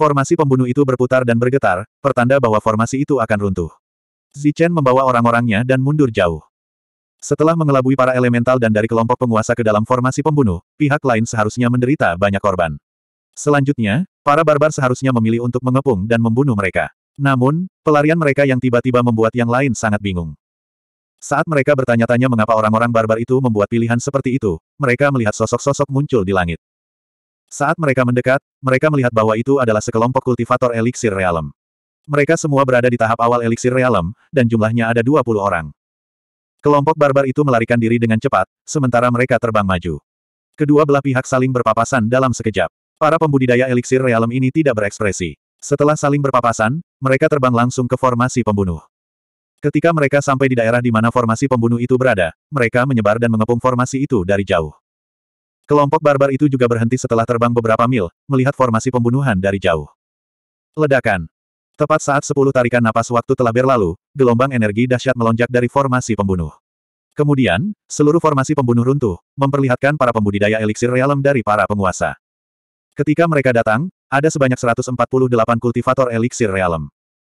Formasi pembunuh itu berputar dan bergetar, pertanda bahwa formasi itu akan runtuh. Zichen membawa orang-orangnya dan mundur jauh. Setelah mengelabui para elemental dan dari kelompok penguasa ke dalam formasi pembunuh, pihak lain seharusnya menderita banyak korban. Selanjutnya, para barbar seharusnya memilih untuk mengepung dan membunuh mereka. Namun, pelarian mereka yang tiba-tiba membuat yang lain sangat bingung. Saat mereka bertanya-tanya mengapa orang-orang barbar itu membuat pilihan seperti itu, mereka melihat sosok-sosok muncul di langit. Saat mereka mendekat, mereka melihat bahwa itu adalah sekelompok kultivator eliksir realem. Mereka semua berada di tahap awal eliksir realem, dan jumlahnya ada 20 orang. Kelompok barbar itu melarikan diri dengan cepat, sementara mereka terbang maju. Kedua belah pihak saling berpapasan dalam sekejap. Para pembudidaya eliksir realem ini tidak berekspresi. Setelah saling berpapasan, mereka terbang langsung ke formasi pembunuh. Ketika mereka sampai di daerah di mana formasi pembunuh itu berada, mereka menyebar dan mengepung formasi itu dari jauh. Kelompok barbar itu juga berhenti setelah terbang beberapa mil, melihat formasi pembunuhan dari jauh. Ledakan. Tepat saat sepuluh tarikan napas waktu telah berlalu, gelombang energi dahsyat melonjak dari formasi pembunuh. Kemudian, seluruh formasi pembunuh runtuh, memperlihatkan para pembudidaya eliksir realem dari para penguasa. Ketika mereka datang, ada sebanyak 148 kultivator eliksir realem.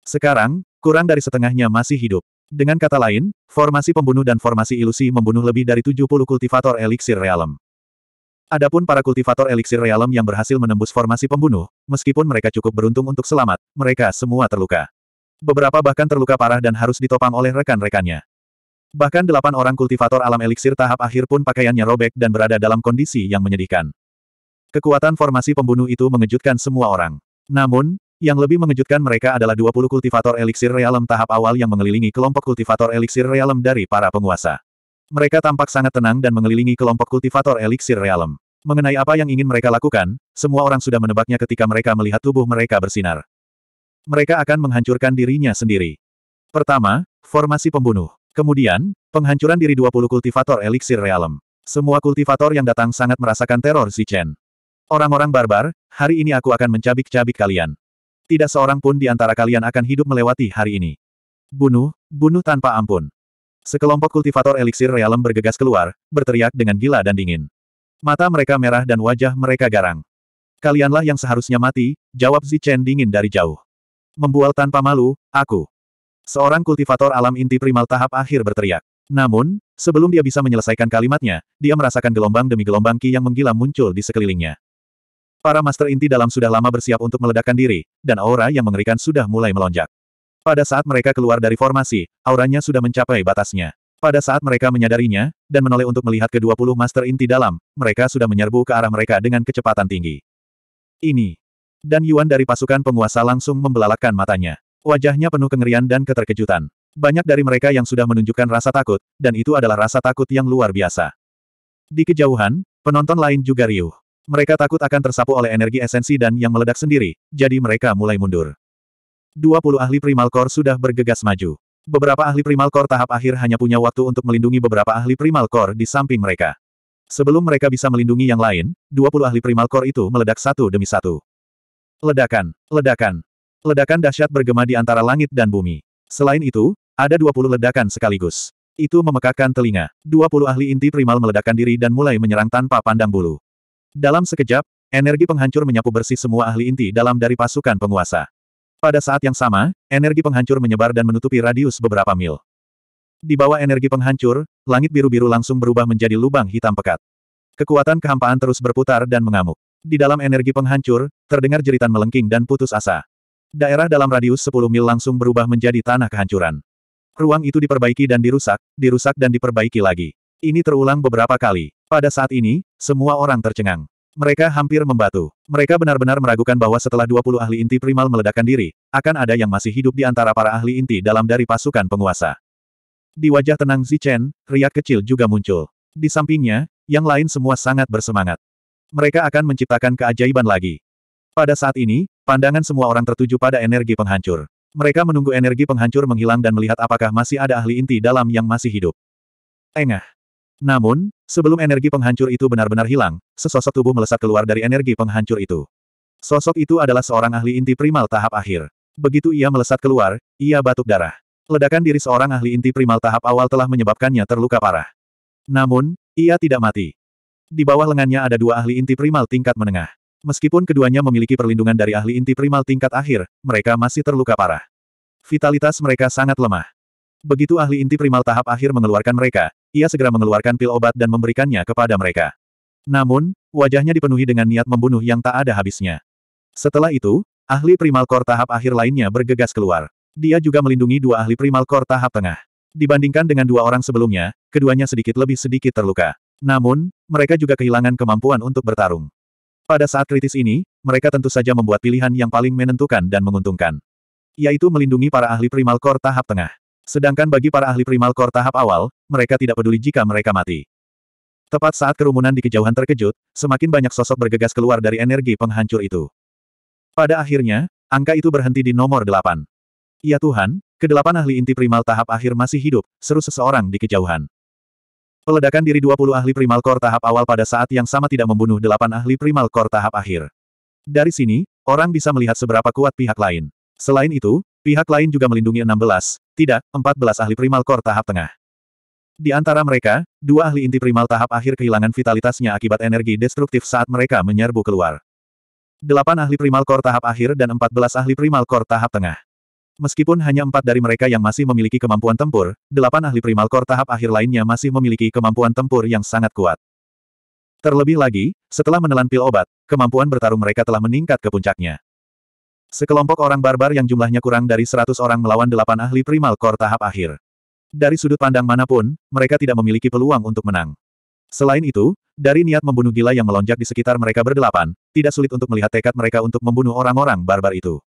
Sekarang, kurang dari setengahnya masih hidup. Dengan kata lain, formasi pembunuh dan formasi ilusi membunuh lebih dari 70 kultivator eliksir realem. Adapun para kultivator eliksir realem yang berhasil menembus formasi pembunuh, meskipun mereka cukup beruntung untuk selamat, mereka semua terluka. Beberapa bahkan terluka parah dan harus ditopang oleh rekan-rekannya. Bahkan delapan orang kultivator alam eliksir tahap akhir pun pakaiannya robek dan berada dalam kondisi yang menyedihkan. Kekuatan formasi pembunuh itu mengejutkan semua orang. Namun, yang lebih mengejutkan mereka adalah 20 kultivator eliksir realem tahap awal yang mengelilingi kelompok kultivator eliksir realem dari para penguasa. Mereka tampak sangat tenang dan mengelilingi kelompok kultivator eliksir realem. Mengenai apa yang ingin mereka lakukan, semua orang sudah menebaknya ketika mereka melihat tubuh mereka bersinar. Mereka akan menghancurkan dirinya sendiri. Pertama, formasi pembunuh. Kemudian, penghancuran diri 20 kultivator eliksir realem. Semua kultivator yang datang sangat merasakan teror Si Chen. Orang-orang barbar, hari ini aku akan mencabik-cabik kalian. Tidak seorang pun di antara kalian akan hidup melewati hari ini. Bunuh, bunuh tanpa ampun. Sekelompok kultivator eliksir realem bergegas keluar, berteriak dengan gila dan dingin. Mata mereka merah dan wajah mereka garang. Kalianlah yang seharusnya mati, jawab Zichen dingin dari jauh. Membual tanpa malu, aku. Seorang kultivator alam inti primal tahap akhir berteriak. Namun, sebelum dia bisa menyelesaikan kalimatnya, dia merasakan gelombang demi gelombang ki yang menggila muncul di sekelilingnya. Para master inti dalam sudah lama bersiap untuk meledakkan diri, dan aura yang mengerikan sudah mulai melonjak. Pada saat mereka keluar dari formasi, auranya sudah mencapai batasnya. Pada saat mereka menyadarinya, dan menoleh untuk melihat ke-20 Master Inti dalam, mereka sudah menyerbu ke arah mereka dengan kecepatan tinggi. Ini. Dan Yuan dari pasukan penguasa langsung membelalakkan matanya. Wajahnya penuh kengerian dan keterkejutan. Banyak dari mereka yang sudah menunjukkan rasa takut, dan itu adalah rasa takut yang luar biasa. Di kejauhan, penonton lain juga riuh. Mereka takut akan tersapu oleh energi esensi dan yang meledak sendiri, jadi mereka mulai mundur. 20 ahli primal core sudah bergegas maju. Beberapa ahli primal core tahap akhir hanya punya waktu untuk melindungi beberapa ahli primal core di samping mereka. Sebelum mereka bisa melindungi yang lain, 20 ahli primal core itu meledak satu demi satu. Ledakan, ledakan. Ledakan dahsyat bergema di antara langit dan bumi. Selain itu, ada 20 ledakan sekaligus. Itu memekakkan telinga. 20 ahli inti primal meledakkan diri dan mulai menyerang tanpa pandang bulu. Dalam sekejap, energi penghancur menyapu bersih semua ahli inti dalam dari pasukan penguasa. Pada saat yang sama, energi penghancur menyebar dan menutupi radius beberapa mil. Di bawah energi penghancur, langit biru-biru langsung berubah menjadi lubang hitam pekat. Kekuatan kehampaan terus berputar dan mengamuk. Di dalam energi penghancur, terdengar jeritan melengking dan putus asa. Daerah dalam radius 10 mil langsung berubah menjadi tanah kehancuran. Ruang itu diperbaiki dan dirusak, dirusak dan diperbaiki lagi. Ini terulang beberapa kali. Pada saat ini, semua orang tercengang. Mereka hampir membatu. Mereka benar-benar meragukan bahwa setelah 20 ahli inti primal meledakkan diri, akan ada yang masih hidup di antara para ahli inti dalam dari pasukan penguasa. Di wajah tenang Zichen, riak kecil juga muncul. Di sampingnya, yang lain semua sangat bersemangat. Mereka akan menciptakan keajaiban lagi. Pada saat ini, pandangan semua orang tertuju pada energi penghancur. Mereka menunggu energi penghancur menghilang dan melihat apakah masih ada ahli inti dalam yang masih hidup. Engah, namun, sebelum energi penghancur itu benar-benar hilang, sesosok tubuh melesat keluar dari energi penghancur itu. Sosok itu adalah seorang ahli inti primal tahap akhir. Begitu ia melesat keluar, ia batuk darah. Ledakan diri seorang ahli inti primal tahap awal telah menyebabkannya terluka parah. Namun, ia tidak mati. Di bawah lengannya ada dua ahli inti primal tingkat menengah. Meskipun keduanya memiliki perlindungan dari ahli inti primal tingkat akhir, mereka masih terluka parah. Vitalitas mereka sangat lemah. Begitu ahli inti primal tahap akhir mengeluarkan mereka, ia segera mengeluarkan pil obat dan memberikannya kepada mereka. Namun, wajahnya dipenuhi dengan niat membunuh yang tak ada habisnya. Setelah itu, ahli primal core tahap akhir lainnya bergegas keluar. Dia juga melindungi dua ahli primal core tahap tengah. Dibandingkan dengan dua orang sebelumnya, keduanya sedikit lebih sedikit terluka. Namun, mereka juga kehilangan kemampuan untuk bertarung. Pada saat kritis ini, mereka tentu saja membuat pilihan yang paling menentukan dan menguntungkan. Yaitu melindungi para ahli primal core tahap tengah. Sedangkan bagi para ahli primal core tahap awal, mereka tidak peduli jika mereka mati. Tepat saat kerumunan di kejauhan terkejut, semakin banyak sosok bergegas keluar dari energi penghancur itu. Pada akhirnya, angka itu berhenti di nomor delapan. Ya Tuhan, kedelapan ahli inti primal tahap akhir masih hidup, seru seseorang di kejauhan. Peledakan diri 20 ahli primal core tahap awal pada saat yang sama tidak membunuh delapan ahli primal core tahap akhir. Dari sini, orang bisa melihat seberapa kuat pihak lain. Selain itu, Pihak lain juga melindungi 16, tidak, 14 ahli primal core tahap tengah. Di antara mereka, dua ahli inti primal tahap akhir kehilangan vitalitasnya akibat energi destruktif saat mereka menyerbu keluar. Delapan ahli primal core tahap akhir dan 14 ahli primal core tahap tengah. Meskipun hanya empat dari mereka yang masih memiliki kemampuan tempur, delapan ahli primal core tahap akhir lainnya masih memiliki kemampuan tempur yang sangat kuat. Terlebih lagi, setelah menelan pil obat, kemampuan bertarung mereka telah meningkat ke puncaknya. Sekelompok orang barbar yang jumlahnya kurang dari 100 orang melawan delapan ahli primal core tahap akhir. Dari sudut pandang manapun, mereka tidak memiliki peluang untuk menang. Selain itu, dari niat membunuh gila yang melonjak di sekitar mereka berdelapan, tidak sulit untuk melihat tekad mereka untuk membunuh orang-orang barbar itu.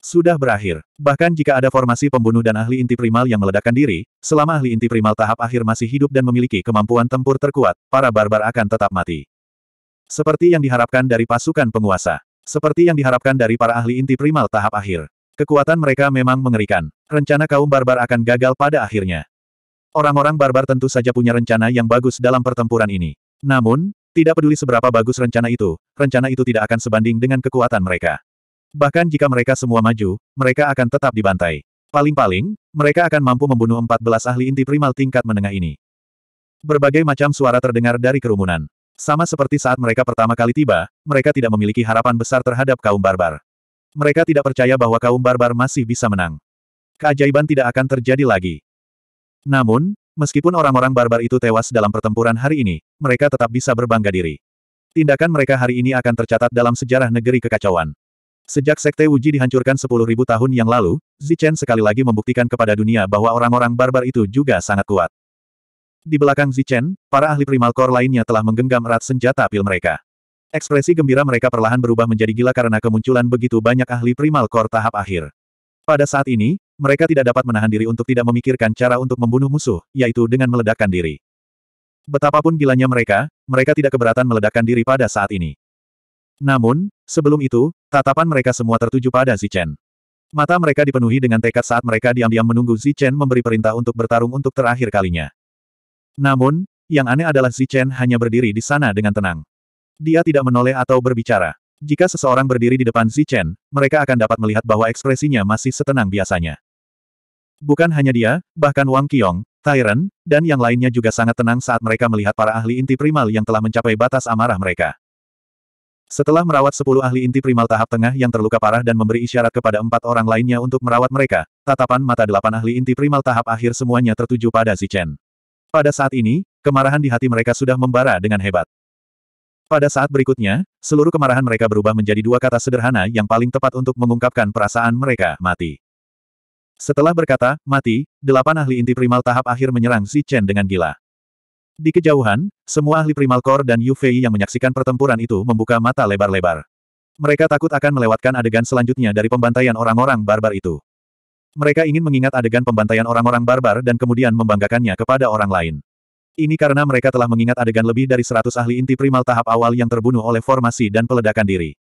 Sudah berakhir. Bahkan jika ada formasi pembunuh dan ahli inti primal yang meledakkan diri, selama ahli inti primal tahap akhir masih hidup dan memiliki kemampuan tempur terkuat, para barbar akan tetap mati. Seperti yang diharapkan dari pasukan penguasa. Seperti yang diharapkan dari para ahli inti primal tahap akhir. Kekuatan mereka memang mengerikan. Rencana kaum barbar akan gagal pada akhirnya. Orang-orang barbar tentu saja punya rencana yang bagus dalam pertempuran ini. Namun, tidak peduli seberapa bagus rencana itu, rencana itu tidak akan sebanding dengan kekuatan mereka. Bahkan jika mereka semua maju, mereka akan tetap dibantai. Paling-paling, mereka akan mampu membunuh 14 ahli inti primal tingkat menengah ini. Berbagai macam suara terdengar dari kerumunan. Sama seperti saat mereka pertama kali tiba, mereka tidak memiliki harapan besar terhadap kaum barbar. Mereka tidak percaya bahwa kaum barbar masih bisa menang. Keajaiban tidak akan terjadi lagi. Namun, meskipun orang-orang barbar itu tewas dalam pertempuran hari ini, mereka tetap bisa berbangga diri. Tindakan mereka hari ini akan tercatat dalam sejarah negeri kekacauan. Sejak Sekte Wuji dihancurkan 10.000 tahun yang lalu, Zichen sekali lagi membuktikan kepada dunia bahwa orang-orang barbar itu juga sangat kuat. Di belakang Zichen, para ahli primal core lainnya telah menggenggam erat senjata pil mereka. Ekspresi gembira mereka perlahan berubah menjadi gila karena kemunculan begitu banyak ahli primal core tahap akhir. Pada saat ini, mereka tidak dapat menahan diri untuk tidak memikirkan cara untuk membunuh musuh, yaitu dengan meledakkan diri. Betapapun gilanya mereka, mereka tidak keberatan meledakkan diri pada saat ini. Namun, sebelum itu, tatapan mereka semua tertuju pada Zichen. Mata mereka dipenuhi dengan tekad saat mereka diam-diam menunggu Zichen memberi perintah untuk bertarung untuk terakhir kalinya. Namun, yang aneh adalah Zichen hanya berdiri di sana dengan tenang. Dia tidak menoleh atau berbicara. Jika seseorang berdiri di depan Zichen, mereka akan dapat melihat bahwa ekspresinya masih setenang biasanya. Bukan hanya dia, bahkan Wang Qiong, Tyron, dan yang lainnya juga sangat tenang saat mereka melihat para ahli inti primal yang telah mencapai batas amarah mereka. Setelah merawat sepuluh ahli inti primal tahap tengah yang terluka parah dan memberi isyarat kepada empat orang lainnya untuk merawat mereka, tatapan mata delapan ahli inti primal tahap akhir semuanya tertuju pada Zichen. Pada saat ini, kemarahan di hati mereka sudah membara dengan hebat. Pada saat berikutnya, seluruh kemarahan mereka berubah menjadi dua kata sederhana yang paling tepat untuk mengungkapkan perasaan mereka, mati. Setelah berkata, mati, delapan ahli inti primal tahap akhir menyerang Si Chen dengan gila. Di kejauhan, semua ahli primal core dan Yu Fei yang menyaksikan pertempuran itu membuka mata lebar-lebar. Mereka takut akan melewatkan adegan selanjutnya dari pembantaian orang-orang barbar itu. Mereka ingin mengingat adegan pembantaian orang-orang barbar dan kemudian membanggakannya kepada orang lain. Ini karena mereka telah mengingat adegan lebih dari 100 ahli inti primal tahap awal yang terbunuh oleh formasi dan peledakan diri.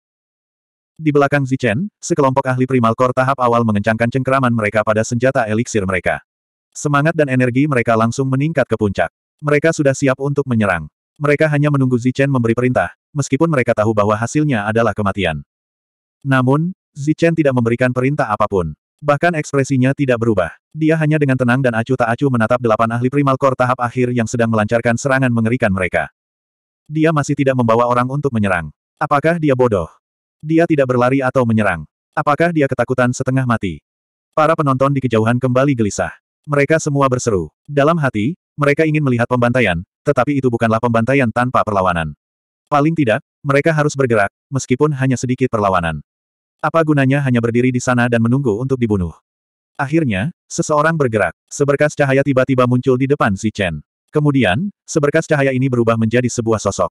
Di belakang Zichen, sekelompok ahli primal core tahap awal mengencangkan cengkeraman mereka pada senjata eliksir mereka. Semangat dan energi mereka langsung meningkat ke puncak. Mereka sudah siap untuk menyerang. Mereka hanya menunggu Zichen memberi perintah, meskipun mereka tahu bahwa hasilnya adalah kematian. Namun, Zichen tidak memberikan perintah apapun. Bahkan ekspresinya tidak berubah. Dia hanya dengan tenang dan acuh tak acuh menatap delapan ahli primal core tahap akhir yang sedang melancarkan serangan mengerikan mereka. Dia masih tidak membawa orang untuk menyerang. Apakah dia bodoh? Dia tidak berlari atau menyerang. Apakah dia ketakutan setengah mati? Para penonton di kejauhan kembali gelisah. Mereka semua berseru. Dalam hati, mereka ingin melihat pembantaian, tetapi itu bukanlah pembantaian tanpa perlawanan. Paling tidak, mereka harus bergerak, meskipun hanya sedikit perlawanan. Apa gunanya hanya berdiri di sana dan menunggu untuk dibunuh? Akhirnya, seseorang bergerak. Seberkas cahaya tiba-tiba muncul di depan si Chen. Kemudian, seberkas cahaya ini berubah menjadi sebuah sosok.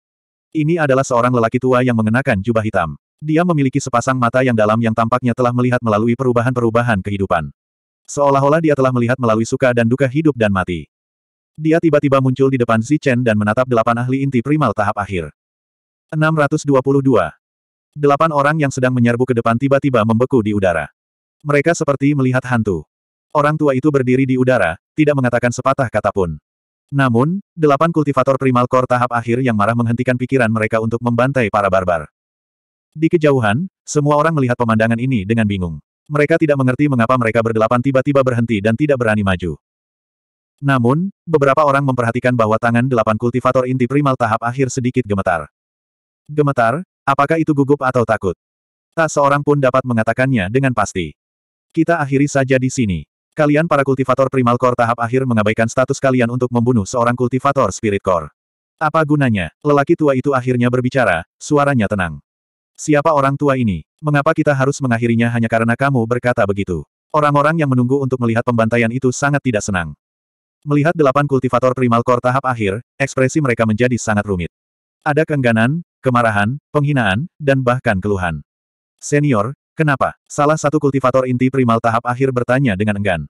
Ini adalah seorang lelaki tua yang mengenakan jubah hitam. Dia memiliki sepasang mata yang dalam yang tampaknya telah melihat melalui perubahan-perubahan kehidupan. Seolah-olah dia telah melihat melalui suka dan duka hidup dan mati. Dia tiba-tiba muncul di depan Chen dan menatap delapan ahli inti primal tahap akhir. 622. Delapan orang yang sedang menyerbu ke depan tiba-tiba membeku di udara. Mereka seperti melihat hantu. Orang tua itu berdiri di udara, tidak mengatakan sepatah kata pun. Namun, delapan kultivator primal core tahap akhir yang marah menghentikan pikiran mereka untuk membantai para barbar. Di kejauhan, semua orang melihat pemandangan ini dengan bingung. Mereka tidak mengerti mengapa mereka berdelapan tiba-tiba berhenti dan tidak berani maju. Namun, beberapa orang memperhatikan bahwa tangan delapan kultivator inti primal tahap akhir sedikit gemetar. Gemetar, Apakah itu gugup atau takut? Tak seorang pun dapat mengatakannya dengan pasti. Kita akhiri saja di sini. Kalian para kultivator primal core tahap akhir mengabaikan status kalian untuk membunuh seorang kultivator spirit core. Apa gunanya? Lelaki tua itu akhirnya berbicara, suaranya tenang. Siapa orang tua ini? Mengapa kita harus mengakhirinya hanya karena kamu berkata begitu? Orang-orang yang menunggu untuk melihat pembantaian itu sangat tidak senang. Melihat delapan kultivator primal core tahap akhir, ekspresi mereka menjadi sangat rumit. Ada kengganan, kemarahan, penghinaan, dan bahkan keluhan. Senior, kenapa? Salah satu kultivator inti primal tahap akhir bertanya dengan enggan.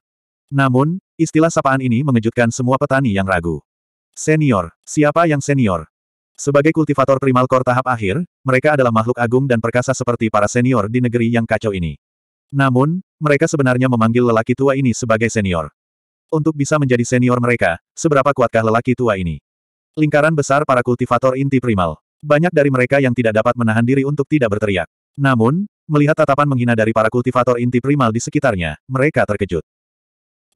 Namun, istilah sapaan ini mengejutkan semua petani yang ragu. Senior, siapa yang senior? Sebagai kultivator primal core tahap akhir, mereka adalah makhluk agung dan perkasa seperti para senior di negeri yang kacau ini. Namun, mereka sebenarnya memanggil lelaki tua ini sebagai senior. Untuk bisa menjadi senior mereka, seberapa kuatkah lelaki tua ini? Lingkaran besar para kultivator inti primal. Banyak dari mereka yang tidak dapat menahan diri untuk tidak berteriak. Namun, melihat tatapan menghina dari para kultivator inti primal di sekitarnya, mereka terkejut.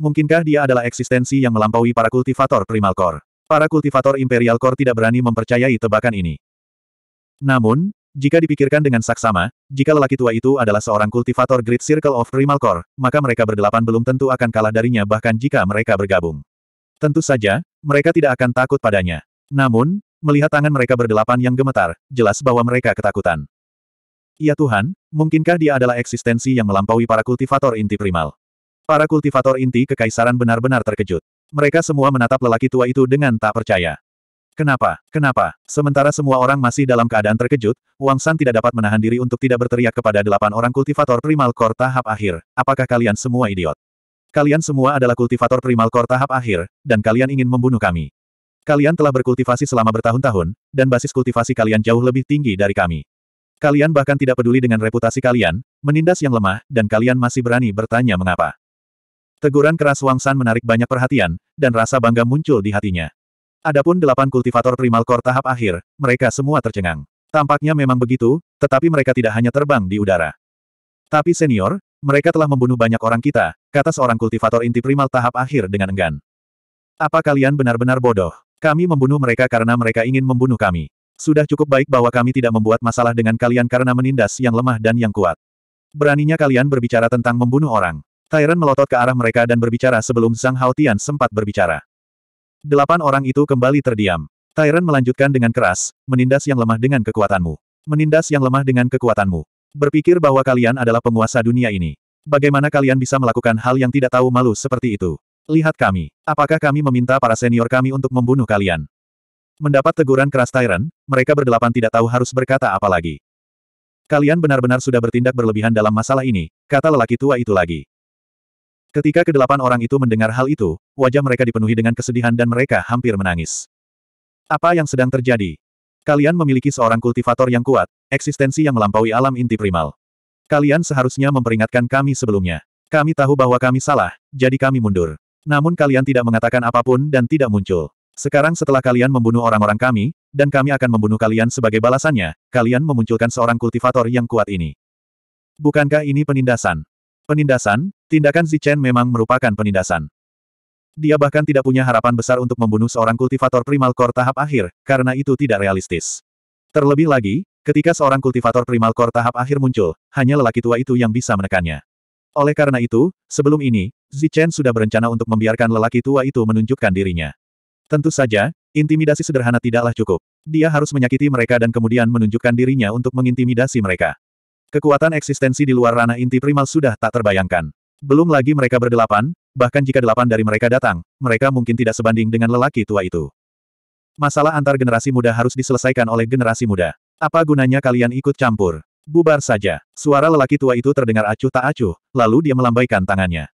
Mungkinkah dia adalah eksistensi yang melampaui para kultivator primal core? Para kultivator imperial core tidak berani mempercayai tebakan ini. Namun, jika dipikirkan dengan saksama, jika lelaki tua itu adalah seorang kultivator Great Circle of Primal Core, maka mereka berdelapan belum tentu akan kalah darinya bahkan jika mereka bergabung. Tentu saja, mereka tidak akan takut padanya. Namun, Melihat tangan mereka berdelapan yang gemetar, jelas bahwa mereka ketakutan. Ya Tuhan, mungkinkah dia adalah eksistensi yang melampaui para kultivator inti primal? Para kultivator inti kekaisaran benar-benar terkejut. Mereka semua menatap lelaki tua itu dengan tak percaya. Kenapa? Kenapa? Sementara semua orang masih dalam keadaan terkejut, Wang San tidak dapat menahan diri untuk tidak berteriak kepada delapan orang kultivator primal core tahap akhir, apakah kalian semua idiot? Kalian semua adalah kultivator primal core tahap akhir, dan kalian ingin membunuh kami. Kalian telah berkultivasi selama bertahun-tahun, dan basis kultivasi kalian jauh lebih tinggi dari kami. Kalian bahkan tidak peduli dengan reputasi kalian, menindas yang lemah, dan kalian masih berani bertanya mengapa. Teguran keras Wang San menarik banyak perhatian, dan rasa bangga muncul di hatinya. Adapun delapan kultivator primal core tahap akhir, mereka semua tercengang. Tampaknya memang begitu, tetapi mereka tidak hanya terbang di udara. Tapi senior, mereka telah membunuh banyak orang kita, kata seorang kultivator inti primal tahap akhir dengan enggan. Apa kalian benar-benar bodoh? Kami membunuh mereka karena mereka ingin membunuh kami. Sudah cukup baik bahwa kami tidak membuat masalah dengan kalian karena menindas yang lemah dan yang kuat. Beraninya kalian berbicara tentang membunuh orang. Tyran melotot ke arah mereka dan berbicara sebelum Zhang Haotian sempat berbicara. Delapan orang itu kembali terdiam. Tyran melanjutkan dengan keras, menindas yang lemah dengan kekuatanmu. Menindas yang lemah dengan kekuatanmu. Berpikir bahwa kalian adalah penguasa dunia ini. Bagaimana kalian bisa melakukan hal yang tidak tahu malu seperti itu? Lihat kami. Apakah kami meminta para senior kami untuk membunuh kalian? Mendapat teguran keras Tyrant, mereka berdelapan tidak tahu harus berkata apa lagi. Kalian benar-benar sudah bertindak berlebihan dalam masalah ini, kata lelaki tua itu lagi. Ketika kedelapan orang itu mendengar hal itu, wajah mereka dipenuhi dengan kesedihan dan mereka hampir menangis. Apa yang sedang terjadi? Kalian memiliki seorang kultivator yang kuat, eksistensi yang melampaui alam inti primal. Kalian seharusnya memperingatkan kami sebelumnya. Kami tahu bahwa kami salah, jadi kami mundur. Namun kalian tidak mengatakan apapun dan tidak muncul. Sekarang setelah kalian membunuh orang-orang kami, dan kami akan membunuh kalian sebagai balasannya, kalian memunculkan seorang kultivator yang kuat ini. Bukankah ini penindasan? Penindasan, tindakan Zichen memang merupakan penindasan. Dia bahkan tidak punya harapan besar untuk membunuh seorang kultivator primal core tahap akhir, karena itu tidak realistis. Terlebih lagi, ketika seorang kultivator primal core tahap akhir muncul, hanya lelaki tua itu yang bisa menekannya. Oleh karena itu, sebelum ini, Zichen sudah berencana untuk membiarkan lelaki tua itu menunjukkan dirinya. Tentu saja, intimidasi sederhana tidaklah cukup. Dia harus menyakiti mereka dan kemudian menunjukkan dirinya untuk mengintimidasi mereka. Kekuatan eksistensi di luar ranah inti primal sudah tak terbayangkan. Belum lagi mereka berdelapan, bahkan jika delapan dari mereka datang, mereka mungkin tidak sebanding dengan lelaki tua itu. Masalah antar generasi muda harus diselesaikan oleh generasi muda. Apa gunanya kalian ikut campur? Bubar saja. Suara lelaki tua itu terdengar acuh tak acuh, lalu dia melambaikan tangannya.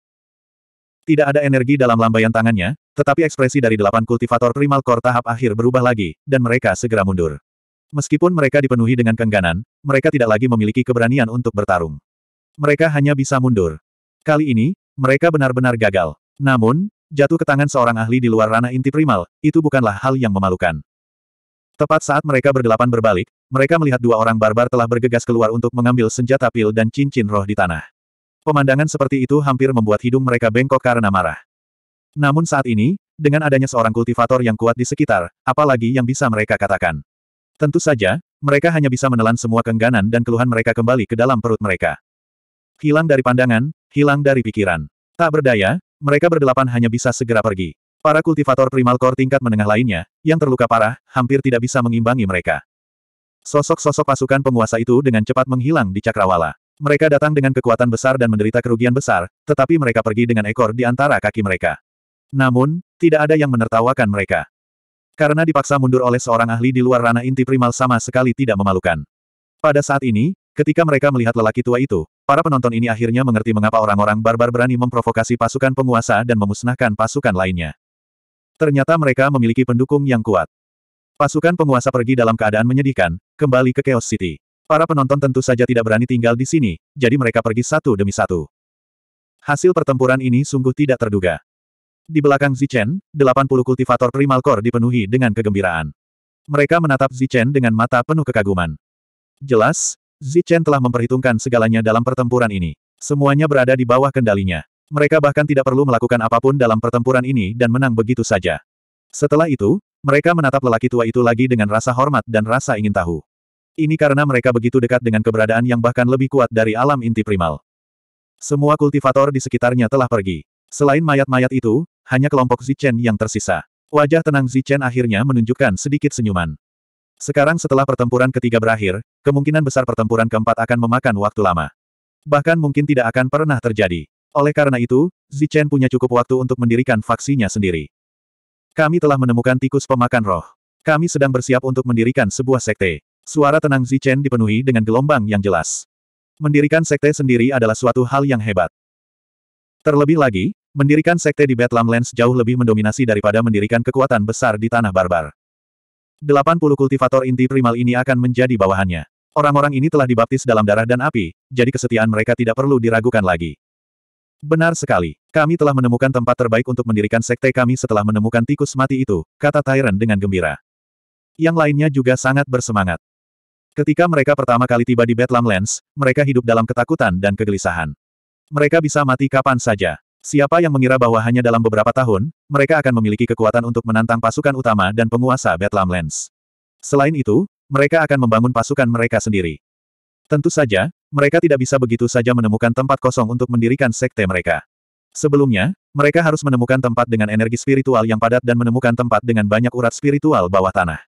Tidak ada energi dalam lambaian tangannya, tetapi ekspresi dari delapan kultivator primal core tahap akhir berubah lagi, dan mereka segera mundur. Meskipun mereka dipenuhi dengan kengganan, mereka tidak lagi memiliki keberanian untuk bertarung. Mereka hanya bisa mundur. Kali ini, mereka benar-benar gagal. Namun, jatuh ke tangan seorang ahli di luar ranah inti primal, itu bukanlah hal yang memalukan. Tepat saat mereka berdelapan berbalik, mereka melihat dua orang barbar telah bergegas keluar untuk mengambil senjata pil dan cincin roh di tanah. Pemandangan seperti itu hampir membuat hidung mereka bengkok karena marah. Namun saat ini, dengan adanya seorang kultivator yang kuat di sekitar, apalagi yang bisa mereka katakan. Tentu saja, mereka hanya bisa menelan semua kengganan dan keluhan mereka kembali ke dalam perut mereka. Hilang dari pandangan, hilang dari pikiran. Tak berdaya, mereka berdelapan hanya bisa segera pergi. Para kultivator primal core tingkat menengah lainnya, yang terluka parah, hampir tidak bisa mengimbangi mereka. Sosok-sosok pasukan penguasa itu dengan cepat menghilang di Cakrawala. Mereka datang dengan kekuatan besar dan menderita kerugian besar, tetapi mereka pergi dengan ekor di antara kaki mereka. Namun, tidak ada yang menertawakan mereka. Karena dipaksa mundur oleh seorang ahli di luar ranah inti primal sama sekali tidak memalukan. Pada saat ini, ketika mereka melihat lelaki tua itu, para penonton ini akhirnya mengerti mengapa orang-orang barbar berani memprovokasi pasukan penguasa dan memusnahkan pasukan lainnya. Ternyata mereka memiliki pendukung yang kuat. Pasukan penguasa pergi dalam keadaan menyedihkan, kembali ke Chaos City. Para penonton tentu saja tidak berani tinggal di sini, jadi mereka pergi satu demi satu. Hasil pertempuran ini sungguh tidak terduga. Di belakang Zichen, 80 kultivator primal core dipenuhi dengan kegembiraan. Mereka menatap Zichen dengan mata penuh kekaguman. Jelas, Zichen telah memperhitungkan segalanya dalam pertempuran ini. Semuanya berada di bawah kendalinya. Mereka bahkan tidak perlu melakukan apapun dalam pertempuran ini dan menang begitu saja. Setelah itu, mereka menatap lelaki tua itu lagi dengan rasa hormat dan rasa ingin tahu. Ini karena mereka begitu dekat dengan keberadaan yang bahkan lebih kuat dari alam inti primal. Semua kultivator di sekitarnya telah pergi. Selain mayat-mayat itu, hanya kelompok Zichen yang tersisa. Wajah tenang Zichen akhirnya menunjukkan sedikit senyuman. Sekarang setelah pertempuran ketiga berakhir, kemungkinan besar pertempuran keempat akan memakan waktu lama. Bahkan mungkin tidak akan pernah terjadi. Oleh karena itu, Zichen punya cukup waktu untuk mendirikan faksinya sendiri. Kami telah menemukan tikus pemakan roh. Kami sedang bersiap untuk mendirikan sebuah sekte. Suara tenang Zichen dipenuhi dengan gelombang yang jelas. Mendirikan sekte sendiri adalah suatu hal yang hebat. Terlebih lagi, mendirikan sekte di Bedlam Lands jauh lebih mendominasi daripada mendirikan kekuatan besar di tanah barbar. 80 kultivator inti primal ini akan menjadi bawahannya. Orang-orang ini telah dibaptis dalam darah dan api, jadi kesetiaan mereka tidak perlu diragukan lagi. Benar sekali. Kami telah menemukan tempat terbaik untuk mendirikan sekte kami setelah menemukan tikus mati itu, kata Tyrant dengan gembira. Yang lainnya juga sangat bersemangat. Ketika mereka pertama kali tiba di Bedlam Lands, mereka hidup dalam ketakutan dan kegelisahan. Mereka bisa mati kapan saja. Siapa yang mengira bahwa hanya dalam beberapa tahun, mereka akan memiliki kekuatan untuk menantang pasukan utama dan penguasa Bedlam Lands. Selain itu, mereka akan membangun pasukan mereka sendiri. Tentu saja, mereka tidak bisa begitu saja menemukan tempat kosong untuk mendirikan sekte mereka. Sebelumnya, mereka harus menemukan tempat dengan energi spiritual yang padat dan menemukan tempat dengan banyak urat spiritual bawah tanah.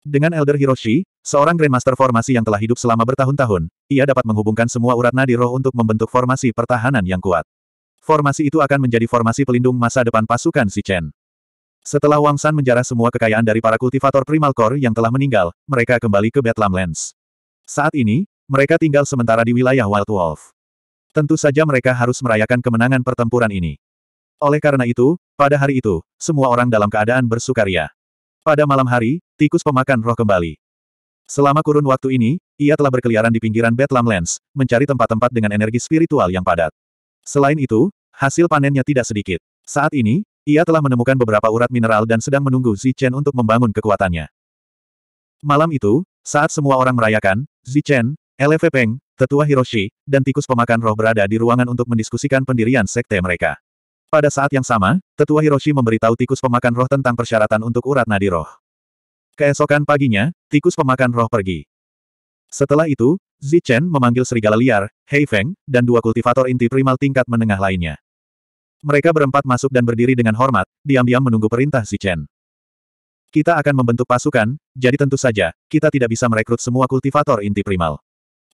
Dengan Elder Hiroshi, seorang Grandmaster formasi yang telah hidup selama bertahun-tahun, ia dapat menghubungkan semua urat nadi roh untuk membentuk formasi pertahanan yang kuat. Formasi itu akan menjadi formasi pelindung masa depan pasukan Si Chen. Setelah Wang San menjarah semua kekayaan dari para kultivator Primal Core yang telah meninggal, mereka kembali ke Bedlam Lands. Saat ini, mereka tinggal sementara di wilayah Wild Wolf. Tentu saja mereka harus merayakan kemenangan pertempuran ini. Oleh karena itu, pada hari itu, semua orang dalam keadaan bersukaria. Pada malam hari, tikus pemakan roh kembali. Selama kurun waktu ini, ia telah berkeliaran di pinggiran Bethlehem Lens, mencari tempat-tempat dengan energi spiritual yang padat. Selain itu, hasil panennya tidak sedikit. Saat ini, ia telah menemukan beberapa urat mineral dan sedang menunggu Zichen untuk membangun kekuatannya. Malam itu, saat semua orang merayakan, Zichen, LV Peng, Tetua Hiroshi, dan tikus pemakan roh berada di ruangan untuk mendiskusikan pendirian sekte mereka. Pada saat yang sama, Tetua Hiroshi memberitahu tikus pemakan roh tentang persyaratan untuk urat nadi roh. Keesokan paginya, tikus pemakan roh pergi. Setelah itu, Zi Chen memanggil serigala liar, Hei Feng, dan dua kultivator inti primal tingkat menengah lainnya. Mereka berempat masuk dan berdiri dengan hormat, diam-diam menunggu perintah Zi Chen. Kita akan membentuk pasukan, jadi tentu saja, kita tidak bisa merekrut semua kultivator inti primal.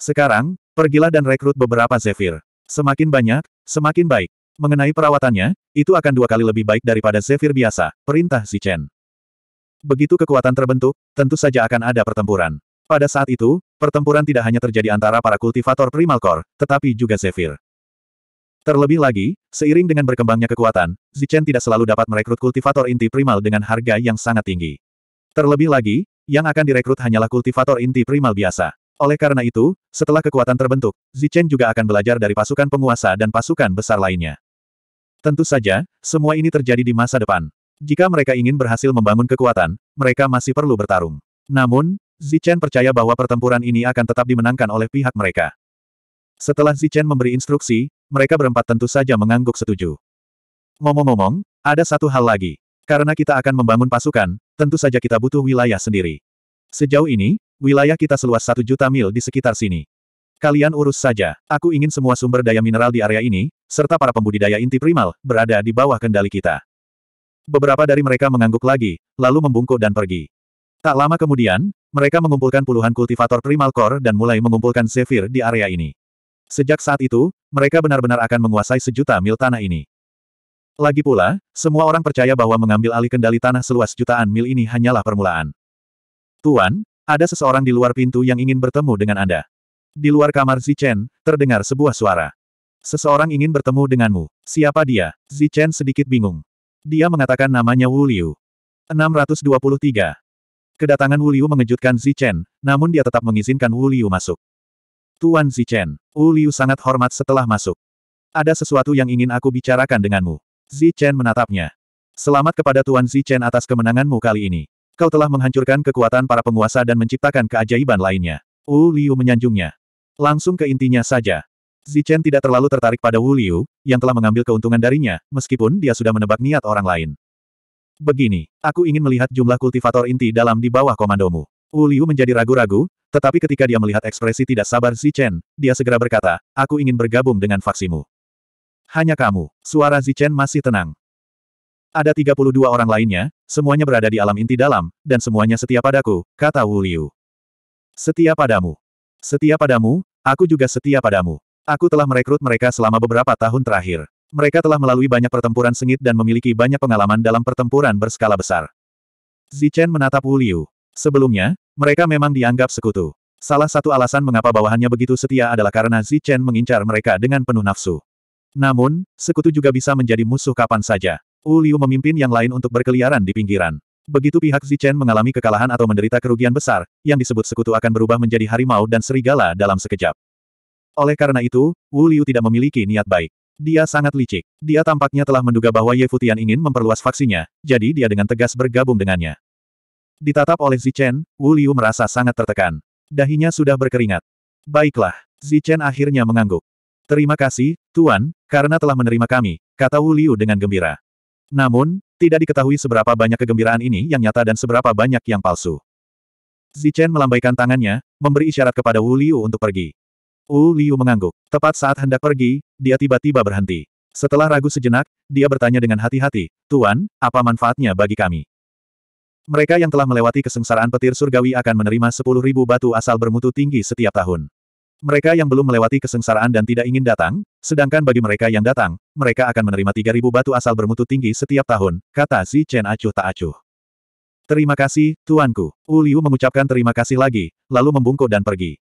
Sekarang, pergilah dan rekrut beberapa Zephyr. Semakin banyak, semakin baik. Mengenai perawatannya, itu akan dua kali lebih baik daripada Zephyr biasa, perintah Zichen. Begitu kekuatan terbentuk, tentu saja akan ada pertempuran. Pada saat itu, pertempuran tidak hanya terjadi antara para kultivator primal core, tetapi juga Zephyr. Terlebih lagi, seiring dengan berkembangnya kekuatan, Zichen tidak selalu dapat merekrut kultivator inti primal dengan harga yang sangat tinggi. Terlebih lagi, yang akan direkrut hanyalah kultivator inti primal biasa. Oleh karena itu, setelah kekuatan terbentuk, Zichen juga akan belajar dari pasukan penguasa dan pasukan besar lainnya. Tentu saja, semua ini terjadi di masa depan. Jika mereka ingin berhasil membangun kekuatan, mereka masih perlu bertarung. Namun, Zichen percaya bahwa pertempuran ini akan tetap dimenangkan oleh pihak mereka. Setelah Zichen memberi instruksi, mereka berempat tentu saja mengangguk setuju. Ngomong-ngomong, ada satu hal lagi. Karena kita akan membangun pasukan, tentu saja kita butuh wilayah sendiri. Sejauh ini, wilayah kita seluas satu juta mil di sekitar sini. Kalian urus saja, aku ingin semua sumber daya mineral di area ini, serta para pembudidaya inti primal, berada di bawah kendali kita. Beberapa dari mereka mengangguk lagi, lalu membungkuk dan pergi. Tak lama kemudian, mereka mengumpulkan puluhan kultivator primal core dan mulai mengumpulkan Zephyr di area ini. Sejak saat itu, mereka benar-benar akan menguasai sejuta mil tanah ini. Lagi pula, semua orang percaya bahwa mengambil alih kendali tanah seluas jutaan mil ini hanyalah permulaan. Tuan, ada seseorang di luar pintu yang ingin bertemu dengan Anda. Di luar kamar Zichen, terdengar sebuah suara. Seseorang ingin bertemu denganmu. Siapa dia? Zichen sedikit bingung. Dia mengatakan namanya Wu Liu. 623. Kedatangan Wu Liu mengejutkan Zichen, namun dia tetap mengizinkan Wu Liu masuk. Tuan Zichen, Wu Liu sangat hormat setelah masuk. Ada sesuatu yang ingin aku bicarakan denganmu. Zichen menatapnya. Selamat kepada Tuan Zichen atas kemenanganmu kali ini. Kau telah menghancurkan kekuatan para penguasa dan menciptakan keajaiban lainnya. Wu Liu menyanjungnya. Langsung ke intinya saja. Zichen tidak terlalu tertarik pada Wu Liu, yang telah mengambil keuntungan darinya, meskipun dia sudah menebak niat orang lain. Begini, aku ingin melihat jumlah kultivator inti dalam di bawah komandomu. Wu Liu menjadi ragu-ragu, tetapi ketika dia melihat ekspresi tidak sabar Zichen, dia segera berkata, aku ingin bergabung dengan faksimu. Hanya kamu. Suara Zichen masih tenang. Ada 32 orang lainnya, semuanya berada di alam inti dalam, dan semuanya setia padaku, kata Wu Liu. Setia padamu. Setia padamu, aku juga setia padamu. Aku telah merekrut mereka selama beberapa tahun terakhir. Mereka telah melalui banyak pertempuran sengit dan memiliki banyak pengalaman dalam pertempuran berskala besar. Zichen menatap Wu Liu. Sebelumnya, mereka memang dianggap sekutu. Salah satu alasan mengapa bawahannya begitu setia adalah karena Zichen mengincar mereka dengan penuh nafsu. Namun, sekutu juga bisa menjadi musuh kapan saja. Wu Liu memimpin yang lain untuk berkeliaran di pinggiran. Begitu pihak Zichen mengalami kekalahan atau menderita kerugian besar, yang disebut sekutu akan berubah menjadi harimau dan serigala dalam sekejap. Oleh karena itu, Wu Liu tidak memiliki niat baik. Dia sangat licik. Dia tampaknya telah menduga bahwa Ye Futian ingin memperluas faksinya, jadi dia dengan tegas bergabung dengannya. Ditatap oleh Zichen, Wu Liu merasa sangat tertekan. Dahinya sudah berkeringat. Baiklah, Zichen akhirnya mengangguk. Terima kasih, Tuan, karena telah menerima kami, kata Wu Liu dengan gembira. Namun, tidak diketahui seberapa banyak kegembiraan ini yang nyata dan seberapa banyak yang palsu. Zichen melambaikan tangannya, memberi isyarat kepada Wu Liu untuk pergi. Wu Liu mengangguk. Tepat saat hendak pergi, dia tiba-tiba berhenti. Setelah ragu sejenak, dia bertanya dengan hati-hati, Tuan, apa manfaatnya bagi kami? Mereka yang telah melewati kesengsaraan petir surgawi akan menerima 10.000 batu asal bermutu tinggi setiap tahun. Mereka yang belum melewati kesengsaraan dan tidak ingin datang, sedangkan bagi mereka yang datang, mereka akan menerima 3.000 batu asal bermutu tinggi setiap tahun, kata si Chen acuh tak acuh. Terima kasih, tuanku. Wu Liu mengucapkan terima kasih lagi, lalu membungkuk dan pergi.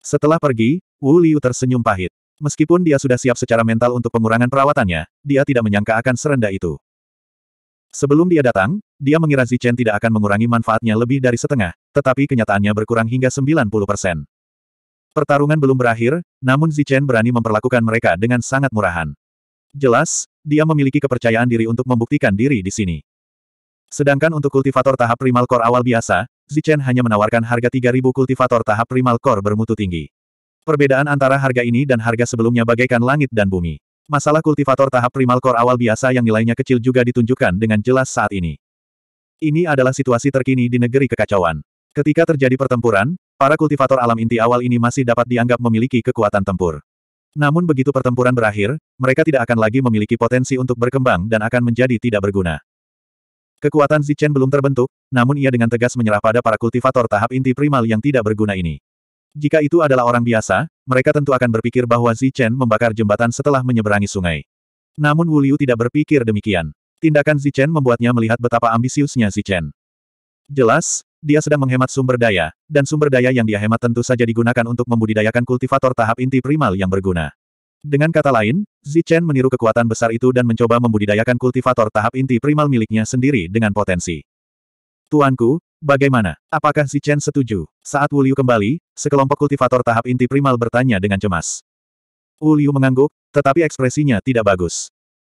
Setelah pergi, Wu Liu tersenyum pahit. Meskipun dia sudah siap secara mental untuk pengurangan perawatannya, dia tidak menyangka akan serendah itu. Sebelum dia datang, dia mengira Zichen tidak akan mengurangi manfaatnya lebih dari setengah, tetapi kenyataannya berkurang hingga 90 persen. Pertarungan belum berakhir, namun Zichen berani memperlakukan mereka dengan sangat murahan. Jelas, dia memiliki kepercayaan diri untuk membuktikan diri di sini. Sedangkan untuk kultivator tahap primal core awal biasa, Zichen hanya menawarkan harga 3000 kultivator tahap primal core bermutu tinggi. Perbedaan antara harga ini dan harga sebelumnya bagaikan langit dan bumi. Masalah kultivator tahap primal core awal biasa yang nilainya kecil juga ditunjukkan dengan jelas saat ini. Ini adalah situasi terkini di negeri kekacauan. Ketika terjadi pertempuran, Para kultivator alam inti awal ini masih dapat dianggap memiliki kekuatan tempur. Namun begitu pertempuran berakhir, mereka tidak akan lagi memiliki potensi untuk berkembang dan akan menjadi tidak berguna. Kekuatan Zichen belum terbentuk, namun ia dengan tegas menyerah pada para kultivator tahap inti primal yang tidak berguna ini. Jika itu adalah orang biasa, mereka tentu akan berpikir bahwa Zichen membakar jembatan setelah menyeberangi sungai. Namun Wu Liu tidak berpikir demikian. Tindakan Zichen membuatnya melihat betapa ambisiusnya Zichen. Jelas, dia sedang menghemat sumber daya, dan sumber daya yang dia hemat tentu saja digunakan untuk membudidayakan kultivator tahap inti primal yang berguna. Dengan kata lain, Zichen meniru kekuatan besar itu dan mencoba membudidayakan kultivator tahap inti primal miliknya sendiri dengan potensi. Tuanku, bagaimana? Apakah Zichen setuju? Saat Wuliu kembali, sekelompok kultivator tahap inti primal bertanya dengan cemas. Wuliu mengangguk, tetapi ekspresinya tidak bagus.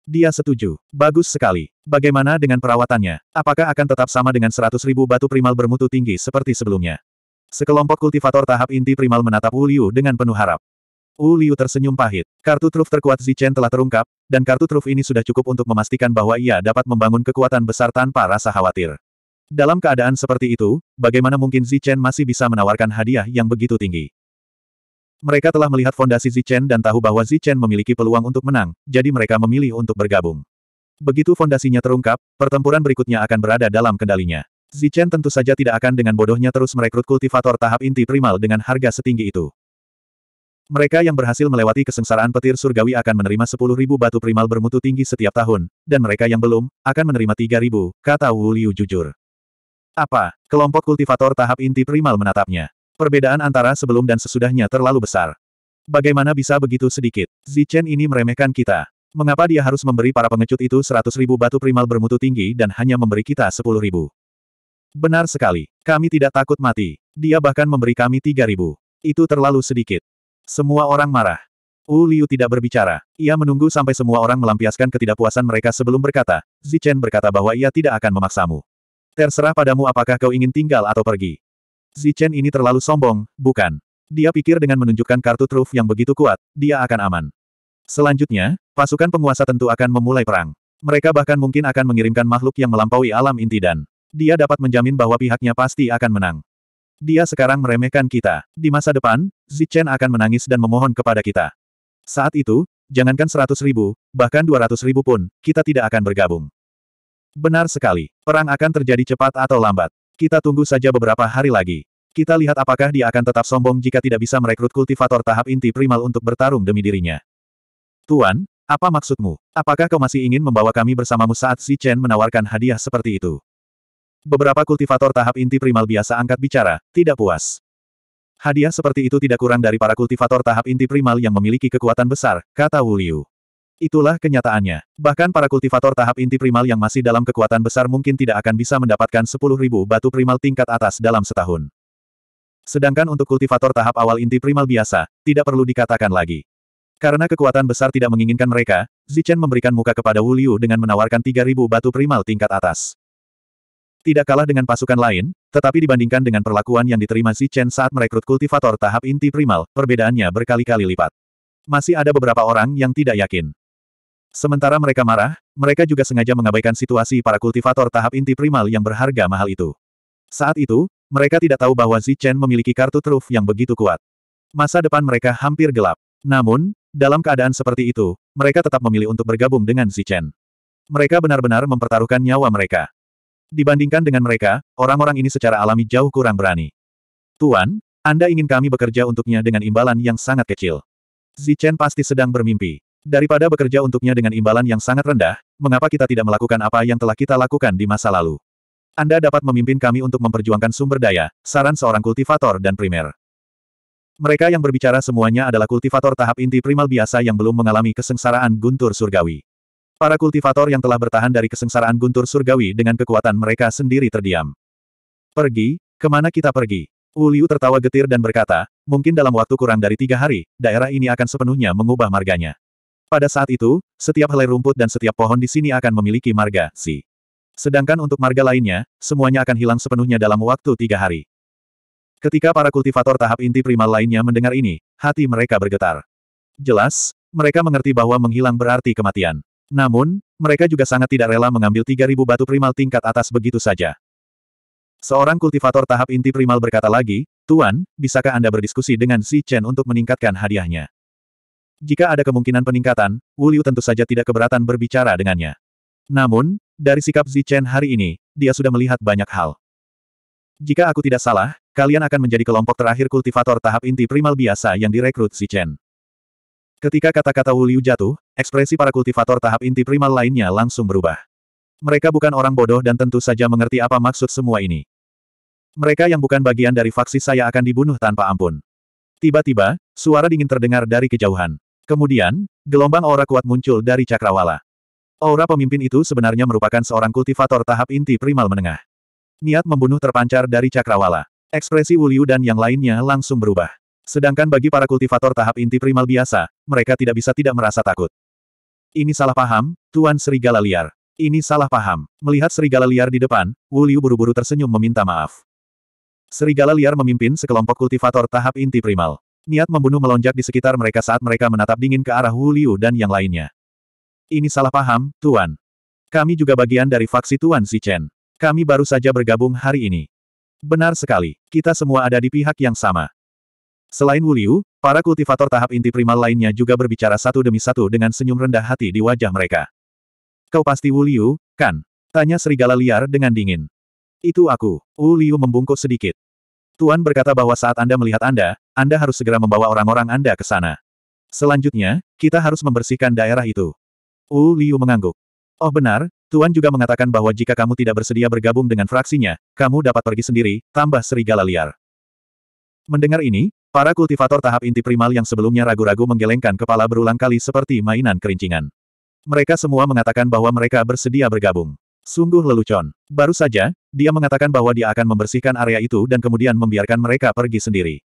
Dia setuju. Bagus sekali. Bagaimana dengan perawatannya? Apakah akan tetap sama dengan seratus ribu batu primal bermutu tinggi seperti sebelumnya? Sekelompok kultivator tahap inti primal menatap Wu Liu dengan penuh harap. Wu Liu tersenyum pahit. Kartu truf terkuat Zichen telah terungkap, dan kartu truf ini sudah cukup untuk memastikan bahwa ia dapat membangun kekuatan besar tanpa rasa khawatir. Dalam keadaan seperti itu, bagaimana mungkin Zichen masih bisa menawarkan hadiah yang begitu tinggi? Mereka telah melihat fondasi Zichen dan tahu bahwa Zichen memiliki peluang untuk menang, jadi mereka memilih untuk bergabung. Begitu fondasinya terungkap, pertempuran berikutnya akan berada dalam kendalinya. Zichen tentu saja tidak akan dengan bodohnya terus merekrut kultivator tahap inti primal dengan harga setinggi itu. Mereka yang berhasil melewati kesengsaraan petir surgawi akan menerima 10.000 batu primal bermutu tinggi setiap tahun, dan mereka yang belum, akan menerima 3.000, kata Wu Liu jujur. Apa? Kelompok kultivator tahap inti primal menatapnya. Perbedaan antara sebelum dan sesudahnya terlalu besar. Bagaimana bisa begitu sedikit? Zichen ini meremehkan kita. Mengapa dia harus memberi para pengecut itu seratus ribu batu primal bermutu tinggi dan hanya memberi kita sepuluh ribu? Benar sekali. Kami tidak takut mati. Dia bahkan memberi kami tiga ribu. Itu terlalu sedikit. Semua orang marah. Wu Liu tidak berbicara. Ia menunggu sampai semua orang melampiaskan ketidakpuasan mereka sebelum berkata, Zichen berkata bahwa ia tidak akan memaksamu. Terserah padamu apakah kau ingin tinggal atau pergi. Zichen ini terlalu sombong, bukan? Dia pikir dengan menunjukkan kartu truf yang begitu kuat, dia akan aman. Selanjutnya, pasukan penguasa tentu akan memulai perang. Mereka bahkan mungkin akan mengirimkan makhluk yang melampaui alam inti dan dia dapat menjamin bahwa pihaknya pasti akan menang. Dia sekarang meremehkan kita. Di masa depan, Zichen akan menangis dan memohon kepada kita. Saat itu, jangankan seratus ribu, bahkan dua ratus ribu pun, kita tidak akan bergabung. Benar sekali, perang akan terjadi cepat atau lambat. Kita tunggu saja beberapa hari lagi. Kita lihat apakah dia akan tetap sombong jika tidak bisa merekrut kultivator tahap inti primal untuk bertarung demi dirinya. Tuan, apa maksudmu? Apakah kau masih ingin membawa kami bersamamu saat si Chen menawarkan hadiah seperti itu? Beberapa kultivator tahap inti primal biasa angkat bicara, tidak puas. Hadiah seperti itu tidak kurang dari para kultivator tahap inti primal yang memiliki kekuatan besar, kata Wu Liu. Itulah kenyataannya. Bahkan para kultivator tahap inti primal yang masih dalam kekuatan besar mungkin tidak akan bisa mendapatkan 10.000 batu primal tingkat atas dalam setahun. Sedangkan untuk kultivator tahap awal inti primal biasa, tidak perlu dikatakan lagi. Karena kekuatan besar tidak menginginkan mereka, Zichen memberikan muka kepada Wu Liu dengan menawarkan 3.000 batu primal tingkat atas. Tidak kalah dengan pasukan lain, tetapi dibandingkan dengan perlakuan yang diterima Zichen saat merekrut kultivator tahap inti primal, perbedaannya berkali-kali lipat. Masih ada beberapa orang yang tidak yakin. Sementara mereka marah, mereka juga sengaja mengabaikan situasi para kultivator tahap inti primal yang berharga mahal itu. Saat itu, mereka tidak tahu bahwa Zichen memiliki kartu truf yang begitu kuat. Masa depan mereka hampir gelap. Namun, dalam keadaan seperti itu, mereka tetap memilih untuk bergabung dengan Zichen. Mereka benar-benar mempertaruhkan nyawa mereka. Dibandingkan dengan mereka, orang-orang ini secara alami jauh kurang berani. Tuan, Anda ingin kami bekerja untuknya dengan imbalan yang sangat kecil. Zichen pasti sedang bermimpi. Daripada bekerja untuknya dengan imbalan yang sangat rendah, mengapa kita tidak melakukan apa yang telah kita lakukan di masa lalu? Anda dapat memimpin kami untuk memperjuangkan sumber daya, saran seorang kultivator dan primer. Mereka yang berbicara semuanya adalah kultivator tahap inti primal biasa yang belum mengalami kesengsaraan guntur surgawi. Para kultivator yang telah bertahan dari kesengsaraan guntur surgawi dengan kekuatan mereka sendiri terdiam. Pergi, kemana kita pergi? Uliu tertawa getir dan berkata, mungkin dalam waktu kurang dari tiga hari, daerah ini akan sepenuhnya mengubah marganya. Pada saat itu, setiap helai rumput dan setiap pohon di sini akan memiliki marga, si. Sedangkan untuk marga lainnya, semuanya akan hilang sepenuhnya dalam waktu tiga hari. Ketika para kultivator tahap inti primal lainnya mendengar ini, hati mereka bergetar. Jelas, mereka mengerti bahwa menghilang berarti kematian. Namun, mereka juga sangat tidak rela mengambil 3.000 batu primal tingkat atas begitu saja. Seorang kultivator tahap inti primal berkata lagi, Tuan, bisakah Anda berdiskusi dengan Si Chen untuk meningkatkan hadiahnya? Jika ada kemungkinan peningkatan, Wu Liu tentu saja tidak keberatan berbicara dengannya. Namun, dari sikap Zi Chen hari ini, dia sudah melihat banyak hal. Jika aku tidak salah, kalian akan menjadi kelompok terakhir kultivator tahap inti primal biasa yang direkrut Zi Chen. Ketika kata-kata Wu Liu jatuh, ekspresi para kultivator tahap inti primal lainnya langsung berubah. Mereka bukan orang bodoh dan tentu saja mengerti apa maksud semua ini. Mereka yang bukan bagian dari faksi saya akan dibunuh tanpa ampun. Tiba-tiba, suara dingin terdengar dari kejauhan. Kemudian, gelombang aura kuat muncul dari cakrawala. Aura pemimpin itu sebenarnya merupakan seorang kultivator tahap inti primal menengah. Niat membunuh terpancar dari cakrawala. Ekspresi Wuliu dan yang lainnya langsung berubah. Sedangkan bagi para kultivator tahap inti primal biasa, mereka tidak bisa tidak merasa takut. Ini salah paham, Tuan Serigala Liar. Ini salah paham. Melihat serigala liar di depan, Wuliu buru-buru tersenyum meminta maaf. Serigala liar memimpin sekelompok kultivator tahap inti primal. Niat membunuh melonjak di sekitar mereka saat mereka menatap dingin ke arah Wu Liu dan yang lainnya. Ini salah paham, Tuan. Kami juga bagian dari faksi Tuan Si Chen. Kami baru saja bergabung hari ini. Benar sekali, kita semua ada di pihak yang sama. Selain Wu Liu, para kultivator tahap inti primal lainnya juga berbicara satu demi satu dengan senyum rendah hati di wajah mereka. Kau pasti Wu Liu, kan? Tanya serigala liar dengan dingin. Itu aku. Wu Liu membungkuk sedikit. Tuan berkata bahwa saat Anda melihat Anda, anda harus segera membawa orang-orang Anda ke sana. Selanjutnya, kita harus membersihkan daerah itu. Wu Liu mengangguk. Oh benar, Tuan juga mengatakan bahwa jika kamu tidak bersedia bergabung dengan fraksinya, kamu dapat pergi sendiri, tambah serigala liar. Mendengar ini, para kultivator tahap inti primal yang sebelumnya ragu-ragu menggelengkan kepala berulang kali seperti mainan kerincingan. Mereka semua mengatakan bahwa mereka bersedia bergabung. Sungguh lelucon. Baru saja, dia mengatakan bahwa dia akan membersihkan area itu dan kemudian membiarkan mereka pergi sendiri.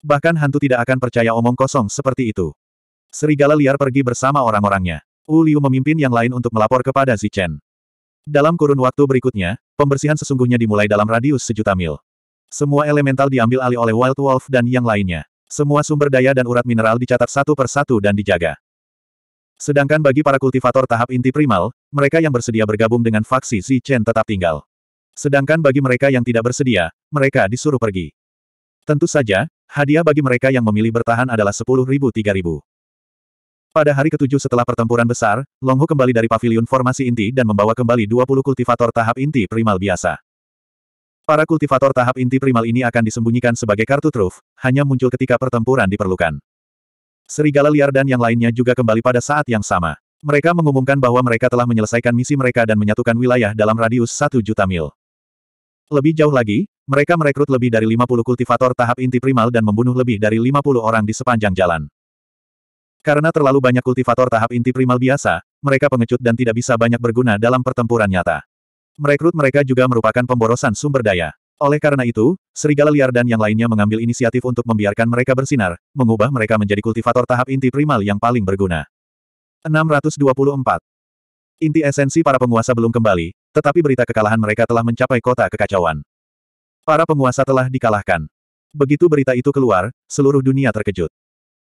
Bahkan hantu tidak akan percaya omong kosong seperti itu. Serigala liar pergi bersama orang-orangnya. Wu Liu memimpin yang lain untuk melapor kepada Zichen. Dalam kurun waktu berikutnya, pembersihan sesungguhnya dimulai dalam radius sejuta mil. Semua elemental diambil alih oleh Wild Wolf dan yang lainnya. Semua sumber daya dan urat mineral dicatat satu per satu dan dijaga. Sedangkan bagi para kultivator tahap inti primal, mereka yang bersedia bergabung dengan faksi Zichen tetap tinggal. Sedangkan bagi mereka yang tidak bersedia, mereka disuruh pergi. Tentu saja, Hadiah bagi mereka yang memilih bertahan adalah 10.000 3.000. Pada hari ketujuh setelah pertempuran besar, Longhu kembali dari pavilion formasi inti dan membawa kembali 20 kultivator tahap inti primal biasa. Para kultivator tahap inti primal ini akan disembunyikan sebagai kartu truf, hanya muncul ketika pertempuran diperlukan. Serigala liar dan yang lainnya juga kembali pada saat yang sama. Mereka mengumumkan bahwa mereka telah menyelesaikan misi mereka dan menyatukan wilayah dalam radius 1 juta mil. Lebih jauh lagi, mereka merekrut lebih dari 50 kultivator tahap inti primal dan membunuh lebih dari 50 orang di sepanjang jalan. Karena terlalu banyak kultivator tahap inti primal biasa, mereka pengecut dan tidak bisa banyak berguna dalam pertempuran nyata. Merekrut mereka juga merupakan pemborosan sumber daya. Oleh karena itu, serigala liar dan yang lainnya mengambil inisiatif untuk membiarkan mereka bersinar, mengubah mereka menjadi kultivator tahap inti primal yang paling berguna. 624. Inti esensi para penguasa belum kembali, tetapi berita kekalahan mereka telah mencapai kota kekacauan. Para penguasa telah dikalahkan. Begitu berita itu keluar, seluruh dunia terkejut.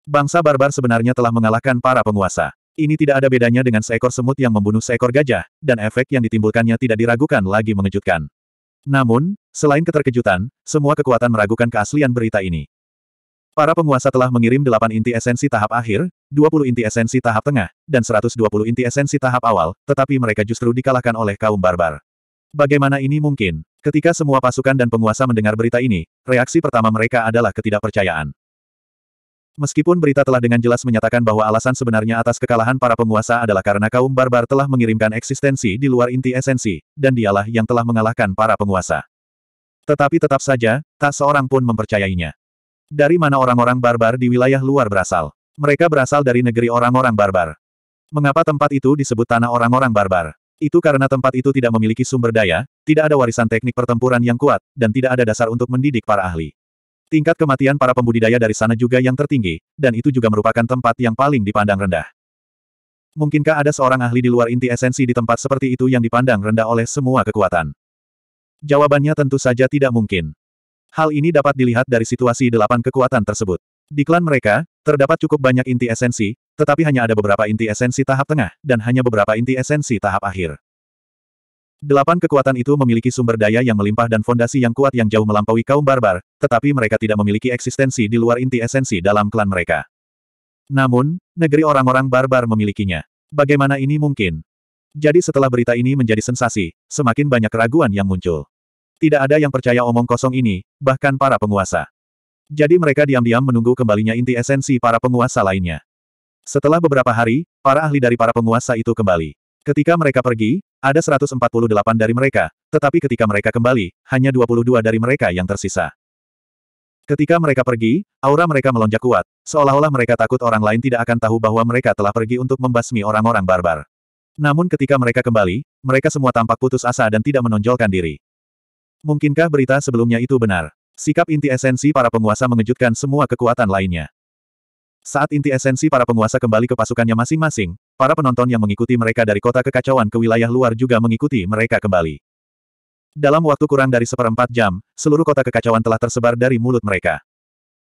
Bangsa barbar sebenarnya telah mengalahkan para penguasa. Ini tidak ada bedanya dengan seekor semut yang membunuh seekor gajah, dan efek yang ditimbulkannya tidak diragukan lagi mengejutkan. Namun, selain keterkejutan, semua kekuatan meragukan keaslian berita ini. Para penguasa telah mengirim 8 inti esensi tahap akhir, 20 inti esensi tahap tengah, dan 120 inti esensi tahap awal, tetapi mereka justru dikalahkan oleh kaum barbar. Bagaimana ini mungkin? Ketika semua pasukan dan penguasa mendengar berita ini, reaksi pertama mereka adalah ketidakpercayaan. Meskipun berita telah dengan jelas menyatakan bahwa alasan sebenarnya atas kekalahan para penguasa adalah karena kaum barbar telah mengirimkan eksistensi di luar inti esensi, dan dialah yang telah mengalahkan para penguasa. Tetapi tetap saja, tak seorang pun mempercayainya. Dari mana orang-orang barbar di wilayah luar berasal? Mereka berasal dari negeri orang-orang barbar. Mengapa tempat itu disebut tanah orang-orang barbar? Itu karena tempat itu tidak memiliki sumber daya, tidak ada warisan teknik pertempuran yang kuat, dan tidak ada dasar untuk mendidik para ahli. Tingkat kematian para pembudidaya dari sana juga yang tertinggi, dan itu juga merupakan tempat yang paling dipandang rendah. Mungkinkah ada seorang ahli di luar inti esensi di tempat seperti itu yang dipandang rendah oleh semua kekuatan? Jawabannya tentu saja tidak mungkin. Hal ini dapat dilihat dari situasi delapan kekuatan tersebut. Di klan mereka, terdapat cukup banyak inti esensi, tetapi hanya ada beberapa inti esensi tahap tengah, dan hanya beberapa inti esensi tahap akhir. Delapan kekuatan itu memiliki sumber daya yang melimpah dan fondasi yang kuat yang jauh melampaui kaum barbar, tetapi mereka tidak memiliki eksistensi di luar inti esensi dalam klan mereka. Namun, negeri orang-orang barbar memilikinya. Bagaimana ini mungkin? Jadi setelah berita ini menjadi sensasi, semakin banyak keraguan yang muncul. Tidak ada yang percaya omong kosong ini, bahkan para penguasa. Jadi mereka diam-diam menunggu kembalinya inti esensi para penguasa lainnya. Setelah beberapa hari, para ahli dari para penguasa itu kembali. Ketika mereka pergi, ada 148 dari mereka, tetapi ketika mereka kembali, hanya 22 dari mereka yang tersisa. Ketika mereka pergi, aura mereka melonjak kuat, seolah-olah mereka takut orang lain tidak akan tahu bahwa mereka telah pergi untuk membasmi orang-orang barbar. Namun ketika mereka kembali, mereka semua tampak putus asa dan tidak menonjolkan diri. Mungkinkah berita sebelumnya itu benar? Sikap inti esensi para penguasa mengejutkan semua kekuatan lainnya. Saat inti esensi para penguasa kembali ke pasukannya masing-masing, para penonton yang mengikuti mereka dari kota kekacauan ke wilayah luar juga mengikuti mereka kembali. Dalam waktu kurang dari seperempat jam, seluruh kota kekacauan telah tersebar dari mulut mereka.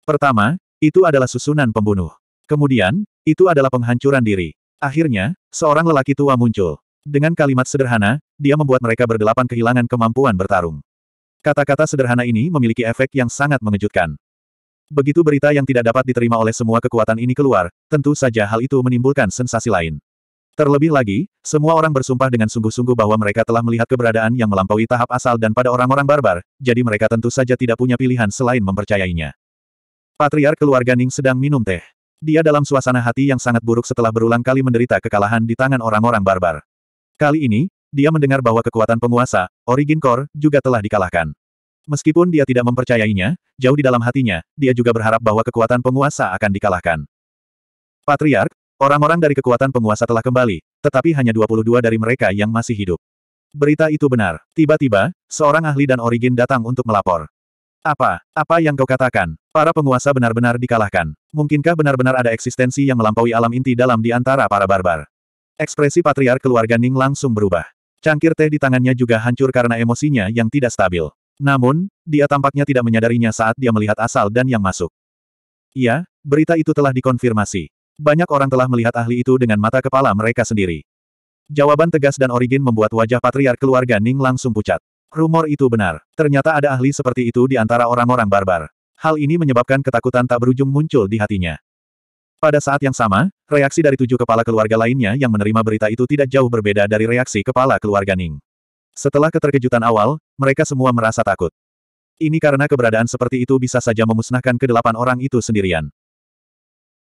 Pertama, itu adalah susunan pembunuh. Kemudian, itu adalah penghancuran diri. Akhirnya, seorang lelaki tua muncul. Dengan kalimat sederhana, dia membuat mereka berdelapan kehilangan kemampuan bertarung. Kata-kata sederhana ini memiliki efek yang sangat mengejutkan. Begitu berita yang tidak dapat diterima oleh semua kekuatan ini keluar, tentu saja hal itu menimbulkan sensasi lain. Terlebih lagi, semua orang bersumpah dengan sungguh-sungguh bahwa mereka telah melihat keberadaan yang melampaui tahap asal dan pada orang-orang barbar, jadi mereka tentu saja tidak punya pilihan selain mempercayainya. Patriar keluarga Ning sedang minum teh. Dia dalam suasana hati yang sangat buruk setelah berulang kali menderita kekalahan di tangan orang-orang barbar. Kali ini, dia mendengar bahwa kekuatan penguasa, Origin Core, juga telah dikalahkan. Meskipun dia tidak mempercayainya, jauh di dalam hatinya, dia juga berharap bahwa kekuatan penguasa akan dikalahkan. Patriark, orang-orang dari kekuatan penguasa telah kembali, tetapi hanya 22 dari mereka yang masih hidup. Berita itu benar. Tiba-tiba, seorang ahli dan Origin datang untuk melapor. Apa? Apa yang kau katakan? Para penguasa benar-benar dikalahkan. Mungkinkah benar-benar ada eksistensi yang melampaui alam inti dalam di antara para barbar? Ekspresi patriark keluarga Ning langsung berubah. Cangkir teh di tangannya juga hancur karena emosinya yang tidak stabil. Namun, dia tampaknya tidak menyadarinya saat dia melihat asal dan yang masuk. Iya, berita itu telah dikonfirmasi. Banyak orang telah melihat ahli itu dengan mata kepala mereka sendiri. Jawaban tegas dan origin membuat wajah patriar keluarga Ning langsung pucat. Rumor itu benar. Ternyata ada ahli seperti itu di antara orang-orang barbar. Hal ini menyebabkan ketakutan tak berujung muncul di hatinya. Pada saat yang sama, reaksi dari tujuh kepala keluarga lainnya yang menerima berita itu tidak jauh berbeda dari reaksi kepala keluarga Ning. Setelah keterkejutan awal, mereka semua merasa takut. Ini karena keberadaan seperti itu bisa saja memusnahkan kedelapan orang itu sendirian.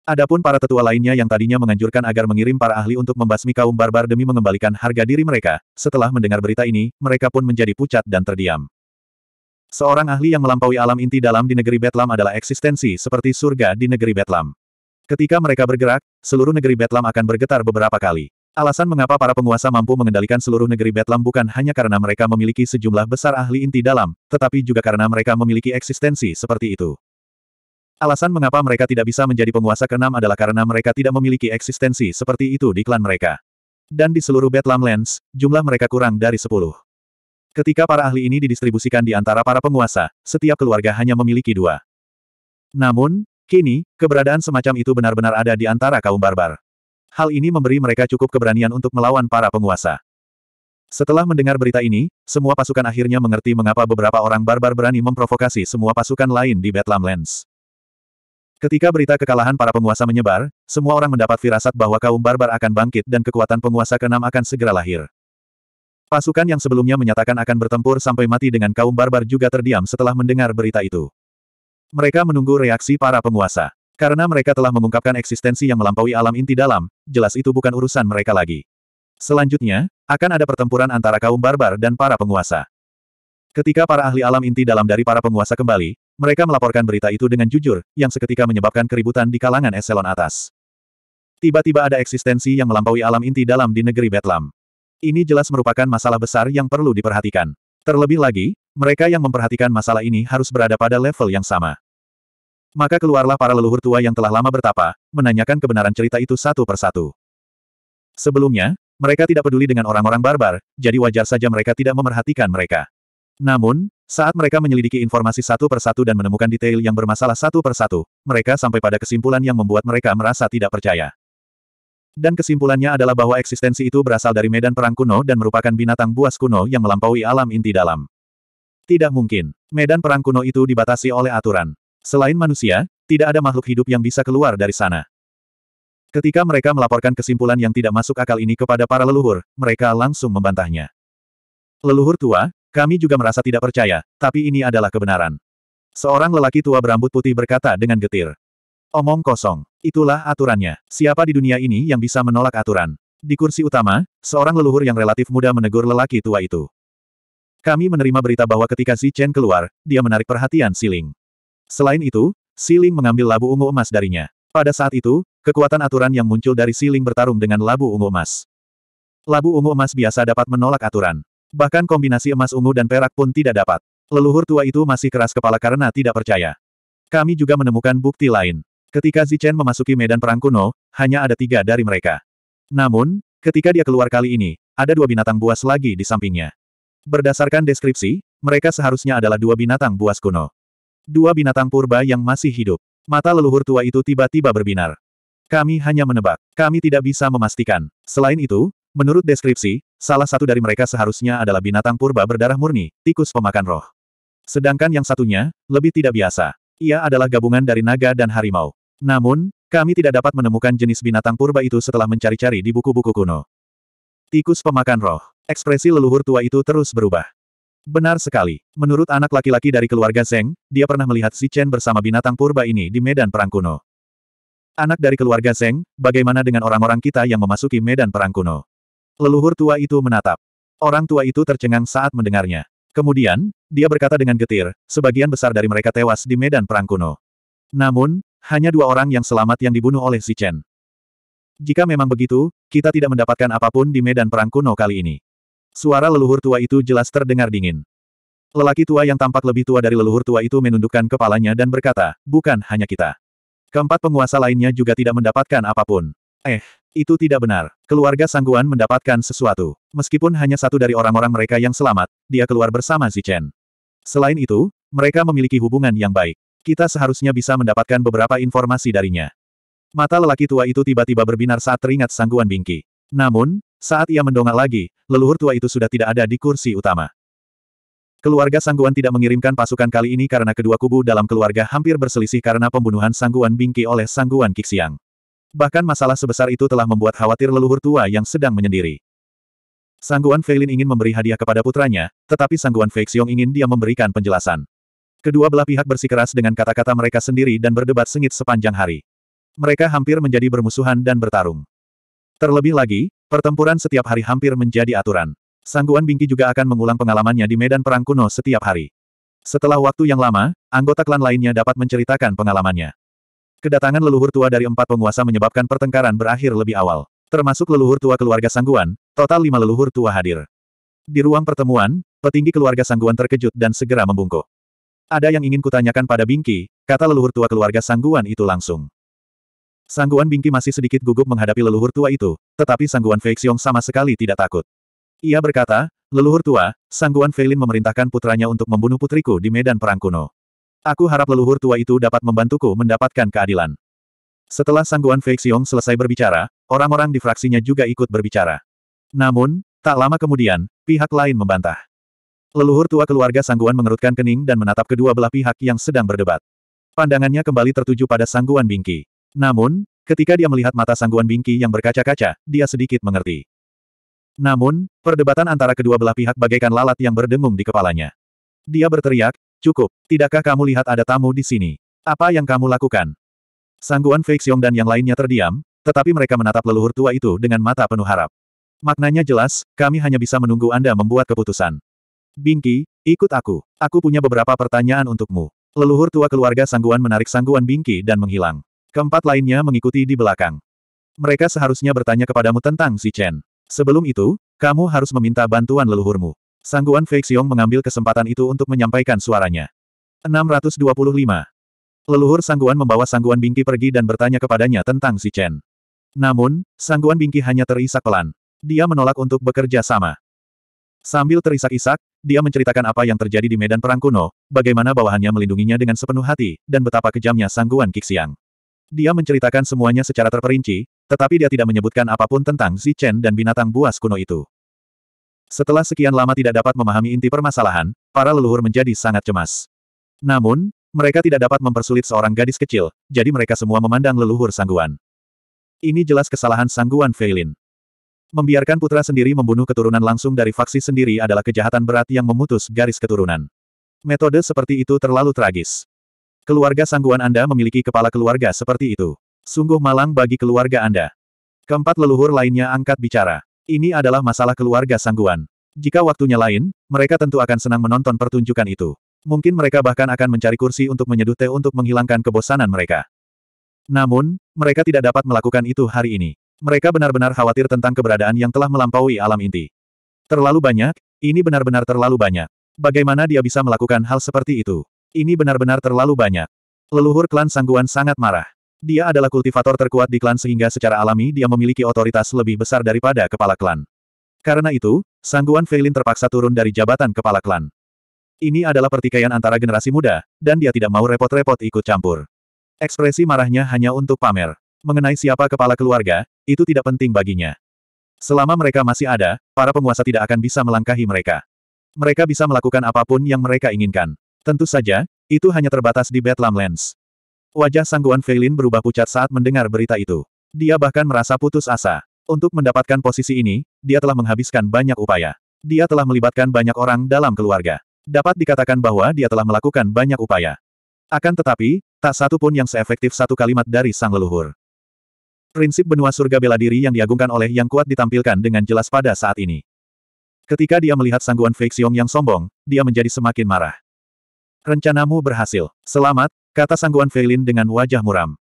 Adapun para tetua lainnya yang tadinya menganjurkan agar mengirim para ahli untuk membasmi kaum barbar demi mengembalikan harga diri mereka, setelah mendengar berita ini, mereka pun menjadi pucat dan terdiam. Seorang ahli yang melampaui alam inti dalam di negeri Betlam adalah eksistensi seperti surga di negeri Betlam. Ketika mereka bergerak, seluruh negeri Betlam akan bergetar beberapa kali. Alasan mengapa para penguasa mampu mengendalikan seluruh negeri Betlam bukan hanya karena mereka memiliki sejumlah besar ahli inti dalam, tetapi juga karena mereka memiliki eksistensi seperti itu. Alasan mengapa mereka tidak bisa menjadi penguasa keenam adalah karena mereka tidak memiliki eksistensi seperti itu di klan mereka. Dan di seluruh Betlam Lands, jumlah mereka kurang dari sepuluh. Ketika para ahli ini didistribusikan di antara para penguasa, setiap keluarga hanya memiliki dua. Namun, Kini, keberadaan semacam itu benar-benar ada di antara kaum barbar. Hal ini memberi mereka cukup keberanian untuk melawan para penguasa. Setelah mendengar berita ini, semua pasukan akhirnya mengerti mengapa beberapa orang barbar berani memprovokasi semua pasukan lain di Bethlehem Lands. Ketika berita kekalahan para penguasa menyebar, semua orang mendapat firasat bahwa kaum barbar akan bangkit dan kekuatan penguasa keenam akan segera lahir. Pasukan yang sebelumnya menyatakan akan bertempur sampai mati dengan kaum barbar juga terdiam setelah mendengar berita itu. Mereka menunggu reaksi para penguasa. Karena mereka telah mengungkapkan eksistensi yang melampaui alam inti dalam, jelas itu bukan urusan mereka lagi. Selanjutnya, akan ada pertempuran antara kaum barbar dan para penguasa. Ketika para ahli alam inti dalam dari para penguasa kembali, mereka melaporkan berita itu dengan jujur, yang seketika menyebabkan keributan di kalangan eselon atas. Tiba-tiba ada eksistensi yang melampaui alam inti dalam di negeri Betlam. Ini jelas merupakan masalah besar yang perlu diperhatikan. Terlebih lagi, mereka yang memperhatikan masalah ini harus berada pada level yang sama. Maka keluarlah para leluhur tua yang telah lama bertapa, menanyakan kebenaran cerita itu satu persatu. Sebelumnya, mereka tidak peduli dengan orang-orang barbar, jadi wajar saja mereka tidak memerhatikan mereka. Namun, saat mereka menyelidiki informasi satu persatu dan menemukan detail yang bermasalah satu persatu, mereka sampai pada kesimpulan yang membuat mereka merasa tidak percaya. Dan kesimpulannya adalah bahwa eksistensi itu berasal dari medan perang kuno dan merupakan binatang buas kuno yang melampaui alam inti dalam. Tidak mungkin. Medan perang kuno itu dibatasi oleh aturan. Selain manusia, tidak ada makhluk hidup yang bisa keluar dari sana. Ketika mereka melaporkan kesimpulan yang tidak masuk akal ini kepada para leluhur, mereka langsung membantahnya. Leluhur tua, kami juga merasa tidak percaya, tapi ini adalah kebenaran. Seorang lelaki tua berambut putih berkata dengan getir. Omong kosong. Itulah aturannya. Siapa di dunia ini yang bisa menolak aturan? Di kursi utama, seorang leluhur yang relatif muda menegur lelaki tua itu. Kami menerima berita bahwa ketika Zi Chen keluar, dia menarik perhatian Siling. Selain itu, Siling mengambil labu ungu emas darinya. Pada saat itu, kekuatan aturan yang muncul dari Siling bertarung dengan labu ungu emas. Labu ungu emas biasa dapat menolak aturan. Bahkan kombinasi emas ungu dan perak pun tidak dapat. Leluhur tua itu masih keras kepala karena tidak percaya. Kami juga menemukan bukti lain. Ketika Zichen memasuki medan perang kuno, hanya ada tiga dari mereka. Namun, ketika dia keluar kali ini, ada dua binatang buas lagi di sampingnya. Berdasarkan deskripsi, mereka seharusnya adalah dua binatang buas kuno. Dua binatang purba yang masih hidup. Mata leluhur tua itu tiba-tiba berbinar. Kami hanya menebak. Kami tidak bisa memastikan. Selain itu, menurut deskripsi, salah satu dari mereka seharusnya adalah binatang purba berdarah murni, tikus pemakan roh. Sedangkan yang satunya, lebih tidak biasa. Ia adalah gabungan dari naga dan harimau. Namun, kami tidak dapat menemukan jenis binatang purba itu setelah mencari-cari di buku-buku kuno. Tikus pemakan roh. Ekspresi leluhur tua itu terus berubah. Benar sekali. Menurut anak laki-laki dari keluarga Zeng, dia pernah melihat Si Chen bersama binatang purba ini di medan perang kuno. Anak dari keluarga Zeng, bagaimana dengan orang-orang kita yang memasuki medan perang kuno? Leluhur tua itu menatap. Orang tua itu tercengang saat mendengarnya. Kemudian, dia berkata dengan getir, sebagian besar dari mereka tewas di medan perang kuno. Namun, hanya dua orang yang selamat yang dibunuh oleh Si Chen. Jika memang begitu, kita tidak mendapatkan apapun di medan perang kuno kali ini. Suara leluhur tua itu jelas terdengar dingin. Lelaki tua yang tampak lebih tua dari leluhur tua itu menundukkan kepalanya dan berkata, bukan hanya kita. Keempat penguasa lainnya juga tidak mendapatkan apapun. Eh, itu tidak benar. Keluarga Sangguan mendapatkan sesuatu. Meskipun hanya satu dari orang-orang mereka yang selamat, dia keluar bersama Zichen. Selain itu, mereka memiliki hubungan yang baik. Kita seharusnya bisa mendapatkan beberapa informasi darinya. Mata lelaki tua itu tiba-tiba berbinar saat teringat Sangguan Bingki. Namun, saat ia mendongak lagi, leluhur tua itu sudah tidak ada di kursi utama. Keluarga Sangguan tidak mengirimkan pasukan kali ini karena kedua kubu dalam keluarga hampir berselisih karena pembunuhan Sangguan Bingki oleh Sangguan Kixiang. Bahkan masalah sebesar itu telah membuat khawatir leluhur tua yang sedang menyendiri. Sangguan Feilin ingin memberi hadiah kepada putranya, tetapi Sangguan Feixiong ingin dia memberikan penjelasan. Kedua belah pihak bersikeras dengan kata-kata mereka sendiri dan berdebat sengit sepanjang hari. Mereka hampir menjadi bermusuhan dan bertarung. Terlebih lagi, pertempuran setiap hari hampir menjadi aturan. Sangguan Bingki juga akan mengulang pengalamannya di medan perang kuno setiap hari. Setelah waktu yang lama, anggota klan lainnya dapat menceritakan pengalamannya. Kedatangan leluhur tua dari empat penguasa menyebabkan pertengkaran berakhir lebih awal. Termasuk leluhur tua keluarga Sangguan, total lima leluhur tua hadir. Di ruang pertemuan, petinggi keluarga Sangguan terkejut dan segera membungkuk. Ada yang ingin kutanyakan pada Bingki, kata leluhur tua keluarga Sangguan itu langsung. Sangguan Bingki masih sedikit gugup menghadapi leluhur tua itu, tetapi Sangguan Feixiong sama sekali tidak takut. Ia berkata, leluhur tua, Sangguan Feilin memerintahkan putranya untuk membunuh putriku di medan perang kuno. Aku harap leluhur tua itu dapat membantuku mendapatkan keadilan. Setelah Sangguan Feixiong selesai berbicara, orang-orang di fraksinya juga ikut berbicara. Namun, tak lama kemudian, pihak lain membantah. Leluhur tua keluarga Sangguan mengerutkan kening dan menatap kedua belah pihak yang sedang berdebat. Pandangannya kembali tertuju pada Sangguan Bingki. Namun, ketika dia melihat mata sangguan bingki yang berkaca-kaca, dia sedikit mengerti. Namun, perdebatan antara kedua belah pihak bagaikan lalat yang berdengung di kepalanya. Dia berteriak, cukup, tidakkah kamu lihat ada tamu di sini? Apa yang kamu lakukan? Sangguan Feixiong dan yang lainnya terdiam, tetapi mereka menatap leluhur tua itu dengan mata penuh harap. Maknanya jelas, kami hanya bisa menunggu Anda membuat keputusan. Bingki, ikut aku. Aku punya beberapa pertanyaan untukmu. Leluhur tua keluarga Sangguan menarik Sangguan Bingki dan menghilang. Keempat lainnya mengikuti di belakang. Mereka seharusnya bertanya kepadamu tentang si Chen. Sebelum itu, kamu harus meminta bantuan leluhurmu. Sangguan Feixiong mengambil kesempatan itu untuk menyampaikan suaranya. 625. Leluhur Sangguan membawa Sangguan Bingki pergi dan bertanya kepadanya tentang si Chen. Namun, Sangguan Bingki hanya terisak pelan. Dia menolak untuk bekerja sama. Sambil terisak-isak, dia menceritakan apa yang terjadi di medan perang kuno, bagaimana bawahannya melindunginya dengan sepenuh hati, dan betapa kejamnya Sangguan Kixiang. Dia menceritakan semuanya secara terperinci, tetapi dia tidak menyebutkan apapun tentang Zichen dan binatang buas kuno itu. Setelah sekian lama tidak dapat memahami inti permasalahan, para leluhur menjadi sangat cemas. Namun, mereka tidak dapat mempersulit seorang gadis kecil, jadi mereka semua memandang leluhur sangguan. Ini jelas kesalahan sangguan Feilin. Membiarkan putra sendiri membunuh keturunan langsung dari faksi sendiri adalah kejahatan berat yang memutus garis keturunan. Metode seperti itu terlalu tragis. Keluarga sangguan Anda memiliki kepala keluarga seperti itu. Sungguh malang bagi keluarga Anda. Keempat leluhur lainnya angkat bicara. Ini adalah masalah keluarga sangguan. Jika waktunya lain, mereka tentu akan senang menonton pertunjukan itu. Mungkin mereka bahkan akan mencari kursi untuk menyeduh teh untuk menghilangkan kebosanan mereka. Namun, mereka tidak dapat melakukan itu hari ini. Mereka benar-benar khawatir tentang keberadaan yang telah melampaui alam inti. Terlalu banyak, ini benar-benar terlalu banyak. Bagaimana dia bisa melakukan hal seperti itu? Ini benar-benar terlalu banyak. Leluhur klan Sangguan sangat marah. Dia adalah kultivator terkuat di klan sehingga secara alami dia memiliki otoritas lebih besar daripada kepala klan. Karena itu, Sangguan Feilin terpaksa turun dari jabatan kepala klan. Ini adalah pertikaian antara generasi muda, dan dia tidak mau repot-repot ikut campur. Ekspresi marahnya hanya untuk pamer. Mengenai siapa kepala keluarga, itu tidak penting baginya. Selama mereka masih ada, para penguasa tidak akan bisa melangkahi mereka. Mereka bisa melakukan apapun yang mereka inginkan. Tentu saja, itu hanya terbatas di Bedlam Lens. Wajah Sangguan Feilin berubah pucat saat mendengar berita itu. Dia bahkan merasa putus asa. Untuk mendapatkan posisi ini, dia telah menghabiskan banyak upaya. Dia telah melibatkan banyak orang dalam keluarga. Dapat dikatakan bahwa dia telah melakukan banyak upaya. Akan tetapi, tak satu pun yang seefektif satu kalimat dari sang leluhur. Prinsip benua surga bela diri yang diagungkan oleh yang kuat ditampilkan dengan jelas pada saat ini. Ketika dia melihat sangguan Feixiong yang sombong, dia menjadi semakin marah. Rencanamu berhasil. Selamat, kata Sangguan Feilin dengan wajah muram.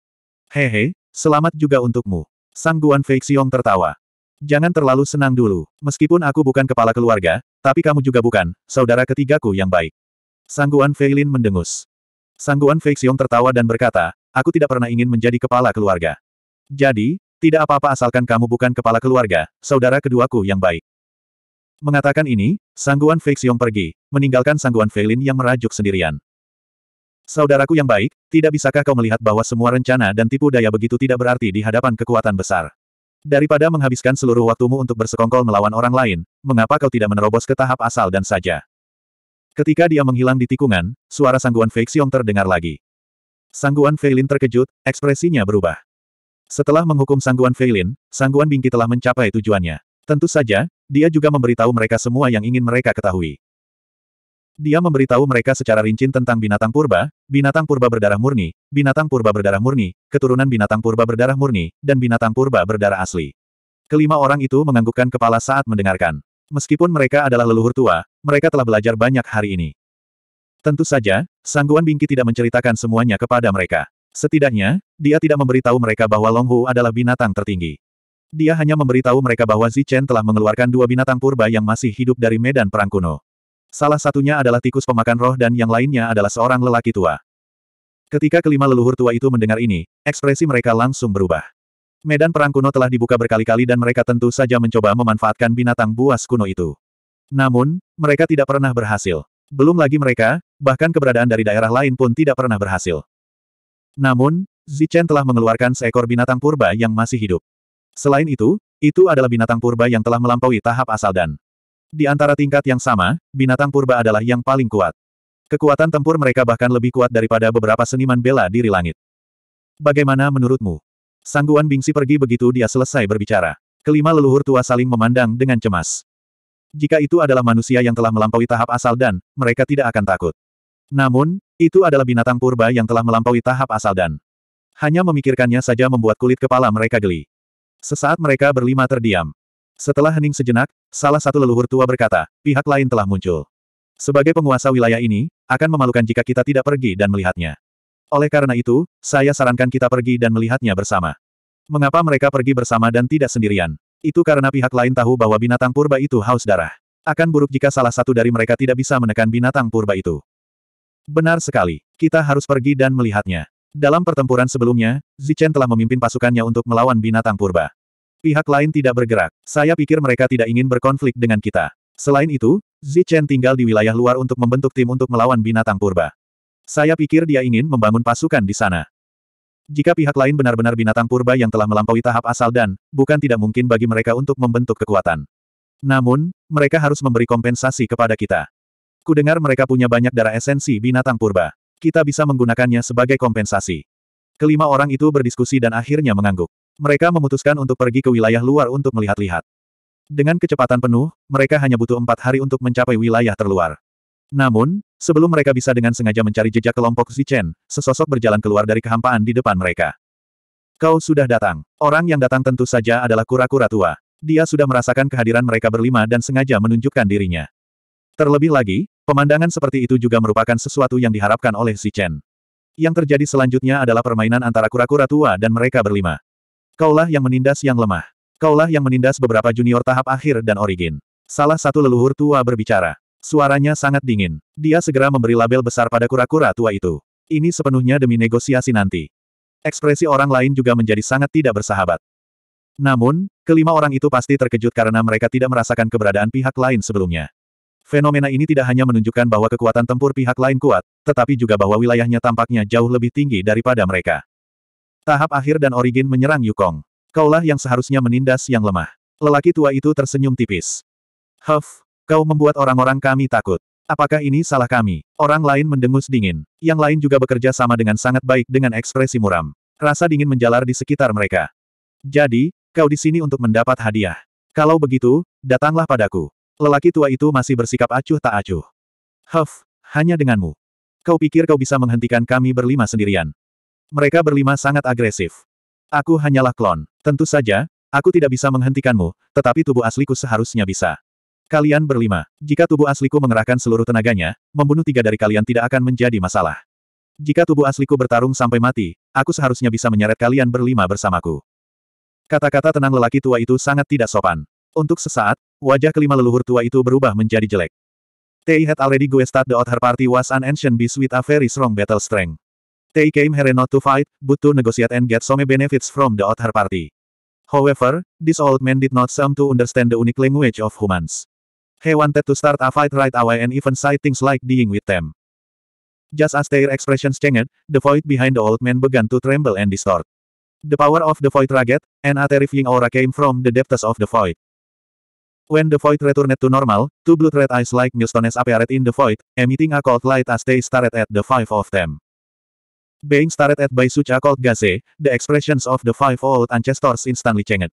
Hehe, selamat juga untukmu. Sangguan Feixiong tertawa. Jangan terlalu senang dulu. Meskipun aku bukan kepala keluarga, tapi kamu juga bukan, saudara ketigaku yang baik. Sangguan Feilin mendengus. Sangguan Feixiong tertawa dan berkata, aku tidak pernah ingin menjadi kepala keluarga. Jadi, tidak apa-apa asalkan kamu bukan kepala keluarga, saudara keduaku yang baik. Mengatakan ini, Sangguan Feixiong pergi, meninggalkan sangguan Feilin yang merajuk sendirian. Saudaraku yang baik, tidak bisakah kau melihat bahwa semua rencana dan tipu daya begitu tidak berarti di hadapan kekuatan besar? Daripada menghabiskan seluruh waktumu untuk bersekongkol melawan orang lain, mengapa kau tidak menerobos ke tahap asal dan saja? Ketika dia menghilang di tikungan, suara sangguan Fei Xiong terdengar lagi. Sangguan Feilin terkejut, ekspresinya berubah. Setelah menghukum Sangguan Feilin, Sangguan Bingki telah mencapai tujuannya. Tentu saja, dia juga memberitahu mereka semua yang ingin mereka ketahui. Dia memberitahu mereka secara rinci tentang binatang purba, binatang purba berdarah murni, binatang purba berdarah murni, keturunan binatang purba berdarah murni, dan binatang purba berdarah asli. Kelima orang itu menganggukkan kepala saat mendengarkan. Meskipun mereka adalah leluhur tua, mereka telah belajar banyak hari ini. Tentu saja, Sangguan Bingki tidak menceritakan semuanya kepada mereka. Setidaknya, dia tidak memberitahu mereka bahwa Longhu adalah binatang tertinggi. Dia hanya memberitahu mereka bahwa Zichen telah mengeluarkan dua binatang purba yang masih hidup dari medan perang kuno. Salah satunya adalah tikus pemakan roh dan yang lainnya adalah seorang lelaki tua. Ketika kelima leluhur tua itu mendengar ini, ekspresi mereka langsung berubah. Medan perang kuno telah dibuka berkali-kali dan mereka tentu saja mencoba memanfaatkan binatang buas kuno itu. Namun, mereka tidak pernah berhasil. Belum lagi mereka, bahkan keberadaan dari daerah lain pun tidak pernah berhasil. Namun, Zichen telah mengeluarkan seekor binatang purba yang masih hidup. Selain itu, itu adalah binatang purba yang telah melampaui tahap asal dan di antara tingkat yang sama, binatang purba adalah yang paling kuat. Kekuatan tempur mereka bahkan lebih kuat daripada beberapa seniman bela diri langit. Bagaimana menurutmu? Sangguan Bingsi pergi begitu dia selesai berbicara. Kelima leluhur tua saling memandang dengan cemas. Jika itu adalah manusia yang telah melampaui tahap asal dan, mereka tidak akan takut. Namun, itu adalah binatang purba yang telah melampaui tahap asal dan. Hanya memikirkannya saja membuat kulit kepala mereka geli. Sesaat mereka berlima terdiam. Setelah hening sejenak, salah satu leluhur tua berkata, pihak lain telah muncul. Sebagai penguasa wilayah ini, akan memalukan jika kita tidak pergi dan melihatnya. Oleh karena itu, saya sarankan kita pergi dan melihatnya bersama. Mengapa mereka pergi bersama dan tidak sendirian? Itu karena pihak lain tahu bahwa binatang purba itu haus darah. Akan buruk jika salah satu dari mereka tidak bisa menekan binatang purba itu. Benar sekali, kita harus pergi dan melihatnya. Dalam pertempuran sebelumnya, Zichen telah memimpin pasukannya untuk melawan binatang purba. Pihak lain tidak bergerak. Saya pikir mereka tidak ingin berkonflik dengan kita. Selain itu, Zichen tinggal di wilayah luar untuk membentuk tim untuk melawan binatang purba. Saya pikir dia ingin membangun pasukan di sana. Jika pihak lain benar-benar binatang purba yang telah melampaui tahap asal dan, bukan tidak mungkin bagi mereka untuk membentuk kekuatan. Namun, mereka harus memberi kompensasi kepada kita. Kudengar mereka punya banyak darah esensi binatang purba. Kita bisa menggunakannya sebagai kompensasi. Kelima orang itu berdiskusi dan akhirnya mengangguk. Mereka memutuskan untuk pergi ke wilayah luar untuk melihat-lihat. Dengan kecepatan penuh, mereka hanya butuh empat hari untuk mencapai wilayah terluar. Namun, sebelum mereka bisa dengan sengaja mencari jejak kelompok Zichen, sesosok berjalan keluar dari kehampaan di depan mereka. Kau sudah datang. Orang yang datang tentu saja adalah kura-kura tua. Dia sudah merasakan kehadiran mereka berlima dan sengaja menunjukkan dirinya. Terlebih lagi, pemandangan seperti itu juga merupakan sesuatu yang diharapkan oleh Zichen. Yang terjadi selanjutnya adalah permainan antara kura-kura tua dan mereka berlima. Kaulah yang menindas yang lemah. Kaulah yang menindas beberapa junior tahap akhir dan origin. Salah satu leluhur tua berbicara. Suaranya sangat dingin. Dia segera memberi label besar pada kura-kura tua itu. Ini sepenuhnya demi negosiasi nanti. Ekspresi orang lain juga menjadi sangat tidak bersahabat. Namun, kelima orang itu pasti terkejut karena mereka tidak merasakan keberadaan pihak lain sebelumnya. Fenomena ini tidak hanya menunjukkan bahwa kekuatan tempur pihak lain kuat, tetapi juga bahwa wilayahnya tampaknya jauh lebih tinggi daripada mereka. Tahap akhir dan Origin menyerang Yukong. Kaulah yang seharusnya menindas yang lemah. Lelaki tua itu tersenyum tipis. Huff, kau membuat orang-orang kami takut. Apakah ini salah kami? Orang lain mendengus dingin. Yang lain juga bekerja sama dengan sangat baik dengan ekspresi muram. Rasa dingin menjalar di sekitar mereka. Jadi, kau di sini untuk mendapat hadiah. Kalau begitu, datanglah padaku. Lelaki tua itu masih bersikap acuh tak acuh. Huff, hanya denganmu. Kau pikir kau bisa menghentikan kami berlima sendirian. Mereka berlima sangat agresif. Aku hanyalah klon. Tentu saja, aku tidak bisa menghentikanmu, tetapi tubuh asliku seharusnya bisa. Kalian berlima. Jika tubuh asliku mengerahkan seluruh tenaganya, membunuh tiga dari kalian tidak akan menjadi masalah. Jika tubuh asliku bertarung sampai mati, aku seharusnya bisa menyeret kalian berlima bersamaku. Kata-kata tenang lelaki tua itu sangat tidak sopan. Untuk sesaat, wajah kelima leluhur tua itu berubah menjadi jelek. They had already guested the other party was an ancient beast with a very strong battle strength. They came here not to fight, but to negotiate and get some benefits from the other party. However, this old man did not seem to understand the unique language of humans. He wanted to start a fight right away and even say things like dealing with them. Just as their expressions changed, the void behind the old man began to tremble and distort. The power of the void ragged, and a terrifying aura came from the depths of the void. When the void returned to normal, two blood red eyes like millstones appeared in the void, emitting a cold light as they stared at the five of them. Being stared at by such a cold gaze, the expressions of the five old ancestors instantly changed.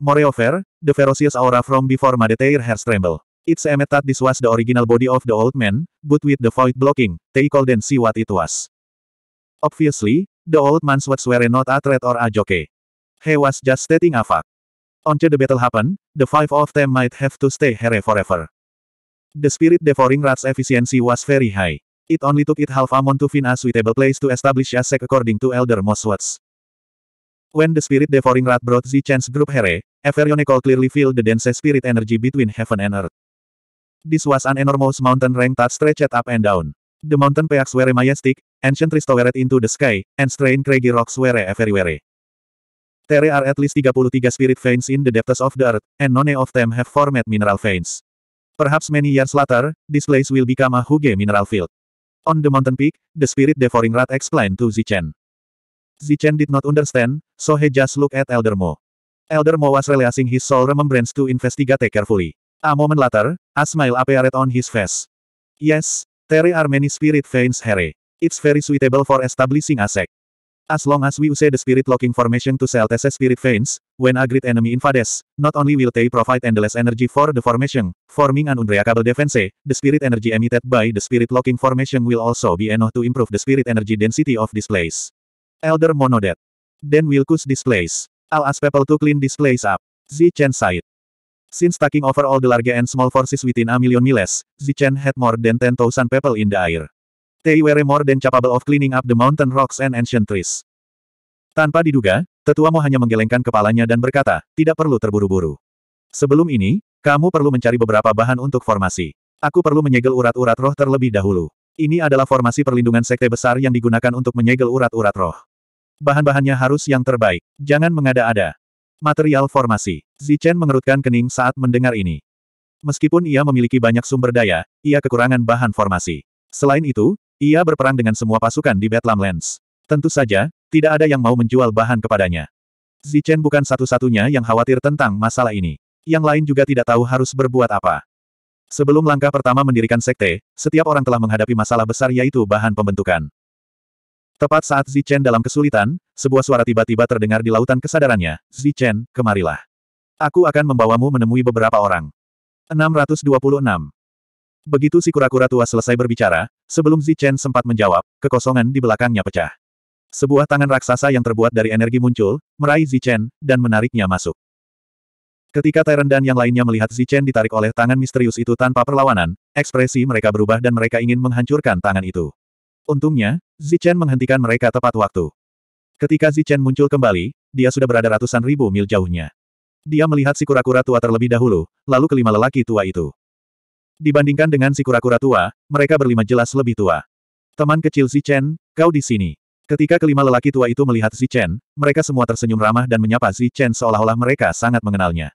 Moreover, the ferocious aura from before made their hairs tremble. It's emet that this was the original body of the old man, but with the void blocking, they couldn't see what it was. Obviously, the old man's words were not a threat or a joke. He was just stating a fact. Once the battle happen, the five of them might have to stay here forever. The spirit devouring rat's efficiency was very high. It only took it half a month to find a suitable place to establish a sect according to Elder Moswatz. When the spirit devouring rat brought the chance group here, Everyonicol clearly feel the dense spirit energy between heaven and earth. This was an enormous mountain rank that stretched up and down. The mountain peaks were majestic, ancient trees towered into the sky, and strange craggy rocks were everywhere. There are at least 33 spirit veins in the depths of the earth, and none of them have formed mineral veins. Perhaps many years later, this place will become a Huge mineral field. On the mountain peak, the spirit devouring rat explained to Zichen. Zichen did not understand, so he just looked at Elder Mo. Elder Mo was releasing his soul remembrance to investigate carefully. A moment later, a smile appeared on his face. Yes, there are many spirit veins here. It's very suitable for establishing a sect. As long as we use the spirit locking formation to sell TC spirit veins, when a great enemy invades, not only will they provide endless energy for the formation, forming an unbreakable defense, the spirit energy emitted by the spirit locking formation will also be enough to improve the spirit energy density of this place. Elder Monodet. Then we'll cause this place. I'll ask people to clean this place up. Zichen sighed. Since taking over all the large and small forces within a million miles, Zichen had more than 10,000 people in the air. They were more than capable of cleaning up the mountain rocks and ancient trees. Tanpa diduga, tetua Mo hanya menggelengkan kepalanya dan berkata, tidak perlu terburu-buru. Sebelum ini, kamu perlu mencari beberapa bahan untuk formasi. Aku perlu menyegel urat-urat roh terlebih dahulu. Ini adalah formasi perlindungan sekte besar yang digunakan untuk menyegel urat-urat roh. Bahan-bahannya harus yang terbaik. Jangan mengada-ada. Material formasi. Zichen mengerutkan kening saat mendengar ini. Meskipun ia memiliki banyak sumber daya, ia kekurangan bahan formasi. Selain itu, ia berperang dengan semua pasukan di Bethlehem Lands. Tentu saja, tidak ada yang mau menjual bahan kepadanya. Zichen bukan satu-satunya yang khawatir tentang masalah ini. Yang lain juga tidak tahu harus berbuat apa. Sebelum langkah pertama mendirikan sekte, setiap orang telah menghadapi masalah besar yaitu bahan pembentukan. Tepat saat Zichen dalam kesulitan, sebuah suara tiba-tiba terdengar di lautan kesadarannya, Zichen, kemarilah. Aku akan membawamu menemui beberapa orang. 626. Begitu si kura-kura tua selesai berbicara, sebelum Zichen sempat menjawab, kekosongan di belakangnya pecah. Sebuah tangan raksasa yang terbuat dari energi muncul, meraih Zichen, dan menariknya masuk. Ketika Tyrant dan yang lainnya melihat Zichen ditarik oleh tangan misterius itu tanpa perlawanan, ekspresi mereka berubah dan mereka ingin menghancurkan tangan itu. Untungnya, Zichen menghentikan mereka tepat waktu. Ketika Zichen muncul kembali, dia sudah berada ratusan ribu mil jauhnya. Dia melihat si kura-kura tua terlebih dahulu, lalu kelima lelaki tua itu. Dibandingkan dengan si kura-kura tua, mereka berlima jelas lebih tua. Teman kecil si Chen, kau di sini. Ketika kelima lelaki tua itu melihat si Chen, mereka semua tersenyum ramah dan menyapa si Chen seolah-olah mereka sangat mengenalnya.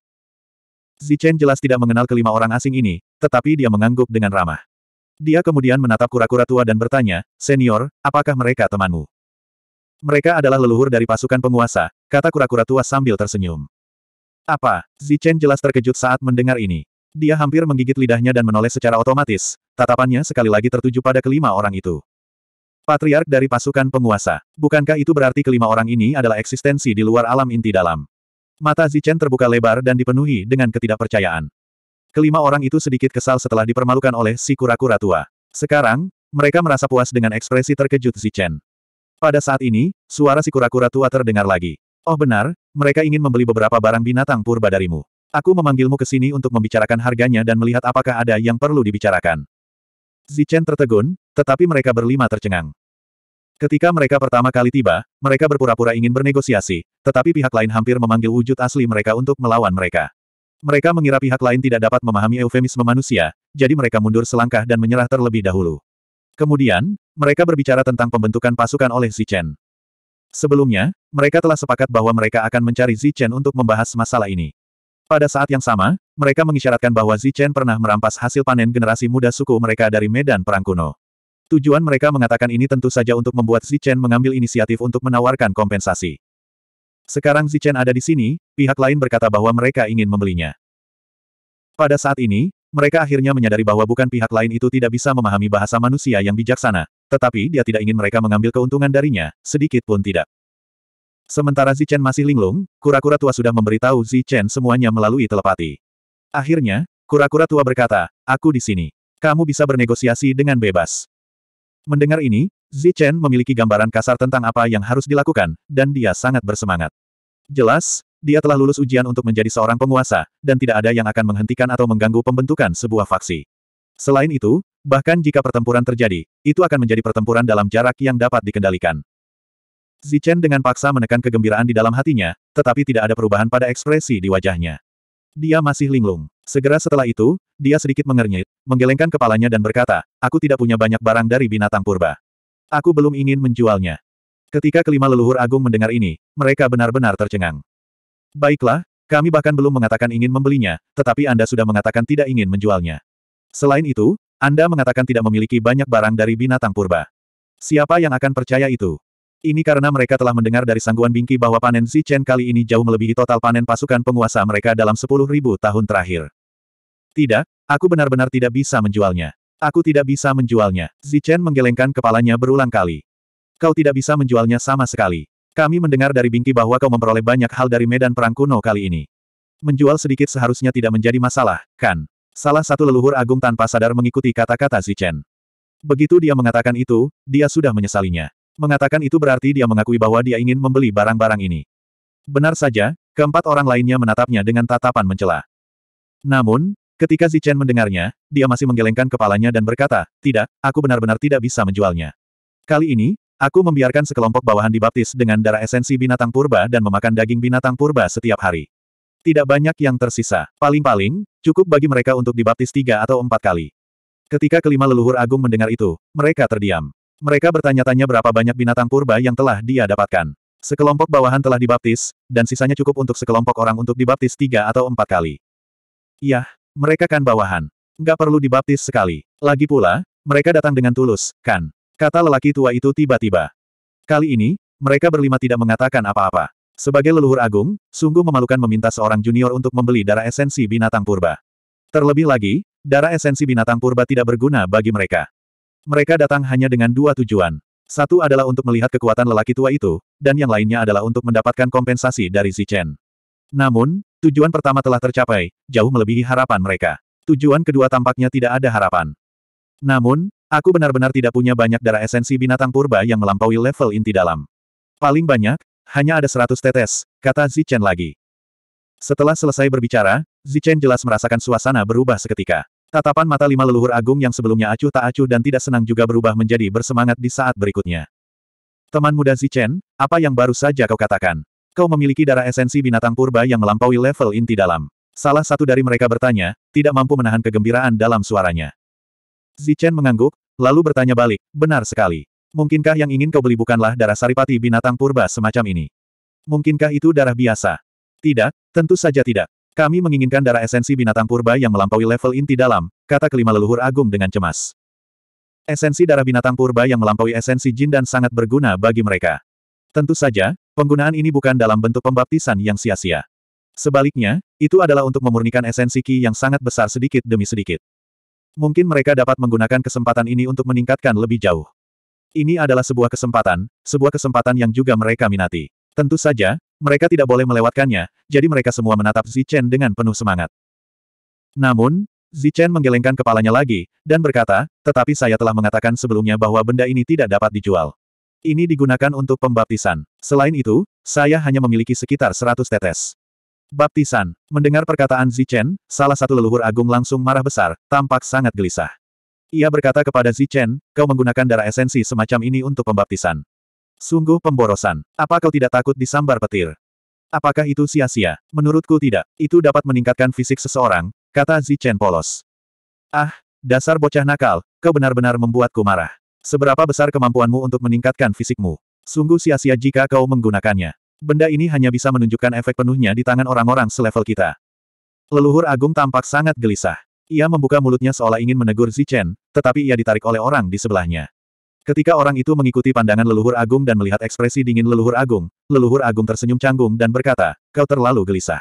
Si Chen jelas tidak mengenal kelima orang asing ini, tetapi dia mengangguk dengan ramah. Dia kemudian menatap kura-kura tua dan bertanya, Senior, apakah mereka temanmu? Mereka adalah leluhur dari pasukan penguasa, kata kura-kura tua sambil tersenyum. Apa? Zichen jelas terkejut saat mendengar ini. Dia hampir menggigit lidahnya dan menoleh secara otomatis, tatapannya sekali lagi tertuju pada kelima orang itu. Patriark dari pasukan penguasa. Bukankah itu berarti kelima orang ini adalah eksistensi di luar alam inti dalam? Mata Zichen terbuka lebar dan dipenuhi dengan ketidakpercayaan. Kelima orang itu sedikit kesal setelah dipermalukan oleh si kura-kura tua. Sekarang, mereka merasa puas dengan ekspresi terkejut Zichen. Pada saat ini, suara si kura-kura tua terdengar lagi. Oh benar, mereka ingin membeli beberapa barang binatang purba darimu. Aku memanggilmu ke sini untuk membicarakan harganya dan melihat apakah ada yang perlu dibicarakan. Zichen tertegun, tetapi mereka berlima tercengang. Ketika mereka pertama kali tiba, mereka berpura-pura ingin bernegosiasi, tetapi pihak lain hampir memanggil wujud asli mereka untuk melawan mereka. Mereka mengira pihak lain tidak dapat memahami eufemisme manusia, jadi mereka mundur selangkah dan menyerah terlebih dahulu. Kemudian, mereka berbicara tentang pembentukan pasukan oleh Zichen. Sebelumnya, mereka telah sepakat bahwa mereka akan mencari Zichen untuk membahas masalah ini. Pada saat yang sama, mereka mengisyaratkan bahwa Zichen pernah merampas hasil panen generasi muda suku mereka dari medan perang kuno. Tujuan mereka mengatakan ini tentu saja untuk membuat Zichen mengambil inisiatif untuk menawarkan kompensasi. Sekarang Zichen ada di sini, pihak lain berkata bahwa mereka ingin membelinya. Pada saat ini, mereka akhirnya menyadari bahwa bukan pihak lain itu tidak bisa memahami bahasa manusia yang bijaksana, tetapi dia tidak ingin mereka mengambil keuntungan darinya, sedikit pun tidak. Sementara Zichen masih linglung, kura-kura tua sudah memberitahu Zichen semuanya melalui telepati. Akhirnya, kura-kura tua berkata, aku di sini. Kamu bisa bernegosiasi dengan bebas. Mendengar ini, Zichen memiliki gambaran kasar tentang apa yang harus dilakukan, dan dia sangat bersemangat. Jelas, dia telah lulus ujian untuk menjadi seorang penguasa, dan tidak ada yang akan menghentikan atau mengganggu pembentukan sebuah faksi. Selain itu, bahkan jika pertempuran terjadi, itu akan menjadi pertempuran dalam jarak yang dapat dikendalikan. Zichen dengan paksa menekan kegembiraan di dalam hatinya, tetapi tidak ada perubahan pada ekspresi di wajahnya. Dia masih linglung. Segera setelah itu, dia sedikit mengernyit, menggelengkan kepalanya dan berkata, aku tidak punya banyak barang dari binatang purba. Aku belum ingin menjualnya. Ketika kelima leluhur agung mendengar ini, mereka benar-benar tercengang. Baiklah, kami bahkan belum mengatakan ingin membelinya, tetapi Anda sudah mengatakan tidak ingin menjualnya. Selain itu, Anda mengatakan tidak memiliki banyak barang dari binatang purba. Siapa yang akan percaya itu? Ini karena mereka telah mendengar dari sangguan Bingki bahwa panen Zichen kali ini jauh melebihi total panen pasukan penguasa mereka dalam 10.000 tahun terakhir. Tidak, aku benar-benar tidak bisa menjualnya. Aku tidak bisa menjualnya. Zichen menggelengkan kepalanya berulang kali. Kau tidak bisa menjualnya sama sekali. Kami mendengar dari Bingki bahwa kau memperoleh banyak hal dari medan perang kuno kali ini. Menjual sedikit seharusnya tidak menjadi masalah, kan? Salah satu leluhur agung tanpa sadar mengikuti kata-kata Zichen. Begitu dia mengatakan itu, dia sudah menyesalinya. Mengatakan itu berarti dia mengakui bahwa dia ingin membeli barang-barang ini. Benar saja, keempat orang lainnya menatapnya dengan tatapan mencela. Namun, ketika Zichen mendengarnya, dia masih menggelengkan kepalanya dan berkata, tidak, aku benar-benar tidak bisa menjualnya. Kali ini, aku membiarkan sekelompok bawahan dibaptis dengan darah esensi binatang purba dan memakan daging binatang purba setiap hari. Tidak banyak yang tersisa. Paling-paling, cukup bagi mereka untuk dibaptis tiga atau empat kali. Ketika kelima leluhur agung mendengar itu, mereka terdiam. Mereka bertanya-tanya berapa banyak binatang purba yang telah dia dapatkan. Sekelompok bawahan telah dibaptis, dan sisanya cukup untuk sekelompok orang untuk dibaptis tiga atau empat kali. Yah, mereka kan bawahan. Nggak perlu dibaptis sekali. Lagi pula, mereka datang dengan tulus, kan? Kata lelaki tua itu tiba-tiba. Kali ini, mereka berlima tidak mengatakan apa-apa. Sebagai leluhur agung, sungguh memalukan meminta seorang junior untuk membeli darah esensi binatang purba. Terlebih lagi, darah esensi binatang purba tidak berguna bagi mereka. Mereka datang hanya dengan dua tujuan. Satu adalah untuk melihat kekuatan lelaki tua itu, dan yang lainnya adalah untuk mendapatkan kompensasi dari Zichen. Namun, tujuan pertama telah tercapai, jauh melebihi harapan mereka. Tujuan kedua tampaknya tidak ada harapan. Namun, aku benar-benar tidak punya banyak darah esensi binatang purba yang melampaui level inti dalam. Paling banyak, hanya ada seratus tetes, kata Zichen lagi. Setelah selesai berbicara, Zichen jelas merasakan suasana berubah seketika. Tatapan mata lima leluhur agung yang sebelumnya acuh tak acuh dan tidak senang juga berubah menjadi bersemangat di saat berikutnya. Teman muda Zichen, apa yang baru saja kau katakan? Kau memiliki darah esensi binatang purba yang melampaui level inti dalam. Salah satu dari mereka bertanya, tidak mampu menahan kegembiraan dalam suaranya. Zichen mengangguk, lalu bertanya balik, benar sekali. Mungkinkah yang ingin kau beli bukanlah darah saripati binatang purba semacam ini? Mungkinkah itu darah biasa? Tidak, tentu saja tidak. Kami menginginkan darah esensi binatang purba yang melampaui level inti dalam, kata kelima leluhur agung dengan cemas. Esensi darah binatang purba yang melampaui esensi jin dan sangat berguna bagi mereka. Tentu saja, penggunaan ini bukan dalam bentuk pembaptisan yang sia-sia. Sebaliknya, itu adalah untuk memurnikan esensi Ki yang sangat besar sedikit demi sedikit. Mungkin mereka dapat menggunakan kesempatan ini untuk meningkatkan lebih jauh. Ini adalah sebuah kesempatan, sebuah kesempatan yang juga mereka minati. Tentu saja, mereka tidak boleh melewatkannya, jadi mereka semua menatap Zichen dengan penuh semangat. Namun, Zichen menggelengkan kepalanya lagi, dan berkata, tetapi saya telah mengatakan sebelumnya bahwa benda ini tidak dapat dijual. Ini digunakan untuk pembaptisan. Selain itu, saya hanya memiliki sekitar 100 tetes. Baptisan. Mendengar perkataan Zichen, salah satu leluhur agung langsung marah besar, tampak sangat gelisah. Ia berkata kepada Zichen, kau menggunakan darah esensi semacam ini untuk pembaptisan. Sungguh pemborosan. Apa kau tidak takut disambar petir? Apakah itu sia-sia? Menurutku tidak. Itu dapat meningkatkan fisik seseorang, kata Zichen polos. Ah, dasar bocah nakal, kau benar-benar membuatku marah. Seberapa besar kemampuanmu untuk meningkatkan fisikmu? Sungguh sia-sia jika kau menggunakannya. Benda ini hanya bisa menunjukkan efek penuhnya di tangan orang-orang selevel kita. Leluhur agung tampak sangat gelisah. Ia membuka mulutnya seolah ingin menegur Zichen, tetapi ia ditarik oleh orang di sebelahnya. Ketika orang itu mengikuti pandangan leluhur agung dan melihat ekspresi dingin leluhur agung, leluhur agung tersenyum canggung dan berkata, kau terlalu gelisah.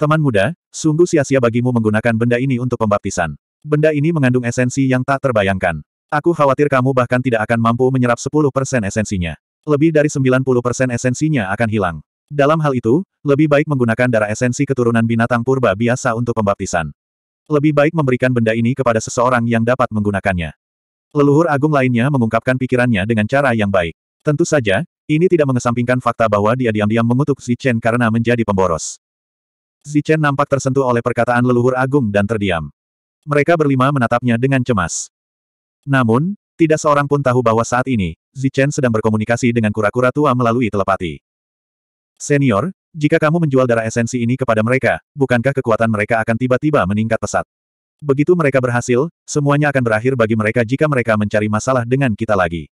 Teman muda, sungguh sia-sia bagimu menggunakan benda ini untuk pembaptisan. Benda ini mengandung esensi yang tak terbayangkan. Aku khawatir kamu bahkan tidak akan mampu menyerap 10% esensinya. Lebih dari 90% esensinya akan hilang. Dalam hal itu, lebih baik menggunakan darah esensi keturunan binatang purba biasa untuk pembaptisan. Lebih baik memberikan benda ini kepada seseorang yang dapat menggunakannya. Leluhur agung lainnya mengungkapkan pikirannya dengan cara yang baik. Tentu saja, ini tidak mengesampingkan fakta bahwa dia diam-diam mengutuk Zichen karena menjadi pemboros. Zichen nampak tersentuh oleh perkataan leluhur agung dan terdiam. Mereka berlima menatapnya dengan cemas. Namun, tidak seorang pun tahu bahwa saat ini, Zichen sedang berkomunikasi dengan kura-kura tua melalui telepati. Senior, jika kamu menjual darah esensi ini kepada mereka, bukankah kekuatan mereka akan tiba-tiba meningkat pesat? Begitu mereka berhasil, semuanya akan berakhir bagi mereka jika mereka mencari masalah dengan kita lagi.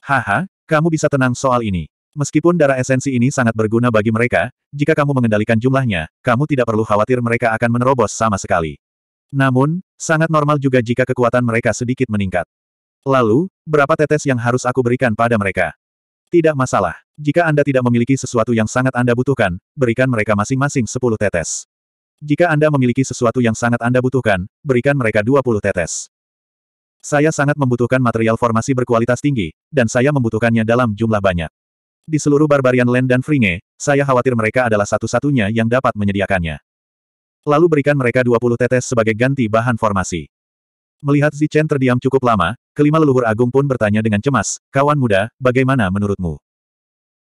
Haha, kamu bisa tenang soal ini. Meskipun darah esensi ini sangat berguna bagi mereka, jika kamu mengendalikan jumlahnya, kamu tidak perlu khawatir mereka akan menerobos sama sekali. Namun, sangat normal juga jika kekuatan mereka sedikit meningkat. Lalu, berapa tetes yang harus aku berikan pada mereka? Tidak masalah. Jika Anda tidak memiliki sesuatu yang sangat Anda butuhkan, berikan mereka masing-masing 10 tetes. Jika Anda memiliki sesuatu yang sangat Anda butuhkan, berikan mereka 20 tetes. Saya sangat membutuhkan material formasi berkualitas tinggi, dan saya membutuhkannya dalam jumlah banyak. Di seluruh Barbarian Land dan Fringe, saya khawatir mereka adalah satu-satunya yang dapat menyediakannya. Lalu berikan mereka 20 tetes sebagai ganti bahan formasi. Melihat Zichen terdiam cukup lama, kelima leluhur agung pun bertanya dengan cemas, kawan muda, bagaimana menurutmu?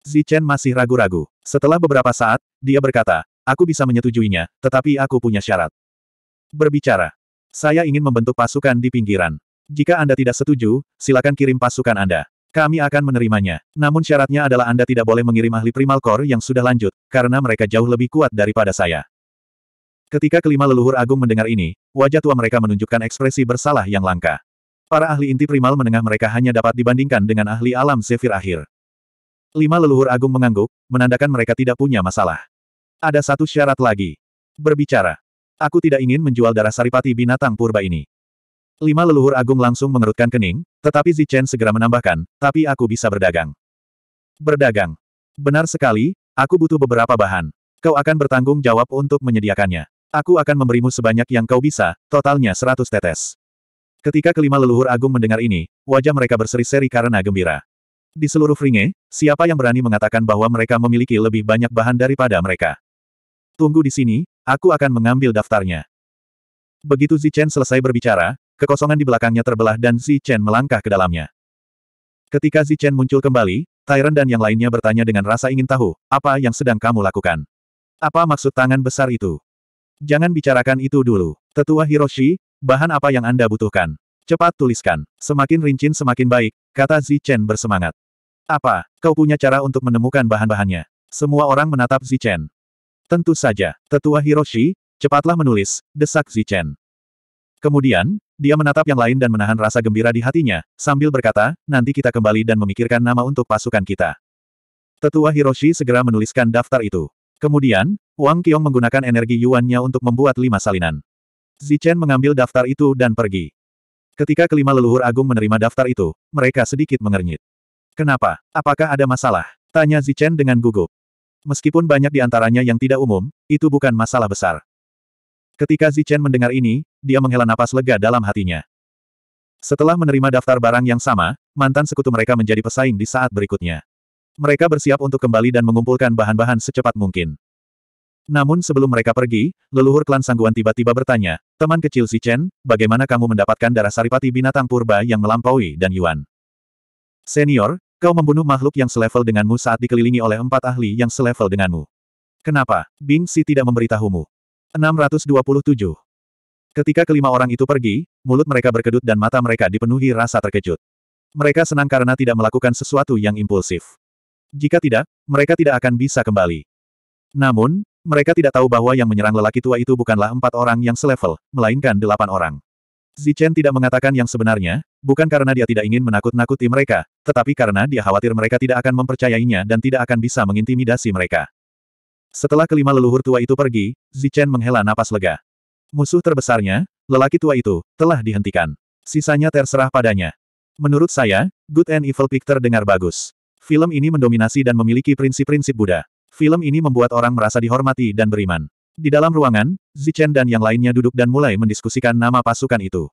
Zichen masih ragu-ragu. Setelah beberapa saat, dia berkata, Aku bisa menyetujuinya, tetapi aku punya syarat. Berbicara. Saya ingin membentuk pasukan di pinggiran. Jika Anda tidak setuju, silakan kirim pasukan Anda. Kami akan menerimanya. Namun syaratnya adalah Anda tidak boleh mengirim ahli primal core yang sudah lanjut, karena mereka jauh lebih kuat daripada saya. Ketika kelima leluhur agung mendengar ini, wajah tua mereka menunjukkan ekspresi bersalah yang langka. Para ahli inti primal menengah mereka hanya dapat dibandingkan dengan ahli alam sefir akhir. Lima leluhur agung mengangguk, menandakan mereka tidak punya masalah. Ada satu syarat lagi. Berbicara. Aku tidak ingin menjual darah saripati binatang purba ini. Lima leluhur agung langsung mengerutkan kening, tetapi Zichen segera menambahkan, tapi aku bisa berdagang. Berdagang. Benar sekali, aku butuh beberapa bahan. Kau akan bertanggung jawab untuk menyediakannya. Aku akan memberimu sebanyak yang kau bisa, totalnya seratus tetes. Ketika kelima leluhur agung mendengar ini, wajah mereka berseri-seri karena gembira. Di seluruh ringe, siapa yang berani mengatakan bahwa mereka memiliki lebih banyak bahan daripada mereka? Tunggu di sini, aku akan mengambil daftarnya. Begitu Zi Chen selesai berbicara, kekosongan di belakangnya terbelah dan Zi Chen melangkah ke dalamnya. Ketika Zi Chen muncul kembali, Tyron dan yang lainnya bertanya dengan rasa ingin tahu, apa yang sedang kamu lakukan? Apa maksud tangan besar itu? Jangan bicarakan itu dulu. Tetua Hiroshi, bahan apa yang Anda butuhkan? Cepat tuliskan. Semakin rincin semakin baik, kata Zi Chen bersemangat. Apa, kau punya cara untuk menemukan bahan-bahannya? Semua orang menatap Zi Chen. Tentu saja, tetua Hiroshi, cepatlah menulis, desak Zichen. Kemudian, dia menatap yang lain dan menahan rasa gembira di hatinya, sambil berkata, nanti kita kembali dan memikirkan nama untuk pasukan kita. Tetua Hiroshi segera menuliskan daftar itu. Kemudian, Wang Qiong menggunakan energi Yuannya untuk membuat lima salinan. Zichen mengambil daftar itu dan pergi. Ketika kelima leluhur agung menerima daftar itu, mereka sedikit mengernyit. Kenapa? Apakah ada masalah? Tanya Zichen dengan gugup. Meskipun banyak di antaranya yang tidak umum, itu bukan masalah besar. Ketika Zichen mendengar ini, dia menghela napas lega dalam hatinya. Setelah menerima daftar barang yang sama, mantan sekutu mereka menjadi pesaing di saat berikutnya. Mereka bersiap untuk kembali dan mengumpulkan bahan-bahan secepat mungkin. Namun sebelum mereka pergi, leluhur klan Sangguan tiba-tiba bertanya, teman kecil si Chen, bagaimana kamu mendapatkan darah saripati binatang purba yang melampaui dan Yuan? Senior, Kau membunuh makhluk yang selevel denganmu saat dikelilingi oleh empat ahli yang selevel denganmu. Kenapa? Bing Si tidak memberitahumu. 627. Ketika kelima orang itu pergi, mulut mereka berkedut dan mata mereka dipenuhi rasa terkejut. Mereka senang karena tidak melakukan sesuatu yang impulsif. Jika tidak, mereka tidak akan bisa kembali. Namun, mereka tidak tahu bahwa yang menyerang lelaki tua itu bukanlah empat orang yang selevel, melainkan delapan orang. Zichen tidak mengatakan yang sebenarnya, bukan karena dia tidak ingin menakut-nakuti mereka, tetapi karena dia khawatir mereka tidak akan mempercayainya dan tidak akan bisa mengintimidasi mereka. Setelah kelima leluhur tua itu pergi, Zichen menghela napas lega. Musuh terbesarnya, lelaki tua itu, telah dihentikan. Sisanya terserah padanya. Menurut saya, Good and Evil Picture dengar bagus. Film ini mendominasi dan memiliki prinsip-prinsip Buddha. Film ini membuat orang merasa dihormati dan beriman. Di dalam ruangan, Zichen dan yang lainnya duduk dan mulai mendiskusikan nama pasukan itu.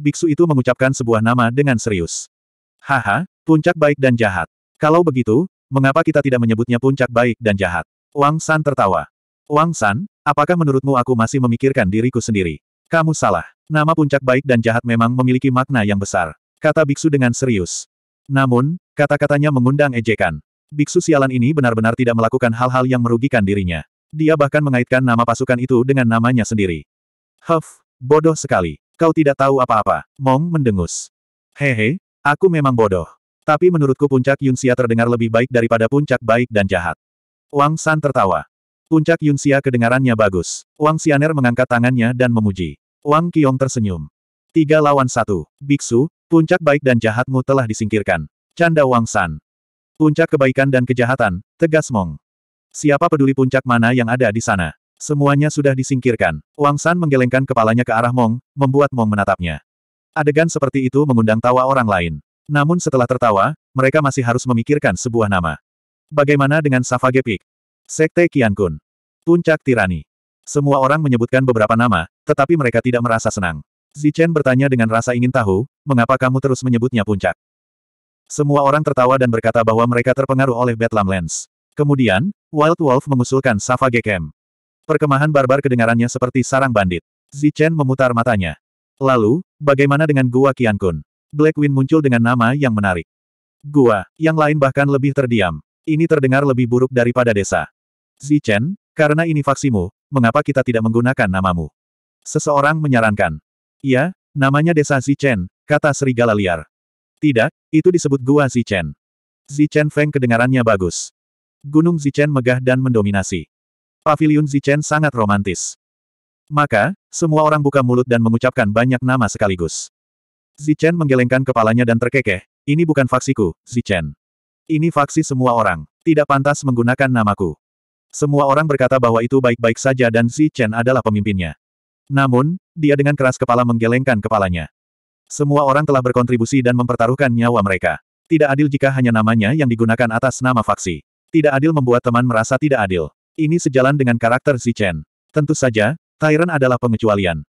Biksu itu mengucapkan sebuah nama dengan serius. Haha, puncak baik dan jahat. Kalau begitu, mengapa kita tidak menyebutnya puncak baik dan jahat? Wang San tertawa. Wang San, apakah menurutmu aku masih memikirkan diriku sendiri? Kamu salah. Nama puncak baik dan jahat memang memiliki makna yang besar. Kata Biksu dengan serius. Namun, kata-katanya mengundang ejekan. Biksu sialan ini benar-benar tidak melakukan hal-hal yang merugikan dirinya. Dia bahkan mengaitkan nama pasukan itu dengan namanya sendiri. Huff, bodoh sekali. Kau tidak tahu apa-apa. Mong mendengus. Hehe, aku memang bodoh. Tapi menurutku puncak Yunxia terdengar lebih baik daripada puncak baik dan jahat. Wang San tertawa. Puncak Yunxia kedengarannya bagus. Wang Xianer mengangkat tangannya dan memuji. Wang Qiong tersenyum. Tiga lawan satu. Biksu, puncak baik dan jahatmu telah disingkirkan. Canda Wang San. Puncak kebaikan dan kejahatan, tegas Mong. Siapa peduli puncak mana yang ada di sana? Semuanya sudah disingkirkan. Wang San menggelengkan kepalanya ke arah Mong, membuat Mong menatapnya. Adegan seperti itu mengundang tawa orang lain. Namun setelah tertawa, mereka masih harus memikirkan sebuah nama. Bagaimana dengan Savage Peak? Sekte Kun, Puncak Tirani. Semua orang menyebutkan beberapa nama, tetapi mereka tidak merasa senang. Zichen bertanya dengan rasa ingin tahu, mengapa kamu terus menyebutnya puncak? Semua orang tertawa dan berkata bahwa mereka terpengaruh oleh Bedlam Lens. Kemudian, Wild Wolf mengusulkan Safa Gekem. Perkemahan barbar kedengarannya seperti sarang bandit. Zichen memutar matanya. Lalu, bagaimana dengan Gua Qiankun? Black Wind muncul dengan nama yang menarik. Gua, yang lain bahkan lebih terdiam. Ini terdengar lebih buruk daripada desa. Zichen, karena ini faksimu, mengapa kita tidak menggunakan namamu? Seseorang menyarankan. Iya, namanya desa Zichen, kata serigala liar. Tidak, itu disebut Gua Zichen. Zichen Feng kedengarannya bagus. Gunung Zichen megah dan mendominasi. Paviliun Zichen sangat romantis. Maka, semua orang buka mulut dan mengucapkan banyak nama sekaligus. Zichen menggelengkan kepalanya dan terkekeh, ini bukan faksiku, Zichen. Ini faksi semua orang, tidak pantas menggunakan namaku. Semua orang berkata bahwa itu baik-baik saja dan Zichen adalah pemimpinnya. Namun, dia dengan keras kepala menggelengkan kepalanya. Semua orang telah berkontribusi dan mempertaruhkan nyawa mereka. Tidak adil jika hanya namanya yang digunakan atas nama faksi. Tidak adil membuat teman merasa tidak adil. Ini sejalan dengan karakter Zichen. Tentu saja, Tyrant adalah pengecualian.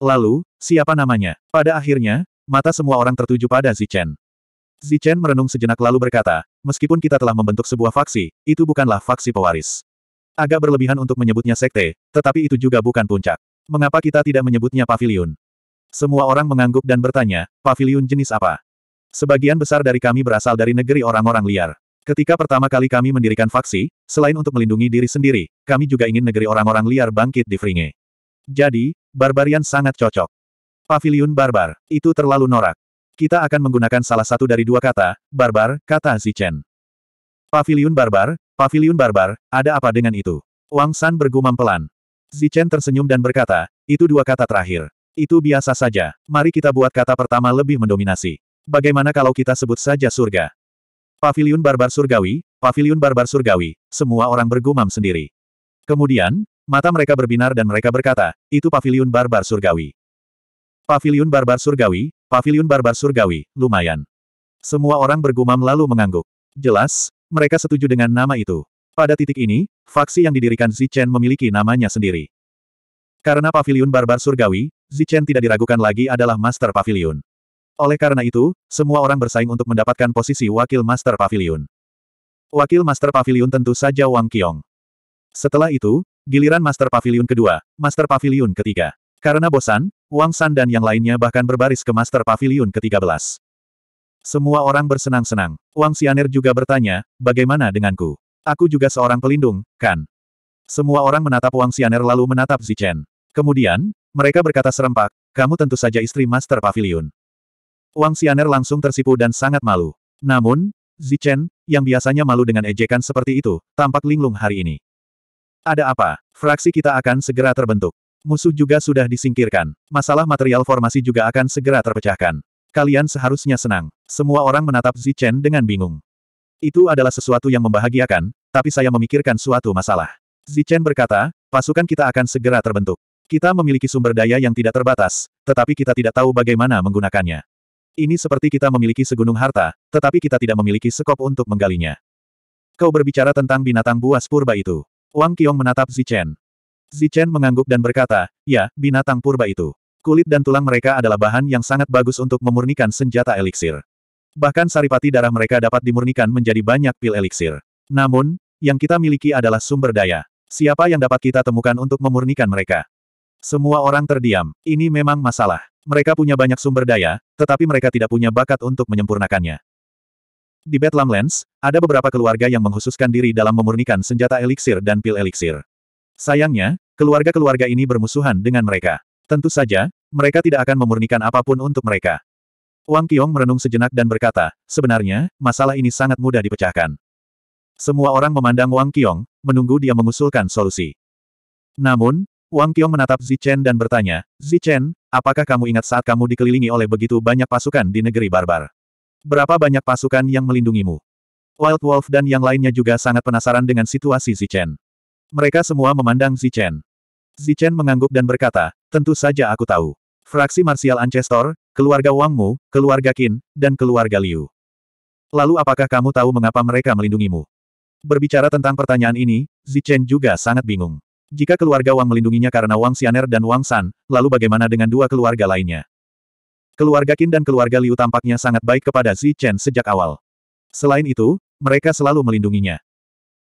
Lalu, siapa namanya? Pada akhirnya, mata semua orang tertuju pada Zichen. Zichen merenung sejenak lalu berkata, meskipun kita telah membentuk sebuah faksi, itu bukanlah faksi pewaris. Agak berlebihan untuk menyebutnya sekte, tetapi itu juga bukan puncak. Mengapa kita tidak menyebutnya pavilion? Semua orang mengangguk dan bertanya, pavilion jenis apa? Sebagian besar dari kami berasal dari negeri orang-orang liar. Ketika pertama kali kami mendirikan faksi, selain untuk melindungi diri sendiri, kami juga ingin negeri orang-orang liar bangkit di Fringe. Jadi, Barbarian sangat cocok. Pavilion Barbar, itu terlalu norak. Kita akan menggunakan salah satu dari dua kata, Barbar, kata Zichen. Pavilion Barbar, Paviliun Barbar, ada apa dengan itu? Wang San bergumam pelan. Zichen tersenyum dan berkata, itu dua kata terakhir. Itu biasa saja, mari kita buat kata pertama lebih mendominasi. Bagaimana kalau kita sebut saja surga? Pavilion Barbar Surgawi, Pavilion Barbar Surgawi, semua orang bergumam sendiri. Kemudian, mata mereka berbinar dan mereka berkata, itu Pavilion Barbar Surgawi. Pavilion Barbar Surgawi, Pavilion Barbar Surgawi, lumayan. Semua orang bergumam lalu mengangguk. Jelas, mereka setuju dengan nama itu. Pada titik ini, faksi yang didirikan Zichen memiliki namanya sendiri. Karena Pavilion Barbar Surgawi, Zichen tidak diragukan lagi adalah Master pavilion. Oleh karena itu, semua orang bersaing untuk mendapatkan posisi wakil Master Pavilion. Wakil Master Pavilion tentu saja Wang Qiong. Setelah itu, giliran Master Pavilion kedua, Master Pavilion ketiga. Karena bosan, Wang San dan yang lainnya bahkan berbaris ke Master Pavilion ke-13. Semua orang bersenang-senang. Wang Xianer juga bertanya, bagaimana denganku? Aku juga seorang pelindung, kan? Semua orang menatap Wang Xianer lalu menatap Zichen. Kemudian, mereka berkata serempak, kamu tentu saja istri Master Pavilion. Wang Xianer langsung tersipu dan sangat malu. Namun, Zichen, yang biasanya malu dengan ejekan seperti itu, tampak linglung hari ini. Ada apa? Fraksi kita akan segera terbentuk. Musuh juga sudah disingkirkan. Masalah material formasi juga akan segera terpecahkan. Kalian seharusnya senang. Semua orang menatap Zichen dengan bingung. Itu adalah sesuatu yang membahagiakan, tapi saya memikirkan suatu masalah. Zichen berkata, pasukan kita akan segera terbentuk. Kita memiliki sumber daya yang tidak terbatas, tetapi kita tidak tahu bagaimana menggunakannya. Ini seperti kita memiliki segunung harta, tetapi kita tidak memiliki sekop untuk menggalinya. Kau berbicara tentang binatang buas purba itu. Wang Qiong menatap Zichen. Zichen mengangguk dan berkata, ya, binatang purba itu. Kulit dan tulang mereka adalah bahan yang sangat bagus untuk memurnikan senjata eliksir. Bahkan saripati darah mereka dapat dimurnikan menjadi banyak pil eliksir. Namun, yang kita miliki adalah sumber daya. Siapa yang dapat kita temukan untuk memurnikan mereka? Semua orang terdiam. Ini memang masalah. Mereka punya banyak sumber daya, tetapi mereka tidak punya bakat untuk menyempurnakannya. Di Bedlam Lands, ada beberapa keluarga yang menghususkan diri dalam memurnikan senjata eliksir dan pil eliksir. Sayangnya, keluarga-keluarga ini bermusuhan dengan mereka. Tentu saja, mereka tidak akan memurnikan apapun untuk mereka. Wang Qiong merenung sejenak dan berkata, sebenarnya, masalah ini sangat mudah dipecahkan. Semua orang memandang Wang Qiong, menunggu dia mengusulkan solusi. Namun, Wang Qiong menatap Zichen dan bertanya, Zichen, Apakah kamu ingat saat kamu dikelilingi oleh begitu banyak pasukan di negeri barbar? Berapa banyak pasukan yang melindungimu? Wild Wolf dan yang lainnya juga sangat penasaran dengan situasi Zichen. Mereka semua memandang Zichen. Zichen mengangguk dan berkata, tentu saja aku tahu. Fraksi Marsial Ancestor, keluarga Wangmu, keluarga Qin, dan keluarga Liu. Lalu apakah kamu tahu mengapa mereka melindungimu? Berbicara tentang pertanyaan ini, Zichen juga sangat bingung. Jika keluarga Wang melindunginya karena Wang Xianer dan Wang San, lalu bagaimana dengan dua keluarga lainnya? Keluarga Qin dan keluarga Liu tampaknya sangat baik kepada Zi Chen sejak awal. Selain itu, mereka selalu melindunginya.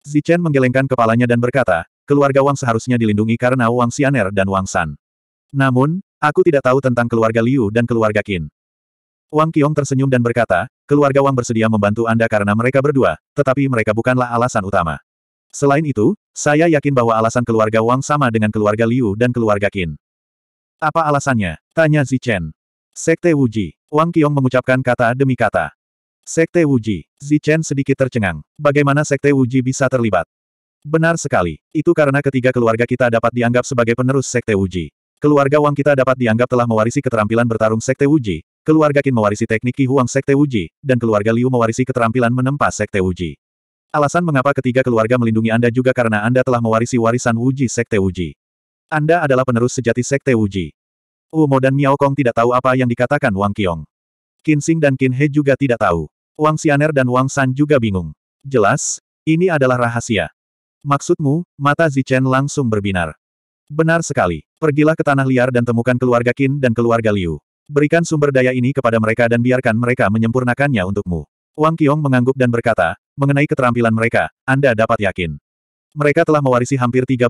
Zi Chen menggelengkan kepalanya dan berkata, keluarga Wang seharusnya dilindungi karena Wang Xianer dan Wang San. Namun, aku tidak tahu tentang keluarga Liu dan keluarga Qin. Wang Qiong tersenyum dan berkata, keluarga Wang bersedia membantu Anda karena mereka berdua, tetapi mereka bukanlah alasan utama. Selain itu, saya yakin bahwa alasan keluarga Wang sama dengan keluarga Liu dan keluarga Qin. Apa alasannya? Tanya Zichen. Sekte Wuji. Wang Qiong mengucapkan kata demi kata. Sekte Wuji. Zichen sedikit tercengang. Bagaimana Sekte Wuji bisa terlibat? Benar sekali. Itu karena ketiga keluarga kita dapat dianggap sebagai penerus Sekte Wuji. Keluarga Wang kita dapat dianggap telah mewarisi keterampilan bertarung Sekte Wuji, keluarga Qin mewarisi teknik Ki Huang Sekte Wuji, dan keluarga Liu mewarisi keterampilan menempa Sekte Wuji. Alasan mengapa ketiga keluarga melindungi Anda juga karena Anda telah mewarisi warisan Wuji Sekte Wuji. Anda adalah penerus sejati Sekte Wuji. Mo dan Miao Kong tidak tahu apa yang dikatakan Wang Qiong. Qin Xing dan Qin He juga tidak tahu. Wang Xianer dan Wang San juga bingung. Jelas, ini adalah rahasia. Maksudmu, mata Zichen langsung berbinar. Benar sekali. Pergilah ke tanah liar dan temukan keluarga Qin dan keluarga Liu. Berikan sumber daya ini kepada mereka dan biarkan mereka menyempurnakannya untukmu. Wang Qiong mengangguk dan berkata, mengenai keterampilan mereka, Anda dapat yakin. Mereka telah mewarisi hampir 30%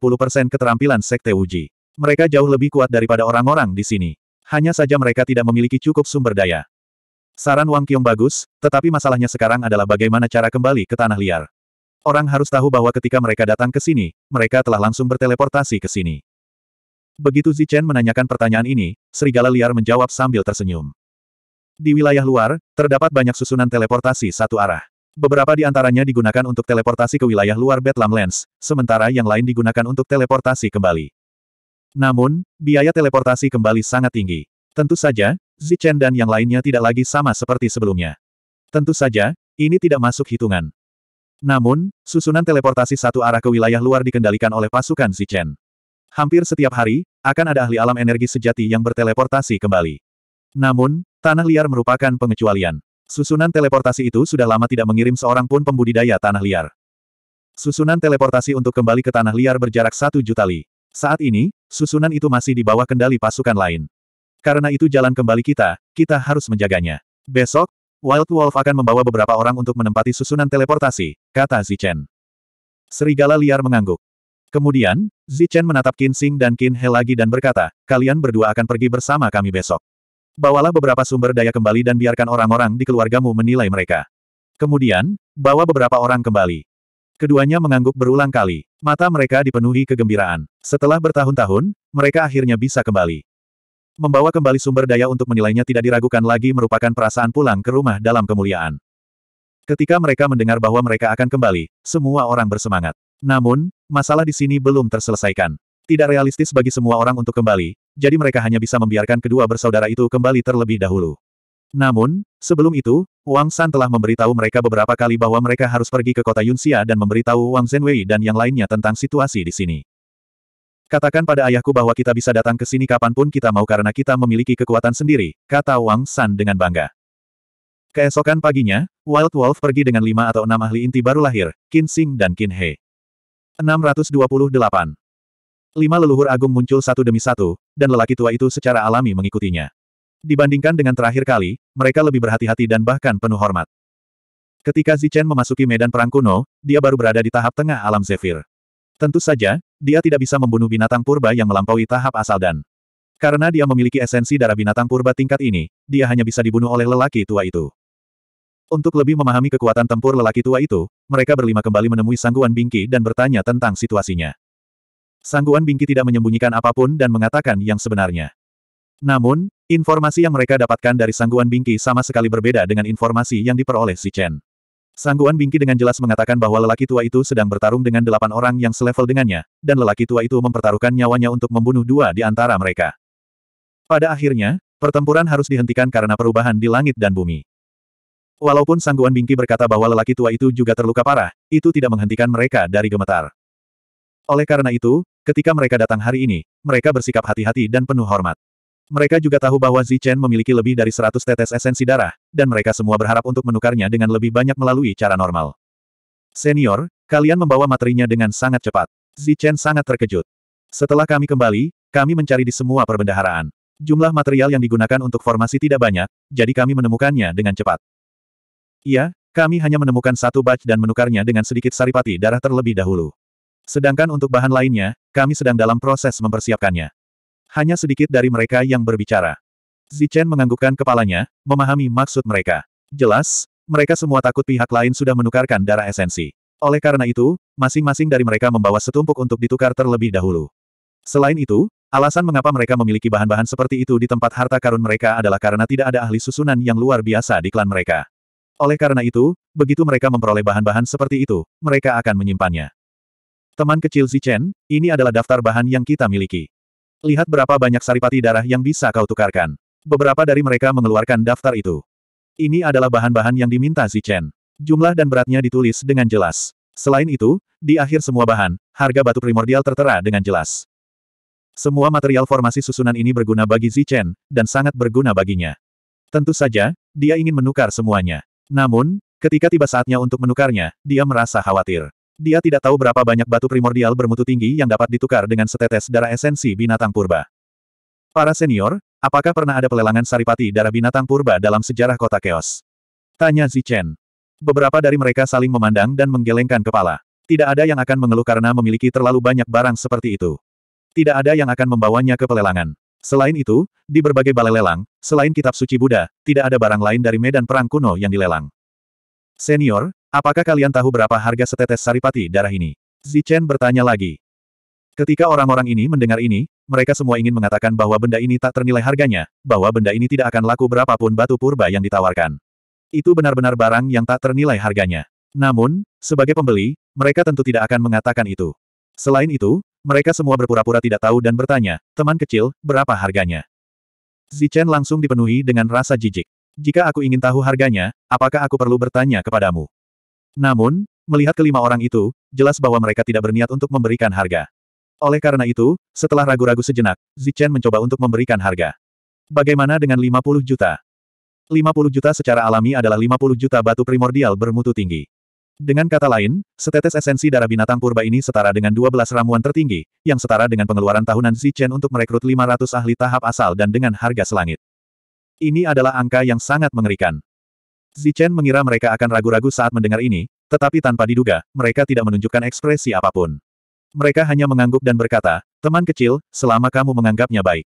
keterampilan Sekte Wuji. Mereka jauh lebih kuat daripada orang-orang di sini. Hanya saja mereka tidak memiliki cukup sumber daya. Saran Wang Qiong bagus, tetapi masalahnya sekarang adalah bagaimana cara kembali ke tanah liar. Orang harus tahu bahwa ketika mereka datang ke sini, mereka telah langsung berteleportasi ke sini. Begitu Zichen menanyakan pertanyaan ini, serigala liar menjawab sambil tersenyum. Di wilayah luar, terdapat banyak susunan teleportasi satu arah. Beberapa di antaranya digunakan untuk teleportasi ke wilayah luar Bedlam Lens, sementara yang lain digunakan untuk teleportasi kembali. Namun, biaya teleportasi kembali sangat tinggi. Tentu saja, Zichen dan yang lainnya tidak lagi sama seperti sebelumnya. Tentu saja, ini tidak masuk hitungan. Namun, susunan teleportasi satu arah ke wilayah luar dikendalikan oleh pasukan Zichen. Hampir setiap hari, akan ada ahli alam energi sejati yang berteleportasi kembali. Namun, tanah liar merupakan pengecualian. Susunan teleportasi itu sudah lama tidak mengirim seorang pun pembudidaya tanah liar. Susunan teleportasi untuk kembali ke tanah liar berjarak satu juta li. Saat ini, susunan itu masih di bawah kendali pasukan lain. Karena itu jalan kembali kita, kita harus menjaganya. Besok, Wild Wolf akan membawa beberapa orang untuk menempati susunan teleportasi, kata Zichen. Serigala liar mengangguk. Kemudian, Zichen menatap Qin Xing dan Qin He lagi dan berkata, kalian berdua akan pergi bersama kami besok bawalah beberapa sumber daya kembali dan biarkan orang-orang di keluargamu menilai mereka. Kemudian, bawa beberapa orang kembali. Keduanya mengangguk berulang kali. Mata mereka dipenuhi kegembiraan. Setelah bertahun-tahun, mereka akhirnya bisa kembali. Membawa kembali sumber daya untuk menilainya tidak diragukan lagi merupakan perasaan pulang ke rumah dalam kemuliaan. Ketika mereka mendengar bahwa mereka akan kembali, semua orang bersemangat. Namun, masalah di sini belum terselesaikan. Tidak realistis bagi semua orang untuk kembali, jadi mereka hanya bisa membiarkan kedua bersaudara itu kembali terlebih dahulu. Namun, sebelum itu, Wang San telah memberitahu mereka beberapa kali bahwa mereka harus pergi ke kota Yunxia dan memberitahu Wang Zhenwei dan yang lainnya tentang situasi di sini. Katakan pada ayahku bahwa kita bisa datang ke sini kapanpun kita mau karena kita memiliki kekuatan sendiri, kata Wang San dengan bangga. Keesokan paginya, Wild Wolf pergi dengan lima atau enam ahli inti baru lahir, Qin Xing dan Qin He. 628. Lima leluhur agung muncul satu demi satu, dan lelaki tua itu secara alami mengikutinya. Dibandingkan dengan terakhir kali, mereka lebih berhati-hati dan bahkan penuh hormat. Ketika Zichen memasuki medan perang kuno, dia baru berada di tahap tengah alam Zephyr. Tentu saja, dia tidak bisa membunuh binatang purba yang melampaui tahap asal dan. Karena dia memiliki esensi darah binatang purba tingkat ini, dia hanya bisa dibunuh oleh lelaki tua itu. Untuk lebih memahami kekuatan tempur lelaki tua itu, mereka berlima kembali menemui sangguan Bingki dan bertanya tentang situasinya. Sangguan Bingki tidak menyembunyikan apapun dan mengatakan yang sebenarnya. Namun, informasi yang mereka dapatkan dari Sangguan Bingki sama sekali berbeda dengan informasi yang diperoleh si Chen. Sangguan Bingki dengan jelas mengatakan bahwa lelaki tua itu sedang bertarung dengan delapan orang yang selevel dengannya, dan lelaki tua itu mempertaruhkan nyawanya untuk membunuh dua di antara mereka. Pada akhirnya, pertempuran harus dihentikan karena perubahan di langit dan bumi. Walaupun Sangguan Bingki berkata bahwa lelaki tua itu juga terluka parah, itu tidak menghentikan mereka dari gemetar. Oleh karena itu, ketika mereka datang hari ini, mereka bersikap hati-hati dan penuh hormat. Mereka juga tahu bahwa Zichen memiliki lebih dari 100 tetes esensi darah, dan mereka semua berharap untuk menukarnya dengan lebih banyak melalui cara normal. Senior, kalian membawa materinya dengan sangat cepat. Zichen sangat terkejut. Setelah kami kembali, kami mencari di semua perbendaharaan. Jumlah material yang digunakan untuk formasi tidak banyak, jadi kami menemukannya dengan cepat. Iya, kami hanya menemukan satu batch dan menukarnya dengan sedikit saripati darah terlebih dahulu. Sedangkan untuk bahan lainnya, kami sedang dalam proses mempersiapkannya. Hanya sedikit dari mereka yang berbicara. Zichen menganggukkan kepalanya, memahami maksud mereka. Jelas, mereka semua takut pihak lain sudah menukarkan darah esensi. Oleh karena itu, masing-masing dari mereka membawa setumpuk untuk ditukar terlebih dahulu. Selain itu, alasan mengapa mereka memiliki bahan-bahan seperti itu di tempat harta karun mereka adalah karena tidak ada ahli susunan yang luar biasa di klan mereka. Oleh karena itu, begitu mereka memperoleh bahan-bahan seperti itu, mereka akan menyimpannya. Teman kecil Zichen, ini adalah daftar bahan yang kita miliki. Lihat berapa banyak saripati darah yang bisa kau tukarkan. Beberapa dari mereka mengeluarkan daftar itu. Ini adalah bahan-bahan yang diminta Zichen. Jumlah dan beratnya ditulis dengan jelas. Selain itu, di akhir semua bahan, harga batu primordial tertera dengan jelas. Semua material formasi susunan ini berguna bagi Zichen, dan sangat berguna baginya. Tentu saja, dia ingin menukar semuanya. Namun, ketika tiba saatnya untuk menukarnya, dia merasa khawatir. Dia tidak tahu berapa banyak batu primordial bermutu tinggi yang dapat ditukar dengan setetes darah esensi binatang purba. Para senior, apakah pernah ada pelelangan saripati darah binatang purba dalam sejarah kota keos? Tanya Zichen. Beberapa dari mereka saling memandang dan menggelengkan kepala. Tidak ada yang akan mengeluh karena memiliki terlalu banyak barang seperti itu. Tidak ada yang akan membawanya ke pelelangan. Selain itu, di berbagai balai lelang, selain kitab suci Buddha, tidak ada barang lain dari medan perang kuno yang dilelang. Senior, Apakah kalian tahu berapa harga setetes saripati darah ini? Zichen bertanya lagi. Ketika orang-orang ini mendengar ini, mereka semua ingin mengatakan bahwa benda ini tak ternilai harganya, bahwa benda ini tidak akan laku berapapun batu purba yang ditawarkan. Itu benar-benar barang yang tak ternilai harganya. Namun, sebagai pembeli, mereka tentu tidak akan mengatakan itu. Selain itu, mereka semua berpura-pura tidak tahu dan bertanya, teman kecil, berapa harganya? Zichen langsung dipenuhi dengan rasa jijik. Jika aku ingin tahu harganya, apakah aku perlu bertanya kepadamu? Namun, melihat kelima orang itu, jelas bahwa mereka tidak berniat untuk memberikan harga. Oleh karena itu, setelah ragu-ragu sejenak, Zichen mencoba untuk memberikan harga. Bagaimana dengan 50 juta? 50 juta secara alami adalah 50 juta batu primordial bermutu tinggi. Dengan kata lain, setetes esensi darah binatang purba ini setara dengan 12 ramuan tertinggi, yang setara dengan pengeluaran tahunan Zichen untuk merekrut 500 ahli tahap asal dan dengan harga selangit. Ini adalah angka yang sangat mengerikan. Zichen mengira mereka akan ragu-ragu saat mendengar ini, tetapi tanpa diduga, mereka tidak menunjukkan ekspresi apapun. Mereka hanya mengangguk dan berkata, teman kecil, selama kamu menganggapnya baik.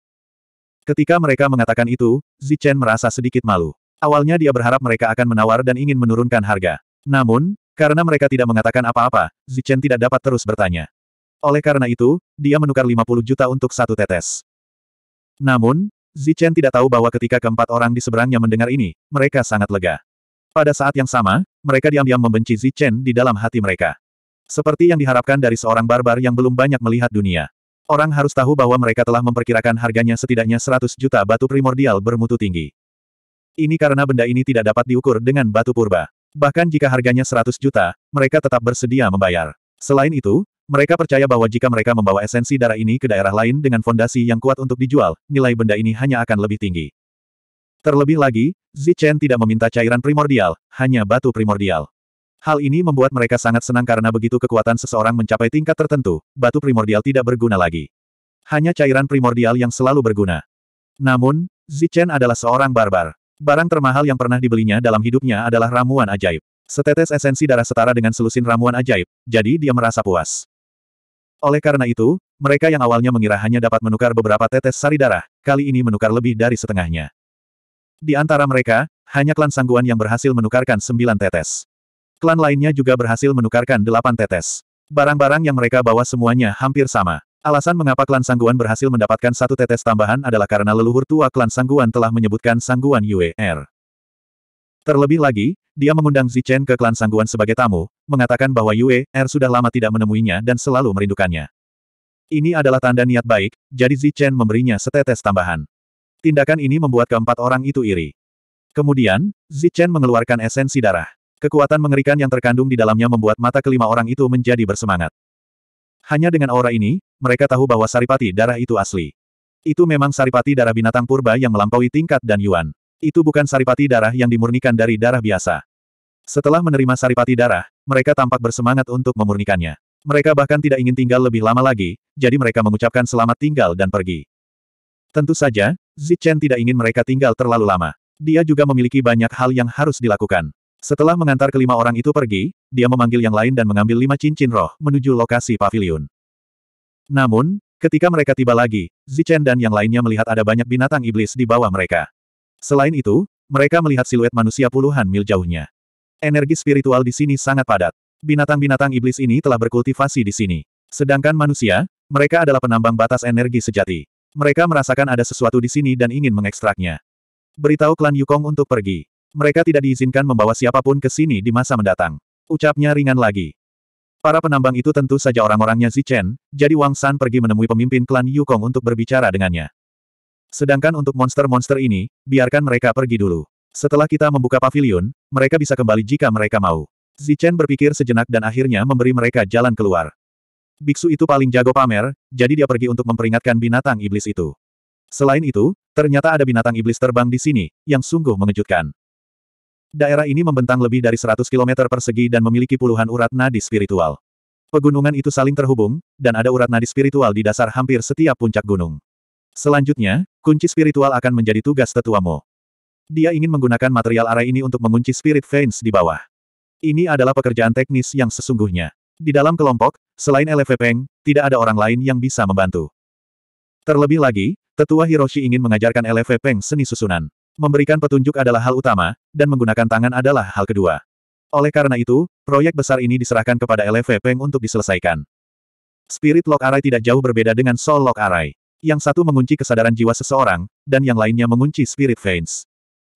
Ketika mereka mengatakan itu, Zichen merasa sedikit malu. Awalnya dia berharap mereka akan menawar dan ingin menurunkan harga. Namun, karena mereka tidak mengatakan apa-apa, Zichen tidak dapat terus bertanya. Oleh karena itu, dia menukar 50 juta untuk satu tetes. Namun, Zichen tidak tahu bahwa ketika keempat orang di seberangnya mendengar ini, mereka sangat lega. Pada saat yang sama, mereka diam-diam membenci Zichen di dalam hati mereka. Seperti yang diharapkan dari seorang barbar yang belum banyak melihat dunia. Orang harus tahu bahwa mereka telah memperkirakan harganya setidaknya 100 juta batu primordial bermutu tinggi. Ini karena benda ini tidak dapat diukur dengan batu purba. Bahkan jika harganya 100 juta, mereka tetap bersedia membayar. Selain itu, mereka percaya bahwa jika mereka membawa esensi darah ini ke daerah lain dengan fondasi yang kuat untuk dijual, nilai benda ini hanya akan lebih tinggi. Terlebih lagi, Zichen tidak meminta cairan primordial, hanya batu primordial. Hal ini membuat mereka sangat senang karena begitu kekuatan seseorang mencapai tingkat tertentu, batu primordial tidak berguna lagi. Hanya cairan primordial yang selalu berguna. Namun, Zichen adalah seorang barbar. Barang termahal yang pernah dibelinya dalam hidupnya adalah ramuan ajaib. Setetes esensi darah setara dengan selusin ramuan ajaib, jadi dia merasa puas. Oleh karena itu, mereka yang awalnya mengira hanya dapat menukar beberapa tetes sari darah, kali ini menukar lebih dari setengahnya. Di antara mereka, hanya klan Sangguan yang berhasil menukarkan sembilan tetes. Klan lainnya juga berhasil menukarkan delapan tetes. Barang-barang yang mereka bawa semuanya hampir sama. Alasan mengapa klan Sangguan berhasil mendapatkan satu tetes tambahan adalah karena leluhur tua klan Sangguan telah menyebutkan Sangguan Yue Er. Terlebih lagi, dia mengundang Zichen ke klan Sangguan sebagai tamu, mengatakan bahwa Yue Er sudah lama tidak menemuinya dan selalu merindukannya. Ini adalah tanda niat baik, jadi Zichen memberinya setetes tambahan. Tindakan ini membuat keempat orang itu iri. Kemudian, Zichen mengeluarkan esensi darah. Kekuatan mengerikan yang terkandung di dalamnya membuat mata kelima orang itu menjadi bersemangat. Hanya dengan aura ini, mereka tahu bahwa saripati darah itu asli. Itu memang saripati darah binatang purba yang melampaui tingkat dan yuan. Itu bukan saripati darah yang dimurnikan dari darah biasa. Setelah menerima saripati darah, mereka tampak bersemangat untuk memurnikannya. Mereka bahkan tidak ingin tinggal lebih lama lagi, jadi mereka mengucapkan selamat tinggal dan pergi. Tentu saja, Zichen tidak ingin mereka tinggal terlalu lama. Dia juga memiliki banyak hal yang harus dilakukan. Setelah mengantar kelima orang itu pergi, dia memanggil yang lain dan mengambil lima cincin roh menuju lokasi pavilion. Namun, ketika mereka tiba lagi, Zichen dan yang lainnya melihat ada banyak binatang iblis di bawah mereka. Selain itu, mereka melihat siluet manusia puluhan mil jauhnya. Energi spiritual di sini sangat padat. Binatang-binatang iblis ini telah berkultivasi di sini. Sedangkan manusia, mereka adalah penambang batas energi sejati. Mereka merasakan ada sesuatu di sini dan ingin mengekstraknya. Beritahu klan Yukong untuk pergi. Mereka tidak diizinkan membawa siapapun ke sini di masa mendatang. Ucapnya ringan lagi. Para penambang itu tentu saja orang-orangnya Zichen, jadi Wang San pergi menemui pemimpin klan Yukong untuk berbicara dengannya. Sedangkan untuk monster-monster ini, biarkan mereka pergi dulu. Setelah kita membuka pavilion, mereka bisa kembali jika mereka mau. Zichen berpikir sejenak dan akhirnya memberi mereka jalan keluar. Biksu itu paling jago pamer, jadi dia pergi untuk memperingatkan binatang iblis itu. Selain itu, ternyata ada binatang iblis terbang di sini, yang sungguh mengejutkan. Daerah ini membentang lebih dari 100 km persegi dan memiliki puluhan urat nadi spiritual. Pegunungan itu saling terhubung, dan ada urat nadi spiritual di dasar hampir setiap puncak gunung. Selanjutnya, kunci spiritual akan menjadi tugas tetuamu. Dia ingin menggunakan material arah ini untuk mengunci spirit veins di bawah. Ini adalah pekerjaan teknis yang sesungguhnya. Di dalam kelompok, Selain LV Peng, tidak ada orang lain yang bisa membantu. Terlebih lagi, tetua Hiroshi ingin mengajarkan LV Peng seni susunan. Memberikan petunjuk adalah hal utama, dan menggunakan tangan adalah hal kedua. Oleh karena itu, proyek besar ini diserahkan kepada LV Peng untuk diselesaikan. Spirit Lock Array tidak jauh berbeda dengan Soul Lock Array. Yang satu mengunci kesadaran jiwa seseorang, dan yang lainnya mengunci Spirit Veins.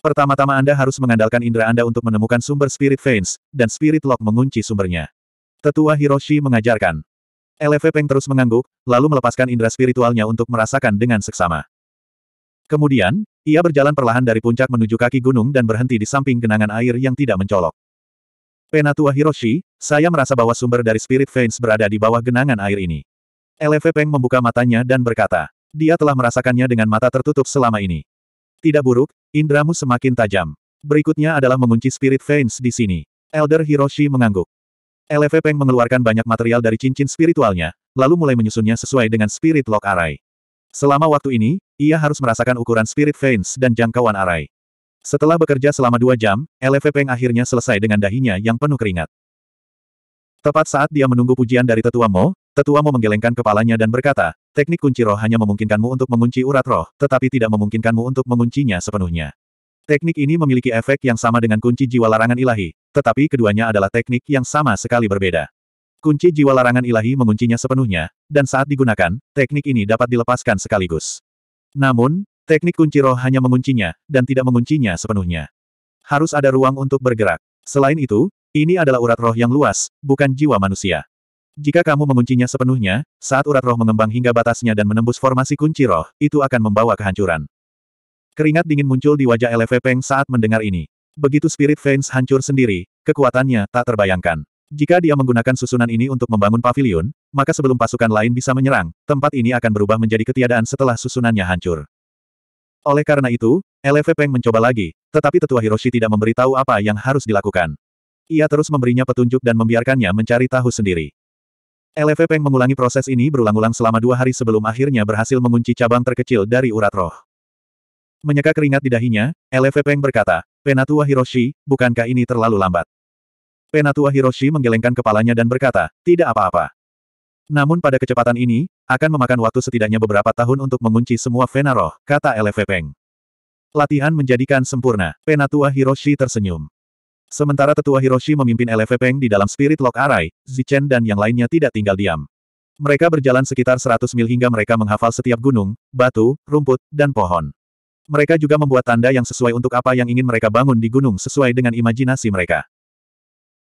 Pertama-tama Anda harus mengandalkan indera Anda untuk menemukan sumber Spirit Veins, dan Spirit Lock mengunci sumbernya. Tetua Hiroshi mengajarkan. LV Peng terus mengangguk, lalu melepaskan indera spiritualnya untuk merasakan dengan seksama. Kemudian, ia berjalan perlahan dari puncak menuju kaki gunung dan berhenti di samping genangan air yang tidak mencolok. Penatua Hiroshi, saya merasa bahwa sumber dari Spirit Veins berada di bawah genangan air ini. LV Peng membuka matanya dan berkata, dia telah merasakannya dengan mata tertutup selama ini. Tidak buruk, indramu semakin tajam. Berikutnya adalah mengunci Spirit Veins di sini. Elder Hiroshi mengangguk. LV Peng mengeluarkan banyak material dari cincin spiritualnya, lalu mulai menyusunnya sesuai dengan spirit lock Array. Selama waktu ini, ia harus merasakan ukuran spirit veins dan jangkauan Array. Setelah bekerja selama dua jam, LV Peng akhirnya selesai dengan dahinya yang penuh keringat. Tepat saat dia menunggu pujian dari Tetua Mo, Tetua Mo menggelengkan kepalanya dan berkata, teknik kunci roh hanya memungkinkanmu untuk mengunci urat roh, tetapi tidak memungkinkanmu untuk menguncinya sepenuhnya. Teknik ini memiliki efek yang sama dengan kunci jiwa larangan ilahi, tetapi keduanya adalah teknik yang sama sekali berbeda. Kunci jiwa larangan ilahi menguncinya sepenuhnya, dan saat digunakan, teknik ini dapat dilepaskan sekaligus. Namun, teknik kunci roh hanya menguncinya, dan tidak menguncinya sepenuhnya. Harus ada ruang untuk bergerak. Selain itu, ini adalah urat roh yang luas, bukan jiwa manusia. Jika kamu menguncinya sepenuhnya, saat urat roh mengembang hingga batasnya dan menembus formasi kunci roh, itu akan membawa kehancuran. Keringat dingin muncul di wajah LV Peng saat mendengar ini. Begitu Spirit Veins hancur sendiri, kekuatannya tak terbayangkan. Jika dia menggunakan susunan ini untuk membangun pavilion, maka sebelum pasukan lain bisa menyerang, tempat ini akan berubah menjadi ketiadaan setelah susunannya hancur. Oleh karena itu, LV Peng mencoba lagi, tetapi tetua Hiroshi tidak memberi tahu apa yang harus dilakukan. Ia terus memberinya petunjuk dan membiarkannya mencari tahu sendiri. LV Peng mengulangi proses ini berulang-ulang selama dua hari sebelum akhirnya berhasil mengunci cabang terkecil dari urat roh. Menyeka keringat di dahinya, Eleve Peng berkata, Penatua Hiroshi, bukankah ini terlalu lambat? Penatua Hiroshi menggelengkan kepalanya dan berkata, tidak apa-apa. Namun pada kecepatan ini, akan memakan waktu setidaknya beberapa tahun untuk mengunci semua Vena Roh, kata Eleve Peng. Latihan menjadikan sempurna, Penatua Hiroshi tersenyum. Sementara tetua Hiroshi memimpin Eleve Peng di dalam Spirit Lock Arai, Zichen dan yang lainnya tidak tinggal diam. Mereka berjalan sekitar 100 mil hingga mereka menghafal setiap gunung, batu, rumput, dan pohon. Mereka juga membuat tanda yang sesuai untuk apa yang ingin mereka bangun di gunung sesuai dengan imajinasi mereka.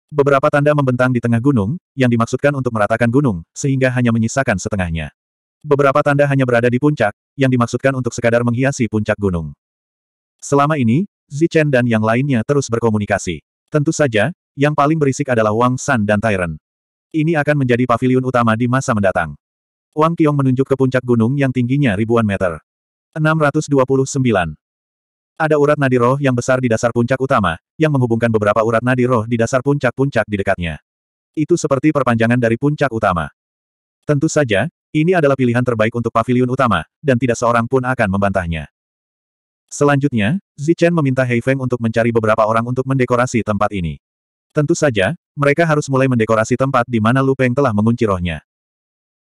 Beberapa tanda membentang di tengah gunung, yang dimaksudkan untuk meratakan gunung, sehingga hanya menyisakan setengahnya. Beberapa tanda hanya berada di puncak, yang dimaksudkan untuk sekadar menghiasi puncak gunung. Selama ini, Zichen dan yang lainnya terus berkomunikasi. Tentu saja, yang paling berisik adalah Wang San dan Tyrant. Ini akan menjadi pavilion utama di masa mendatang. Wang Qiong menunjuk ke puncak gunung yang tingginya ribuan meter. 629. Ada urat nadi roh yang besar di dasar puncak utama, yang menghubungkan beberapa urat nadi roh di dasar puncak-puncak di dekatnya. Itu seperti perpanjangan dari puncak utama. Tentu saja, ini adalah pilihan terbaik untuk pavilion utama, dan tidak seorang pun akan membantahnya. Selanjutnya, Zichen meminta Heifeng untuk mencari beberapa orang untuk mendekorasi tempat ini. Tentu saja, mereka harus mulai mendekorasi tempat di mana Lu Peng telah mengunci rohnya.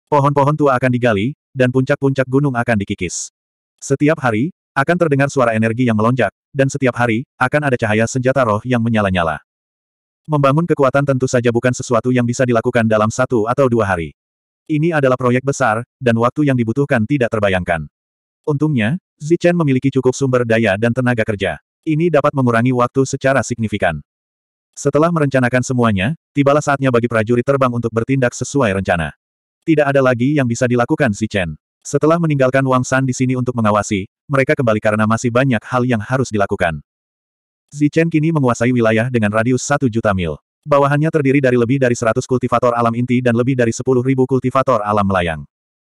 Pohon-pohon tua akan digali, dan puncak-puncak gunung akan dikikis. Setiap hari, akan terdengar suara energi yang melonjak, dan setiap hari, akan ada cahaya senjata roh yang menyala-nyala. Membangun kekuatan tentu saja bukan sesuatu yang bisa dilakukan dalam satu atau dua hari. Ini adalah proyek besar, dan waktu yang dibutuhkan tidak terbayangkan. Untungnya, Zichen memiliki cukup sumber daya dan tenaga kerja. Ini dapat mengurangi waktu secara signifikan. Setelah merencanakan semuanya, tibalah saatnya bagi prajurit terbang untuk bertindak sesuai rencana. Tidak ada lagi yang bisa dilakukan Zichen. Setelah meninggalkan Wang San di sini untuk mengawasi, mereka kembali karena masih banyak hal yang harus dilakukan. Zichen kini menguasai wilayah dengan radius 1 juta mil. Bawahannya terdiri dari lebih dari 100 kultivator alam inti dan lebih dari ribu kultivator alam melayang.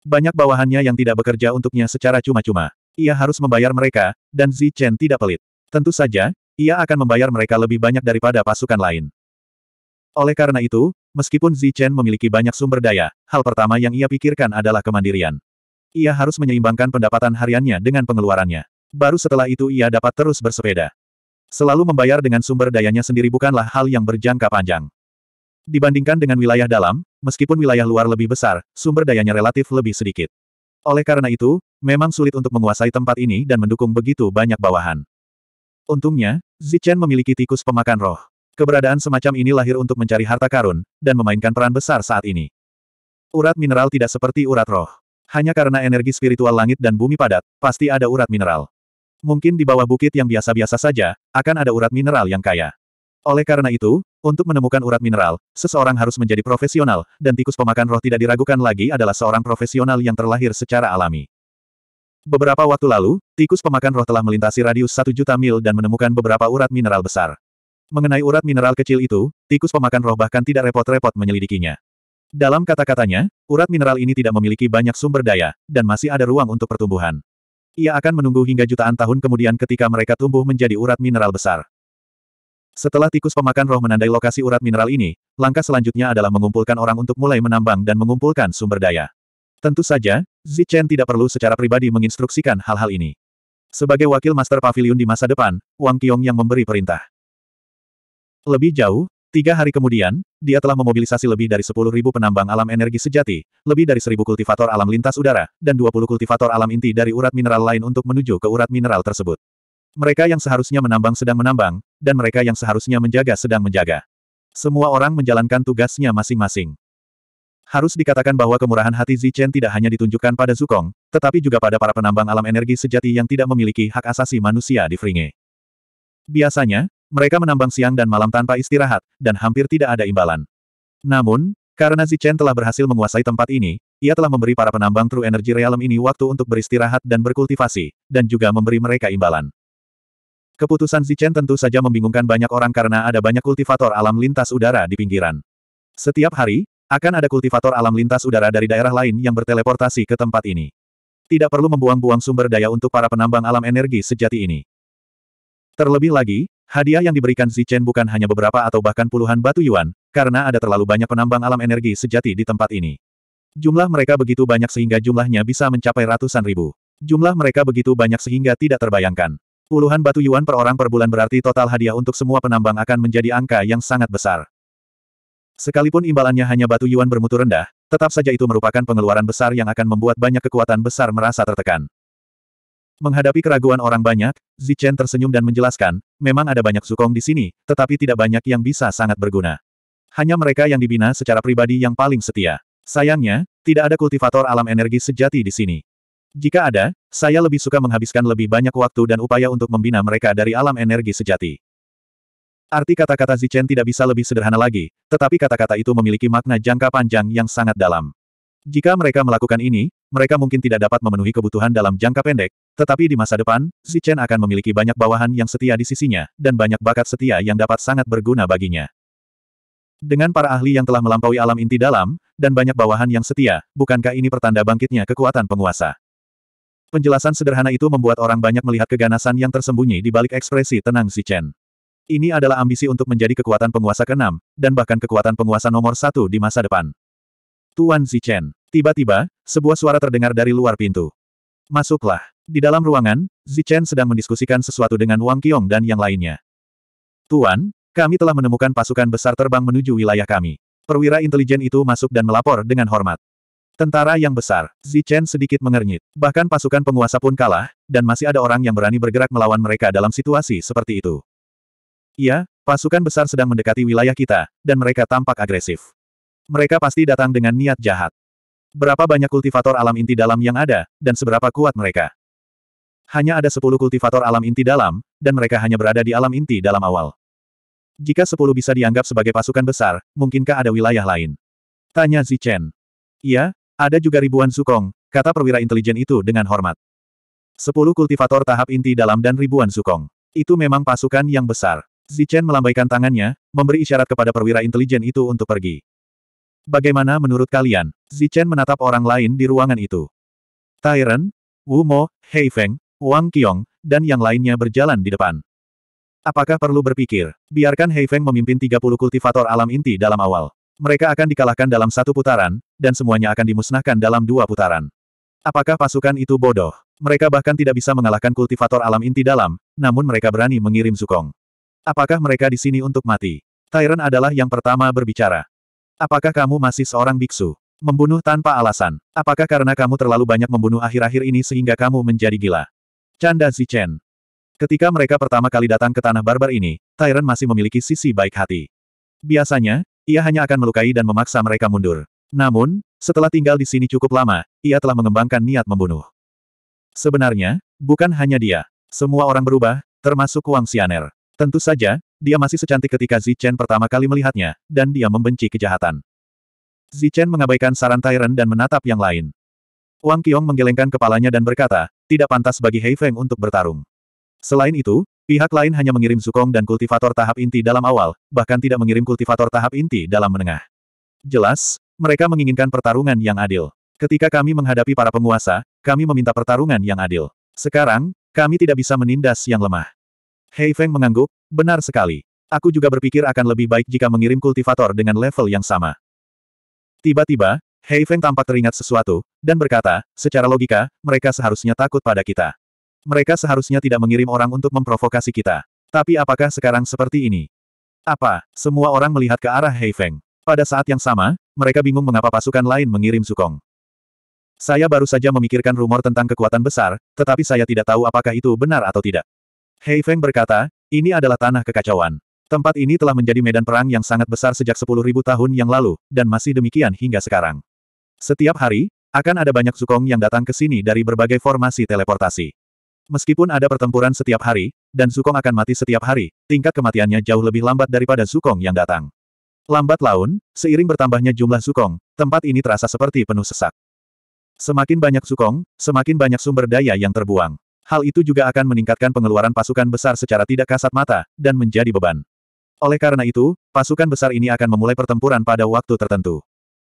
Banyak bawahannya yang tidak bekerja untuknya secara cuma-cuma. Ia harus membayar mereka, dan Zichen tidak pelit. Tentu saja, ia akan membayar mereka lebih banyak daripada pasukan lain. Oleh karena itu, meskipun Zichen memiliki banyak sumber daya, hal pertama yang ia pikirkan adalah kemandirian. Ia harus menyeimbangkan pendapatan hariannya dengan pengeluarannya. Baru setelah itu ia dapat terus bersepeda. Selalu membayar dengan sumber dayanya sendiri bukanlah hal yang berjangka panjang. Dibandingkan dengan wilayah dalam, meskipun wilayah luar lebih besar, sumber dayanya relatif lebih sedikit. Oleh karena itu, memang sulit untuk menguasai tempat ini dan mendukung begitu banyak bawahan. Untungnya, Zichen memiliki tikus pemakan roh. Keberadaan semacam ini lahir untuk mencari harta karun, dan memainkan peran besar saat ini. Urat mineral tidak seperti urat roh. Hanya karena energi spiritual langit dan bumi padat, pasti ada urat mineral. Mungkin di bawah bukit yang biasa-biasa saja, akan ada urat mineral yang kaya. Oleh karena itu, untuk menemukan urat mineral, seseorang harus menjadi profesional, dan tikus pemakan roh tidak diragukan lagi adalah seorang profesional yang terlahir secara alami. Beberapa waktu lalu, tikus pemakan roh telah melintasi radius satu juta mil dan menemukan beberapa urat mineral besar. Mengenai urat mineral kecil itu, tikus pemakan roh bahkan tidak repot-repot menyelidikinya. Dalam kata-katanya, urat mineral ini tidak memiliki banyak sumber daya, dan masih ada ruang untuk pertumbuhan. Ia akan menunggu hingga jutaan tahun kemudian ketika mereka tumbuh menjadi urat mineral besar. Setelah tikus pemakan roh menandai lokasi urat mineral ini, langkah selanjutnya adalah mengumpulkan orang untuk mulai menambang dan mengumpulkan sumber daya. Tentu saja, Zichen tidak perlu secara pribadi menginstruksikan hal-hal ini. Sebagai wakil Master Pavilion di masa depan, Wang Qiong yang memberi perintah. Lebih jauh, Tiga hari kemudian, dia telah memobilisasi lebih dari 10.000 penambang alam energi sejati, lebih dari 1.000 kultivator alam lintas udara, dan 20 kultivator alam inti dari urat mineral lain untuk menuju ke urat mineral tersebut. Mereka yang seharusnya menambang sedang menambang, dan mereka yang seharusnya menjaga sedang menjaga. Semua orang menjalankan tugasnya masing-masing. Harus dikatakan bahwa kemurahan hati Zichen tidak hanya ditunjukkan pada Zukong, tetapi juga pada para penambang alam energi sejati yang tidak memiliki hak asasi manusia di Fringe. Biasanya, mereka menambang siang dan malam tanpa istirahat, dan hampir tidak ada imbalan. Namun, karena Zichen telah berhasil menguasai tempat ini, ia telah memberi para penambang True Energy Realm ini waktu untuk beristirahat dan berkultivasi, dan juga memberi mereka imbalan. Keputusan Zichen tentu saja membingungkan banyak orang karena ada banyak kultivator alam lintas udara di pinggiran. Setiap hari, akan ada kultivator alam lintas udara dari daerah lain yang berteleportasi ke tempat ini. Tidak perlu membuang-buang sumber daya untuk para penambang alam energi sejati ini. Terlebih lagi, Hadiah yang diberikan Zichen bukan hanya beberapa atau bahkan puluhan batu yuan, karena ada terlalu banyak penambang alam energi sejati di tempat ini. Jumlah mereka begitu banyak sehingga jumlahnya bisa mencapai ratusan ribu. Jumlah mereka begitu banyak sehingga tidak terbayangkan. Puluhan batu yuan per orang per bulan berarti total hadiah untuk semua penambang akan menjadi angka yang sangat besar. Sekalipun imbalannya hanya batu yuan bermutu rendah, tetap saja itu merupakan pengeluaran besar yang akan membuat banyak kekuatan besar merasa tertekan. Menghadapi keraguan orang banyak, Zichen tersenyum dan menjelaskan, memang ada banyak sukong di sini, tetapi tidak banyak yang bisa sangat berguna. Hanya mereka yang dibina secara pribadi yang paling setia. Sayangnya, tidak ada kultivator alam energi sejati di sini. Jika ada, saya lebih suka menghabiskan lebih banyak waktu dan upaya untuk membina mereka dari alam energi sejati. Arti kata-kata Zichen tidak bisa lebih sederhana lagi, tetapi kata-kata itu memiliki makna jangka panjang yang sangat dalam. Jika mereka melakukan ini, mereka mungkin tidak dapat memenuhi kebutuhan dalam jangka pendek, tetapi di masa depan, Chen akan memiliki banyak bawahan yang setia di sisinya, dan banyak bakat setia yang dapat sangat berguna baginya. Dengan para ahli yang telah melampaui alam inti dalam, dan banyak bawahan yang setia, bukankah ini pertanda bangkitnya kekuatan penguasa? Penjelasan sederhana itu membuat orang banyak melihat keganasan yang tersembunyi di balik ekspresi tenang Chen. Ini adalah ambisi untuk menjadi kekuatan penguasa keenam, dan bahkan kekuatan penguasa nomor satu di masa depan. Tuan Chen, Tiba-tiba, sebuah suara terdengar dari luar pintu. Masuklah. Di dalam ruangan, Zichen sedang mendiskusikan sesuatu dengan Wang Qiong dan yang lainnya. Tuan, kami telah menemukan pasukan besar terbang menuju wilayah kami. Perwira intelijen itu masuk dan melapor dengan hormat. Tentara yang besar, Zichen sedikit mengernyit. Bahkan pasukan penguasa pun kalah, dan masih ada orang yang berani bergerak melawan mereka dalam situasi seperti itu. Iya, pasukan besar sedang mendekati wilayah kita, dan mereka tampak agresif. Mereka pasti datang dengan niat jahat. Berapa banyak kultivator alam inti dalam yang ada, dan seberapa kuat mereka. Hanya ada sepuluh kultivator alam inti dalam, dan mereka hanya berada di alam inti dalam awal. Jika sepuluh bisa dianggap sebagai pasukan besar, mungkinkah ada wilayah lain? Tanya Zichen. Iya, ada juga ribuan sukong, kata perwira intelijen itu dengan hormat. Sepuluh kultivator tahap inti dalam dan ribuan sukong. Itu memang pasukan yang besar. Zichen melambaikan tangannya, memberi isyarat kepada perwira intelijen itu untuk pergi. Bagaimana menurut kalian? Zichen menatap orang lain di ruangan itu. Tyron, Wu Mo, Hei Feng, Wang Qiong, dan yang lainnya berjalan di depan. Apakah perlu berpikir, biarkan Hei Feng memimpin 30 kultivator alam inti dalam awal. Mereka akan dikalahkan dalam satu putaran, dan semuanya akan dimusnahkan dalam dua putaran. Apakah pasukan itu bodoh? Mereka bahkan tidak bisa mengalahkan kultivator alam inti dalam, namun mereka berani mengirim sukong. Apakah mereka di sini untuk mati? Tyron adalah yang pertama berbicara. Apakah kamu masih seorang biksu? Membunuh tanpa alasan. Apakah karena kamu terlalu banyak membunuh akhir-akhir ini sehingga kamu menjadi gila? Canda Zichen. Ketika mereka pertama kali datang ke tanah barbar ini, Tyrant masih memiliki sisi baik hati. Biasanya, ia hanya akan melukai dan memaksa mereka mundur. Namun, setelah tinggal di sini cukup lama, ia telah mengembangkan niat membunuh. Sebenarnya, bukan hanya dia. Semua orang berubah, termasuk Wang Xianer. Tentu saja, dia masih secantik ketika Zichen pertama kali melihatnya, dan dia membenci kejahatan. Zichen mengabaikan saran Tyrant dan menatap yang lain. Wang Qiong menggelengkan kepalanya dan berkata, tidak pantas bagi Hei Feng untuk bertarung. Selain itu, pihak lain hanya mengirim Sukong dan kultivator tahap inti dalam awal, bahkan tidak mengirim kultivator tahap inti dalam menengah. Jelas, mereka menginginkan pertarungan yang adil. Ketika kami menghadapi para penguasa, kami meminta pertarungan yang adil. Sekarang, kami tidak bisa menindas yang lemah. Hei Feng mengangguk, benar sekali. Aku juga berpikir akan lebih baik jika mengirim kultivator dengan level yang sama. Tiba-tiba, Hei Feng tampak teringat sesuatu, dan berkata, secara logika, mereka seharusnya takut pada kita. Mereka seharusnya tidak mengirim orang untuk memprovokasi kita. Tapi apakah sekarang seperti ini? Apa, semua orang melihat ke arah Hei Feng. Pada saat yang sama, mereka bingung mengapa pasukan lain mengirim Sukong. Saya baru saja memikirkan rumor tentang kekuatan besar, tetapi saya tidak tahu apakah itu benar atau tidak. Hei Feng berkata, ini adalah tanah kekacauan. Tempat ini telah menjadi medan perang yang sangat besar sejak 10.000 tahun yang lalu, dan masih demikian hingga sekarang. Setiap hari, akan ada banyak sukong yang datang ke sini dari berbagai formasi teleportasi. Meskipun ada pertempuran setiap hari, dan sukong akan mati setiap hari, tingkat kematiannya jauh lebih lambat daripada sukong yang datang. Lambat laun, seiring bertambahnya jumlah sukong, tempat ini terasa seperti penuh sesak. Semakin banyak sukong, semakin banyak sumber daya yang terbuang hal itu juga akan meningkatkan pengeluaran pasukan besar secara tidak kasat mata, dan menjadi beban. Oleh karena itu, pasukan besar ini akan memulai pertempuran pada waktu tertentu.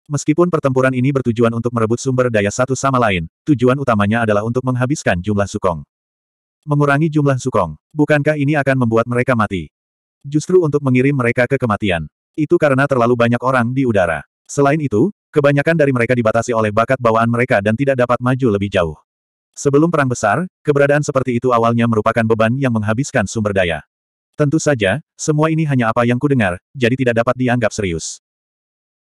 Meskipun pertempuran ini bertujuan untuk merebut sumber daya satu sama lain, tujuan utamanya adalah untuk menghabiskan jumlah sukong. Mengurangi jumlah sukong, bukankah ini akan membuat mereka mati? Justru untuk mengirim mereka ke kematian. Itu karena terlalu banyak orang di udara. Selain itu, kebanyakan dari mereka dibatasi oleh bakat bawaan mereka dan tidak dapat maju lebih jauh. Sebelum perang besar, keberadaan seperti itu awalnya merupakan beban yang menghabiskan sumber daya. Tentu saja, semua ini hanya apa yang kudengar, jadi tidak dapat dianggap serius.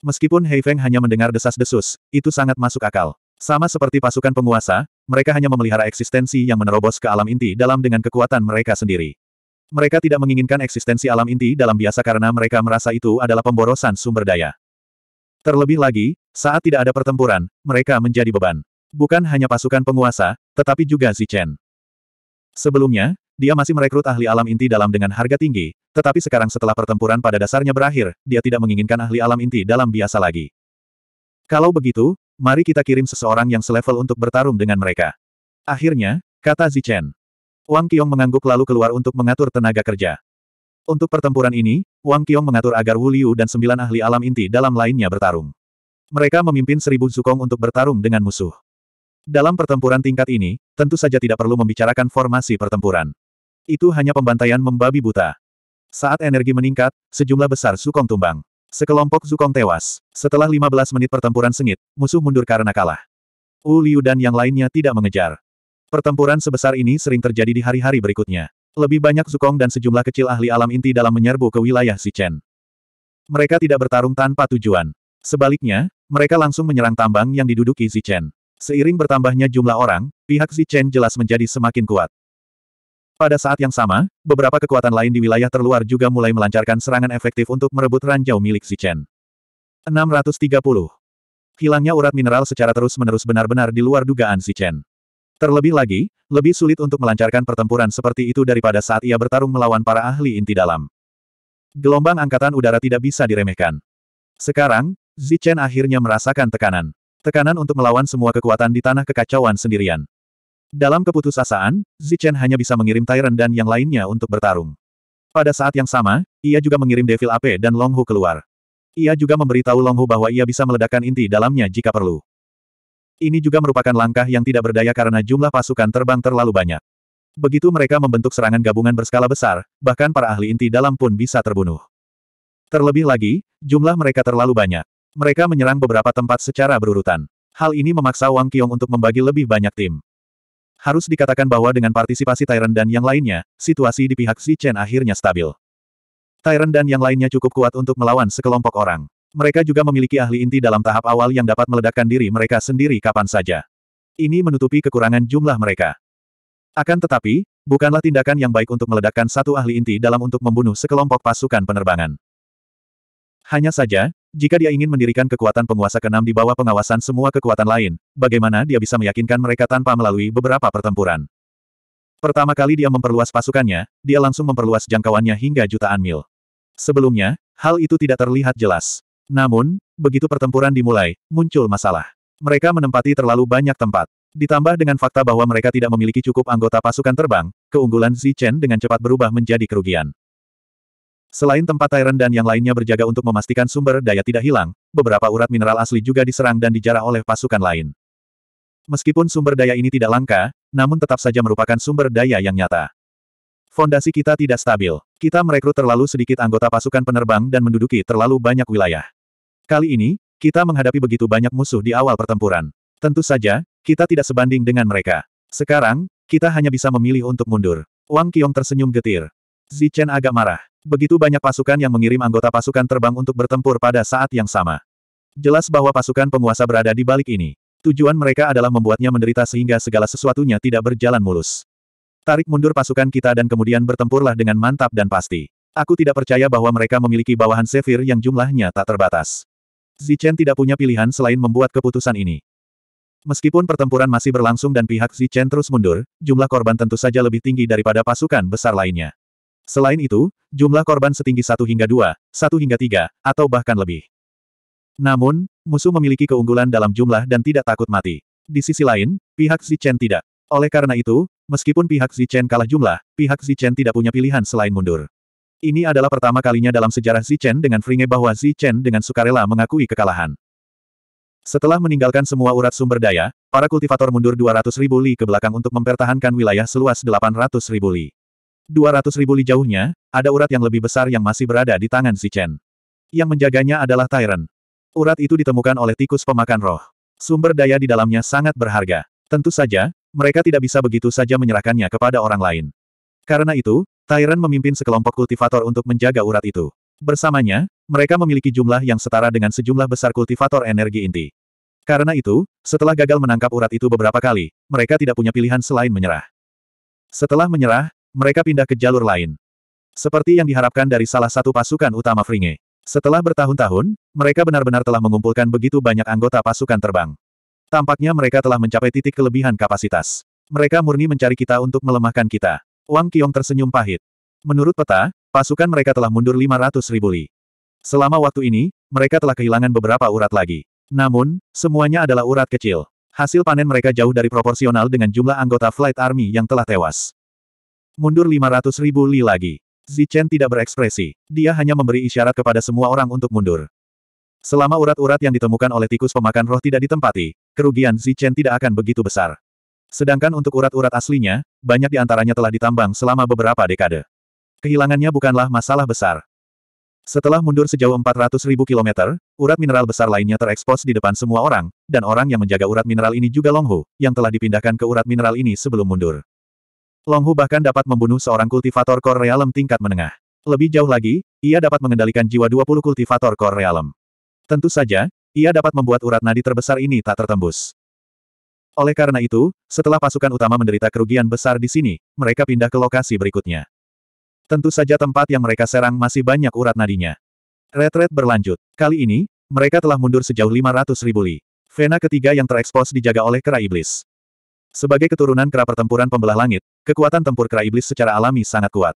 Meskipun Feng hanya mendengar desas-desus, itu sangat masuk akal. Sama seperti pasukan penguasa, mereka hanya memelihara eksistensi yang menerobos ke alam inti dalam dengan kekuatan mereka sendiri. Mereka tidak menginginkan eksistensi alam inti dalam biasa karena mereka merasa itu adalah pemborosan sumber daya. Terlebih lagi, saat tidak ada pertempuran, mereka menjadi beban. Bukan hanya pasukan penguasa, tetapi juga Zichen. Sebelumnya, dia masih merekrut ahli alam inti dalam dengan harga tinggi, tetapi sekarang setelah pertempuran pada dasarnya berakhir, dia tidak menginginkan ahli alam inti dalam biasa lagi. Kalau begitu, mari kita kirim seseorang yang selevel untuk bertarung dengan mereka. Akhirnya, kata Zichen. Wang Qiong mengangguk lalu keluar untuk mengatur tenaga kerja. Untuk pertempuran ini, Wang Qiong mengatur agar Wu Liu dan sembilan ahli alam inti dalam lainnya bertarung. Mereka memimpin seribu zukong untuk bertarung dengan musuh. Dalam pertempuran tingkat ini, tentu saja tidak perlu membicarakan formasi pertempuran. Itu hanya pembantaian membabi buta. Saat energi meningkat, sejumlah besar Sukong tumbang. Sekelompok Sukong tewas. Setelah 15 menit pertempuran sengit, musuh mundur karena kalah. Wu Liu dan yang lainnya tidak mengejar. Pertempuran sebesar ini sering terjadi di hari-hari berikutnya. Lebih banyak Sukong dan sejumlah kecil ahli alam inti dalam menyerbu ke wilayah Chen. Mereka tidak bertarung tanpa tujuan. Sebaliknya, mereka langsung menyerang tambang yang diduduki Chen. Seiring bertambahnya jumlah orang, pihak Zichen jelas menjadi semakin kuat. Pada saat yang sama, beberapa kekuatan lain di wilayah terluar juga mulai melancarkan serangan efektif untuk merebut ranjau milik Zichen. 630. Hilangnya urat mineral secara terus-menerus benar-benar di luar dugaan Zichen. Terlebih lagi, lebih sulit untuk melancarkan pertempuran seperti itu daripada saat ia bertarung melawan para ahli inti dalam. Gelombang angkatan udara tidak bisa diremehkan. Sekarang, Zichen akhirnya merasakan tekanan. Tekanan untuk melawan semua kekuatan di tanah kekacauan sendirian. Dalam keputusasaan, Zichen hanya bisa mengirim Tyrant dan yang lainnya untuk bertarung. Pada saat yang sama, ia juga mengirim Devil Ape dan Longhu keluar. Ia juga memberitahu Longhu bahwa ia bisa meledakkan inti dalamnya jika perlu. Ini juga merupakan langkah yang tidak berdaya karena jumlah pasukan terbang terlalu banyak. Begitu mereka membentuk serangan gabungan berskala besar, bahkan para ahli inti dalam pun bisa terbunuh. Terlebih lagi, jumlah mereka terlalu banyak. Mereka menyerang beberapa tempat secara berurutan. Hal ini memaksa Wang Qiong untuk membagi lebih banyak tim. Harus dikatakan bahwa dengan partisipasi Tyrant dan yang lainnya, situasi di pihak Xi Chen akhirnya stabil. Tyrant dan yang lainnya cukup kuat untuk melawan sekelompok orang. Mereka juga memiliki ahli inti dalam tahap awal yang dapat meledakkan diri mereka sendiri kapan saja. Ini menutupi kekurangan jumlah mereka. Akan tetapi, bukanlah tindakan yang baik untuk meledakkan satu ahli inti dalam untuk membunuh sekelompok pasukan penerbangan. Hanya saja, jika dia ingin mendirikan kekuatan penguasa keenam di bawah pengawasan semua kekuatan lain, bagaimana dia bisa meyakinkan mereka tanpa melalui beberapa pertempuran? Pertama kali dia memperluas pasukannya, dia langsung memperluas jangkauannya hingga jutaan mil. Sebelumnya, hal itu tidak terlihat jelas. Namun, begitu pertempuran dimulai, muncul masalah. Mereka menempati terlalu banyak tempat. Ditambah dengan fakta bahwa mereka tidak memiliki cukup anggota pasukan terbang, keunggulan Zichen dengan cepat berubah menjadi kerugian. Selain tempat Tyran dan yang lainnya berjaga untuk memastikan sumber daya tidak hilang, beberapa urat mineral asli juga diserang dan dijarah oleh pasukan lain. Meskipun sumber daya ini tidak langka, namun tetap saja merupakan sumber daya yang nyata. Fondasi kita tidak stabil. Kita merekrut terlalu sedikit anggota pasukan penerbang dan menduduki terlalu banyak wilayah. Kali ini, kita menghadapi begitu banyak musuh di awal pertempuran. Tentu saja, kita tidak sebanding dengan mereka. Sekarang, kita hanya bisa memilih untuk mundur. Wang Qiong tersenyum getir. Zichen agak marah. Begitu banyak pasukan yang mengirim anggota pasukan terbang untuk bertempur pada saat yang sama. Jelas bahwa pasukan penguasa berada di balik ini. Tujuan mereka adalah membuatnya menderita sehingga segala sesuatunya tidak berjalan mulus. Tarik mundur pasukan kita dan kemudian bertempurlah dengan mantap dan pasti. Aku tidak percaya bahwa mereka memiliki bawahan sefir yang jumlahnya tak terbatas. Zichen tidak punya pilihan selain membuat keputusan ini. Meskipun pertempuran masih berlangsung dan pihak Zichen terus mundur, jumlah korban tentu saja lebih tinggi daripada pasukan besar lainnya. Selain itu, jumlah korban setinggi satu hingga dua, satu hingga tiga, atau bahkan lebih. Namun, musuh memiliki keunggulan dalam jumlah dan tidak takut mati. Di sisi lain, pihak Zichen tidak. Oleh karena itu, meskipun pihak Zichen kalah jumlah, pihak Zichen tidak punya pilihan selain mundur. Ini adalah pertama kalinya dalam sejarah Zichen dengan Fringe bahwa Zichen dengan sukarela mengakui kekalahan. Setelah meninggalkan semua urat sumber daya, para kultivator mundur ribu li ke belakang untuk mempertahankan wilayah seluas 800.000 li. 200 ribu li jauhnya, ada urat yang lebih besar yang masih berada di tangan si Chen. Yang menjaganya adalah Tyrant. Urat itu ditemukan oleh tikus pemakan roh. Sumber daya di dalamnya sangat berharga. Tentu saja, mereka tidak bisa begitu saja menyerahkannya kepada orang lain. Karena itu, Tyrant memimpin sekelompok kultivator untuk menjaga urat itu. Bersamanya, mereka memiliki jumlah yang setara dengan sejumlah besar kultivator energi inti. Karena itu, setelah gagal menangkap urat itu beberapa kali, mereka tidak punya pilihan selain menyerah. Setelah menyerah, mereka pindah ke jalur lain. Seperti yang diharapkan dari salah satu pasukan utama Fringe. Setelah bertahun-tahun, mereka benar-benar telah mengumpulkan begitu banyak anggota pasukan terbang. Tampaknya mereka telah mencapai titik kelebihan kapasitas. Mereka murni mencari kita untuk melemahkan kita. Wang Qiong tersenyum pahit. Menurut peta, pasukan mereka telah mundur 500 ribu li. Selama waktu ini, mereka telah kehilangan beberapa urat lagi. Namun, semuanya adalah urat kecil. Hasil panen mereka jauh dari proporsional dengan jumlah anggota Flight Army yang telah tewas. Mundur 500 ribu li lagi. Zichen tidak berekspresi. Dia hanya memberi isyarat kepada semua orang untuk mundur. Selama urat-urat yang ditemukan oleh tikus pemakan roh tidak ditempati, kerugian Zichen tidak akan begitu besar. Sedangkan untuk urat-urat aslinya, banyak di antaranya telah ditambang selama beberapa dekade. Kehilangannya bukanlah masalah besar. Setelah mundur sejauh 400 ribu kilometer, urat mineral besar lainnya terekspos di depan semua orang, dan orang yang menjaga urat mineral ini juga Longhu, yang telah dipindahkan ke urat mineral ini sebelum mundur. Longhu bahkan dapat membunuh seorang kultivator core Realm tingkat menengah. Lebih jauh lagi, ia dapat mengendalikan jiwa 20 kultivator core Realm. Tentu saja, ia dapat membuat urat nadi terbesar ini tak tertembus. Oleh karena itu, setelah pasukan utama menderita kerugian besar di sini, mereka pindah ke lokasi berikutnya. Tentu saja tempat yang mereka serang masih banyak urat nadinya. Retret berlanjut. Kali ini, mereka telah mundur sejauh 500 ribu li. Vena ketiga yang terekspos dijaga oleh kera iblis. Sebagai keturunan kera pertempuran pembelah langit, kekuatan tempur kera iblis secara alami sangat kuat.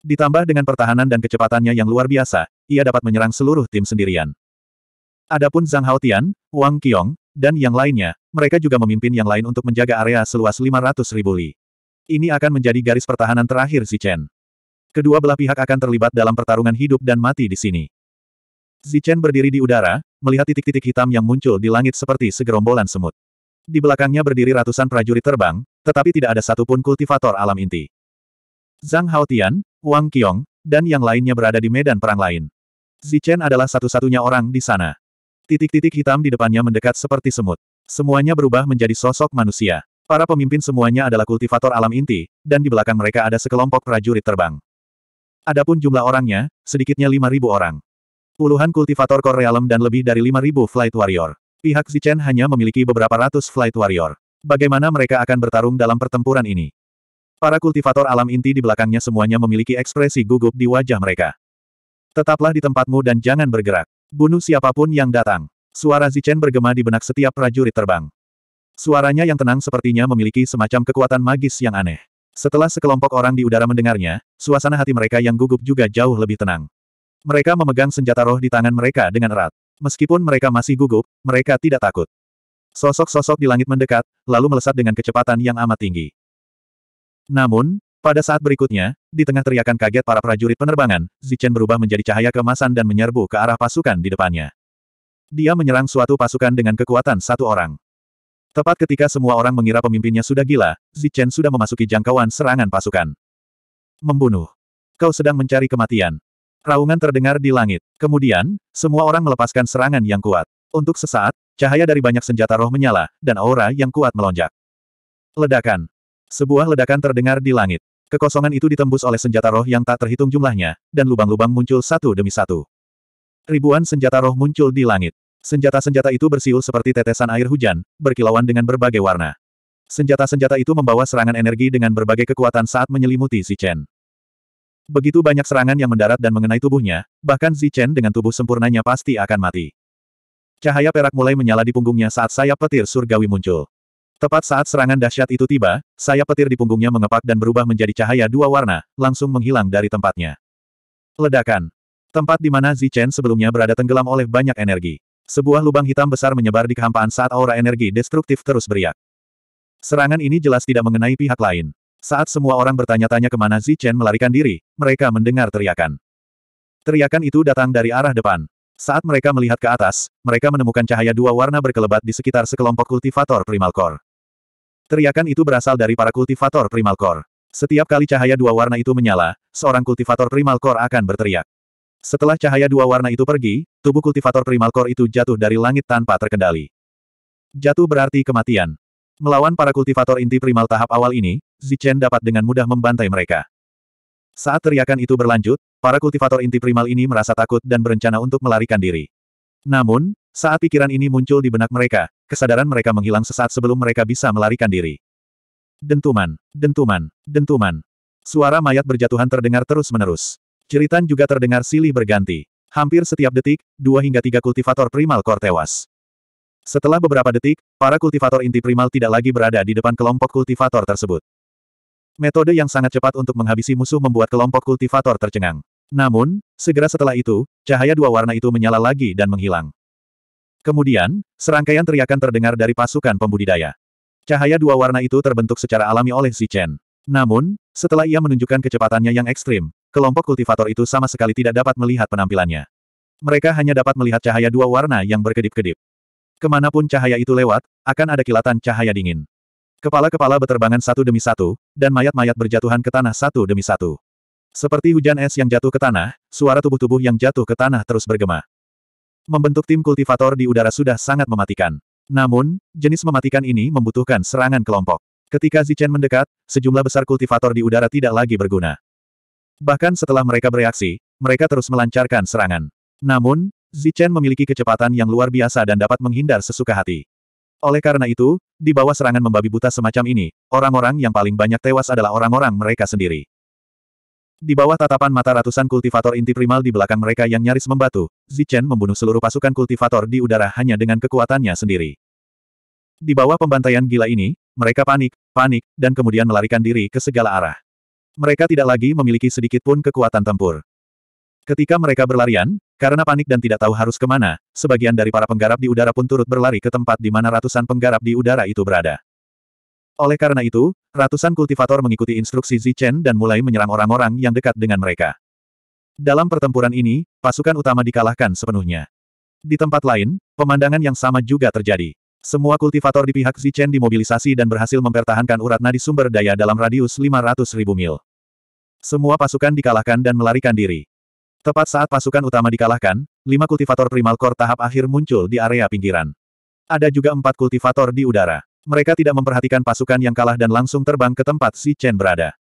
Ditambah dengan pertahanan dan kecepatannya yang luar biasa, ia dapat menyerang seluruh tim sendirian. Adapun Zhang Haotian, Wang Qiong, dan yang lainnya, mereka juga memimpin yang lain untuk menjaga area seluas 500 ribu li. Ini akan menjadi garis pertahanan terakhir Zichen. Kedua belah pihak akan terlibat dalam pertarungan hidup dan mati di sini. Zichen berdiri di udara, melihat titik-titik hitam yang muncul di langit seperti segerombolan semut. Di belakangnya berdiri ratusan prajurit terbang, tetapi tidak ada satupun kultivator alam inti. Zhang Haotian, Wang Qiong, dan yang lainnya berada di medan perang lain. Zichen adalah satu-satunya orang di sana. Titik-titik hitam di depannya mendekat seperti semut. Semuanya berubah menjadi sosok manusia. Para pemimpin semuanya adalah kultivator alam inti, dan di belakang mereka ada sekelompok prajurit terbang. Adapun jumlah orangnya, sedikitnya 5.000 orang. Puluhan kultivator Korealem dan lebih dari 5.000 flight warrior. Pihak Zichen hanya memiliki beberapa ratus flight warrior. Bagaimana mereka akan bertarung dalam pertempuran ini? Para kultivator alam inti di belakangnya semuanya memiliki ekspresi gugup di wajah mereka. Tetaplah di tempatmu dan jangan bergerak. Bunuh siapapun yang datang. Suara Zichen bergema di benak setiap prajurit terbang. Suaranya yang tenang sepertinya memiliki semacam kekuatan magis yang aneh. Setelah sekelompok orang di udara mendengarnya, suasana hati mereka yang gugup juga jauh lebih tenang. Mereka memegang senjata roh di tangan mereka dengan erat. Meskipun mereka masih gugup, mereka tidak takut. Sosok-sosok di langit mendekat, lalu melesat dengan kecepatan yang amat tinggi. Namun, pada saat berikutnya, di tengah teriakan kaget para prajurit penerbangan, Zichen berubah menjadi cahaya kemasan dan menyerbu ke arah pasukan di depannya. Dia menyerang suatu pasukan dengan kekuatan satu orang. Tepat ketika semua orang mengira pemimpinnya sudah gila, Zichen sudah memasuki jangkauan serangan pasukan. Membunuh. Kau sedang mencari kematian. Raungan terdengar di langit. Kemudian, semua orang melepaskan serangan yang kuat. Untuk sesaat, cahaya dari banyak senjata roh menyala, dan aura yang kuat melonjak. Ledakan. Sebuah ledakan terdengar di langit. Kekosongan itu ditembus oleh senjata roh yang tak terhitung jumlahnya, dan lubang-lubang muncul satu demi satu. Ribuan senjata roh muncul di langit. Senjata-senjata itu bersiul seperti tetesan air hujan, berkilauan dengan berbagai warna. Senjata-senjata itu membawa serangan energi dengan berbagai kekuatan saat menyelimuti si Chen. Begitu banyak serangan yang mendarat dan mengenai tubuhnya, bahkan Zichen dengan tubuh sempurnanya pasti akan mati. Cahaya perak mulai menyala di punggungnya saat sayap petir surgawi muncul. Tepat saat serangan dahsyat itu tiba, sayap petir di punggungnya mengepak dan berubah menjadi cahaya dua warna, langsung menghilang dari tempatnya. Ledakan. Tempat di mana Zichen sebelumnya berada tenggelam oleh banyak energi. Sebuah lubang hitam besar menyebar di kehampaan saat aura energi destruktif terus beriak. Serangan ini jelas tidak mengenai pihak lain. Saat semua orang bertanya-tanya kemana Chen melarikan diri, mereka mendengar teriakan. Teriakan itu datang dari arah depan. Saat mereka melihat ke atas, mereka menemukan cahaya dua warna berkelebat di sekitar sekelompok kultivator primal core. Teriakan itu berasal dari para kultivator primal core. Setiap kali cahaya dua warna itu menyala, seorang kultivator primal core akan berteriak. Setelah cahaya dua warna itu pergi, tubuh kultivator primal core itu jatuh dari langit tanpa terkendali. Jatuh berarti kematian. Melawan para kultivator inti primal tahap awal ini, Zichen dapat dengan mudah membantai mereka. Saat teriakan itu berlanjut, para kultivator inti primal ini merasa takut dan berencana untuk melarikan diri. Namun, saat pikiran ini muncul di benak mereka, kesadaran mereka menghilang sesaat sebelum mereka bisa melarikan diri. Dentuman, dentuman, dentuman. Suara mayat berjatuhan terdengar terus-menerus. Ceritan juga terdengar silih berganti. Hampir setiap detik, dua hingga tiga kultivator primal kor tewas. Setelah beberapa detik, para kultivator inti primal tidak lagi berada di depan kelompok kultivator tersebut. Metode yang sangat cepat untuk menghabisi musuh membuat kelompok kultivator tercengang. Namun, segera setelah itu, cahaya dua warna itu menyala lagi dan menghilang. Kemudian, serangkaian teriakan terdengar dari pasukan pembudidaya. Cahaya dua warna itu terbentuk secara alami oleh Si Chen. Namun, setelah ia menunjukkan kecepatannya yang ekstrim, kelompok kultivator itu sama sekali tidak dapat melihat penampilannya. Mereka hanya dapat melihat cahaya dua warna yang berkedip-kedip. Kemanapun cahaya itu lewat, akan ada kilatan cahaya dingin. Kepala-kepala beterbangan satu demi satu, dan mayat-mayat berjatuhan ke tanah satu demi satu. Seperti hujan es yang jatuh ke tanah, suara tubuh-tubuh yang jatuh ke tanah terus bergema. Membentuk tim kultivator di udara sudah sangat mematikan. Namun, jenis mematikan ini membutuhkan serangan kelompok. Ketika Zichen mendekat, sejumlah besar kultivator di udara tidak lagi berguna. Bahkan setelah mereka bereaksi, mereka terus melancarkan serangan. Namun, Zichen memiliki kecepatan yang luar biasa dan dapat menghindar sesuka hati. Oleh karena itu, di bawah serangan membabi buta semacam ini, orang-orang yang paling banyak tewas adalah orang-orang mereka sendiri. Di bawah tatapan mata ratusan kultivator inti primal di belakang mereka yang nyaris membatu, Zichen membunuh seluruh pasukan kultivator di udara hanya dengan kekuatannya sendiri. Di bawah pembantaian gila ini, mereka panik, panik, dan kemudian melarikan diri ke segala arah. Mereka tidak lagi memiliki sedikit pun kekuatan tempur. Ketika mereka berlarian, karena panik dan tidak tahu harus kemana, sebagian dari para penggarap di udara pun turut berlari ke tempat di mana ratusan penggarap di udara itu berada. Oleh karena itu, ratusan kultivator mengikuti instruksi Zichen dan mulai menyerang orang-orang yang dekat dengan mereka. Dalam pertempuran ini, pasukan utama dikalahkan sepenuhnya. Di tempat lain, pemandangan yang sama juga terjadi. Semua kultivator di pihak Zichen dimobilisasi dan berhasil mempertahankan urat nadi sumber daya dalam radius 500 ribu mil. Semua pasukan dikalahkan dan melarikan diri. Tepat saat pasukan utama dikalahkan, lima kultivator primal core tahap akhir muncul di area pinggiran. Ada juga empat kultivator di udara. Mereka tidak memperhatikan pasukan yang kalah dan langsung terbang ke tempat si Chen berada.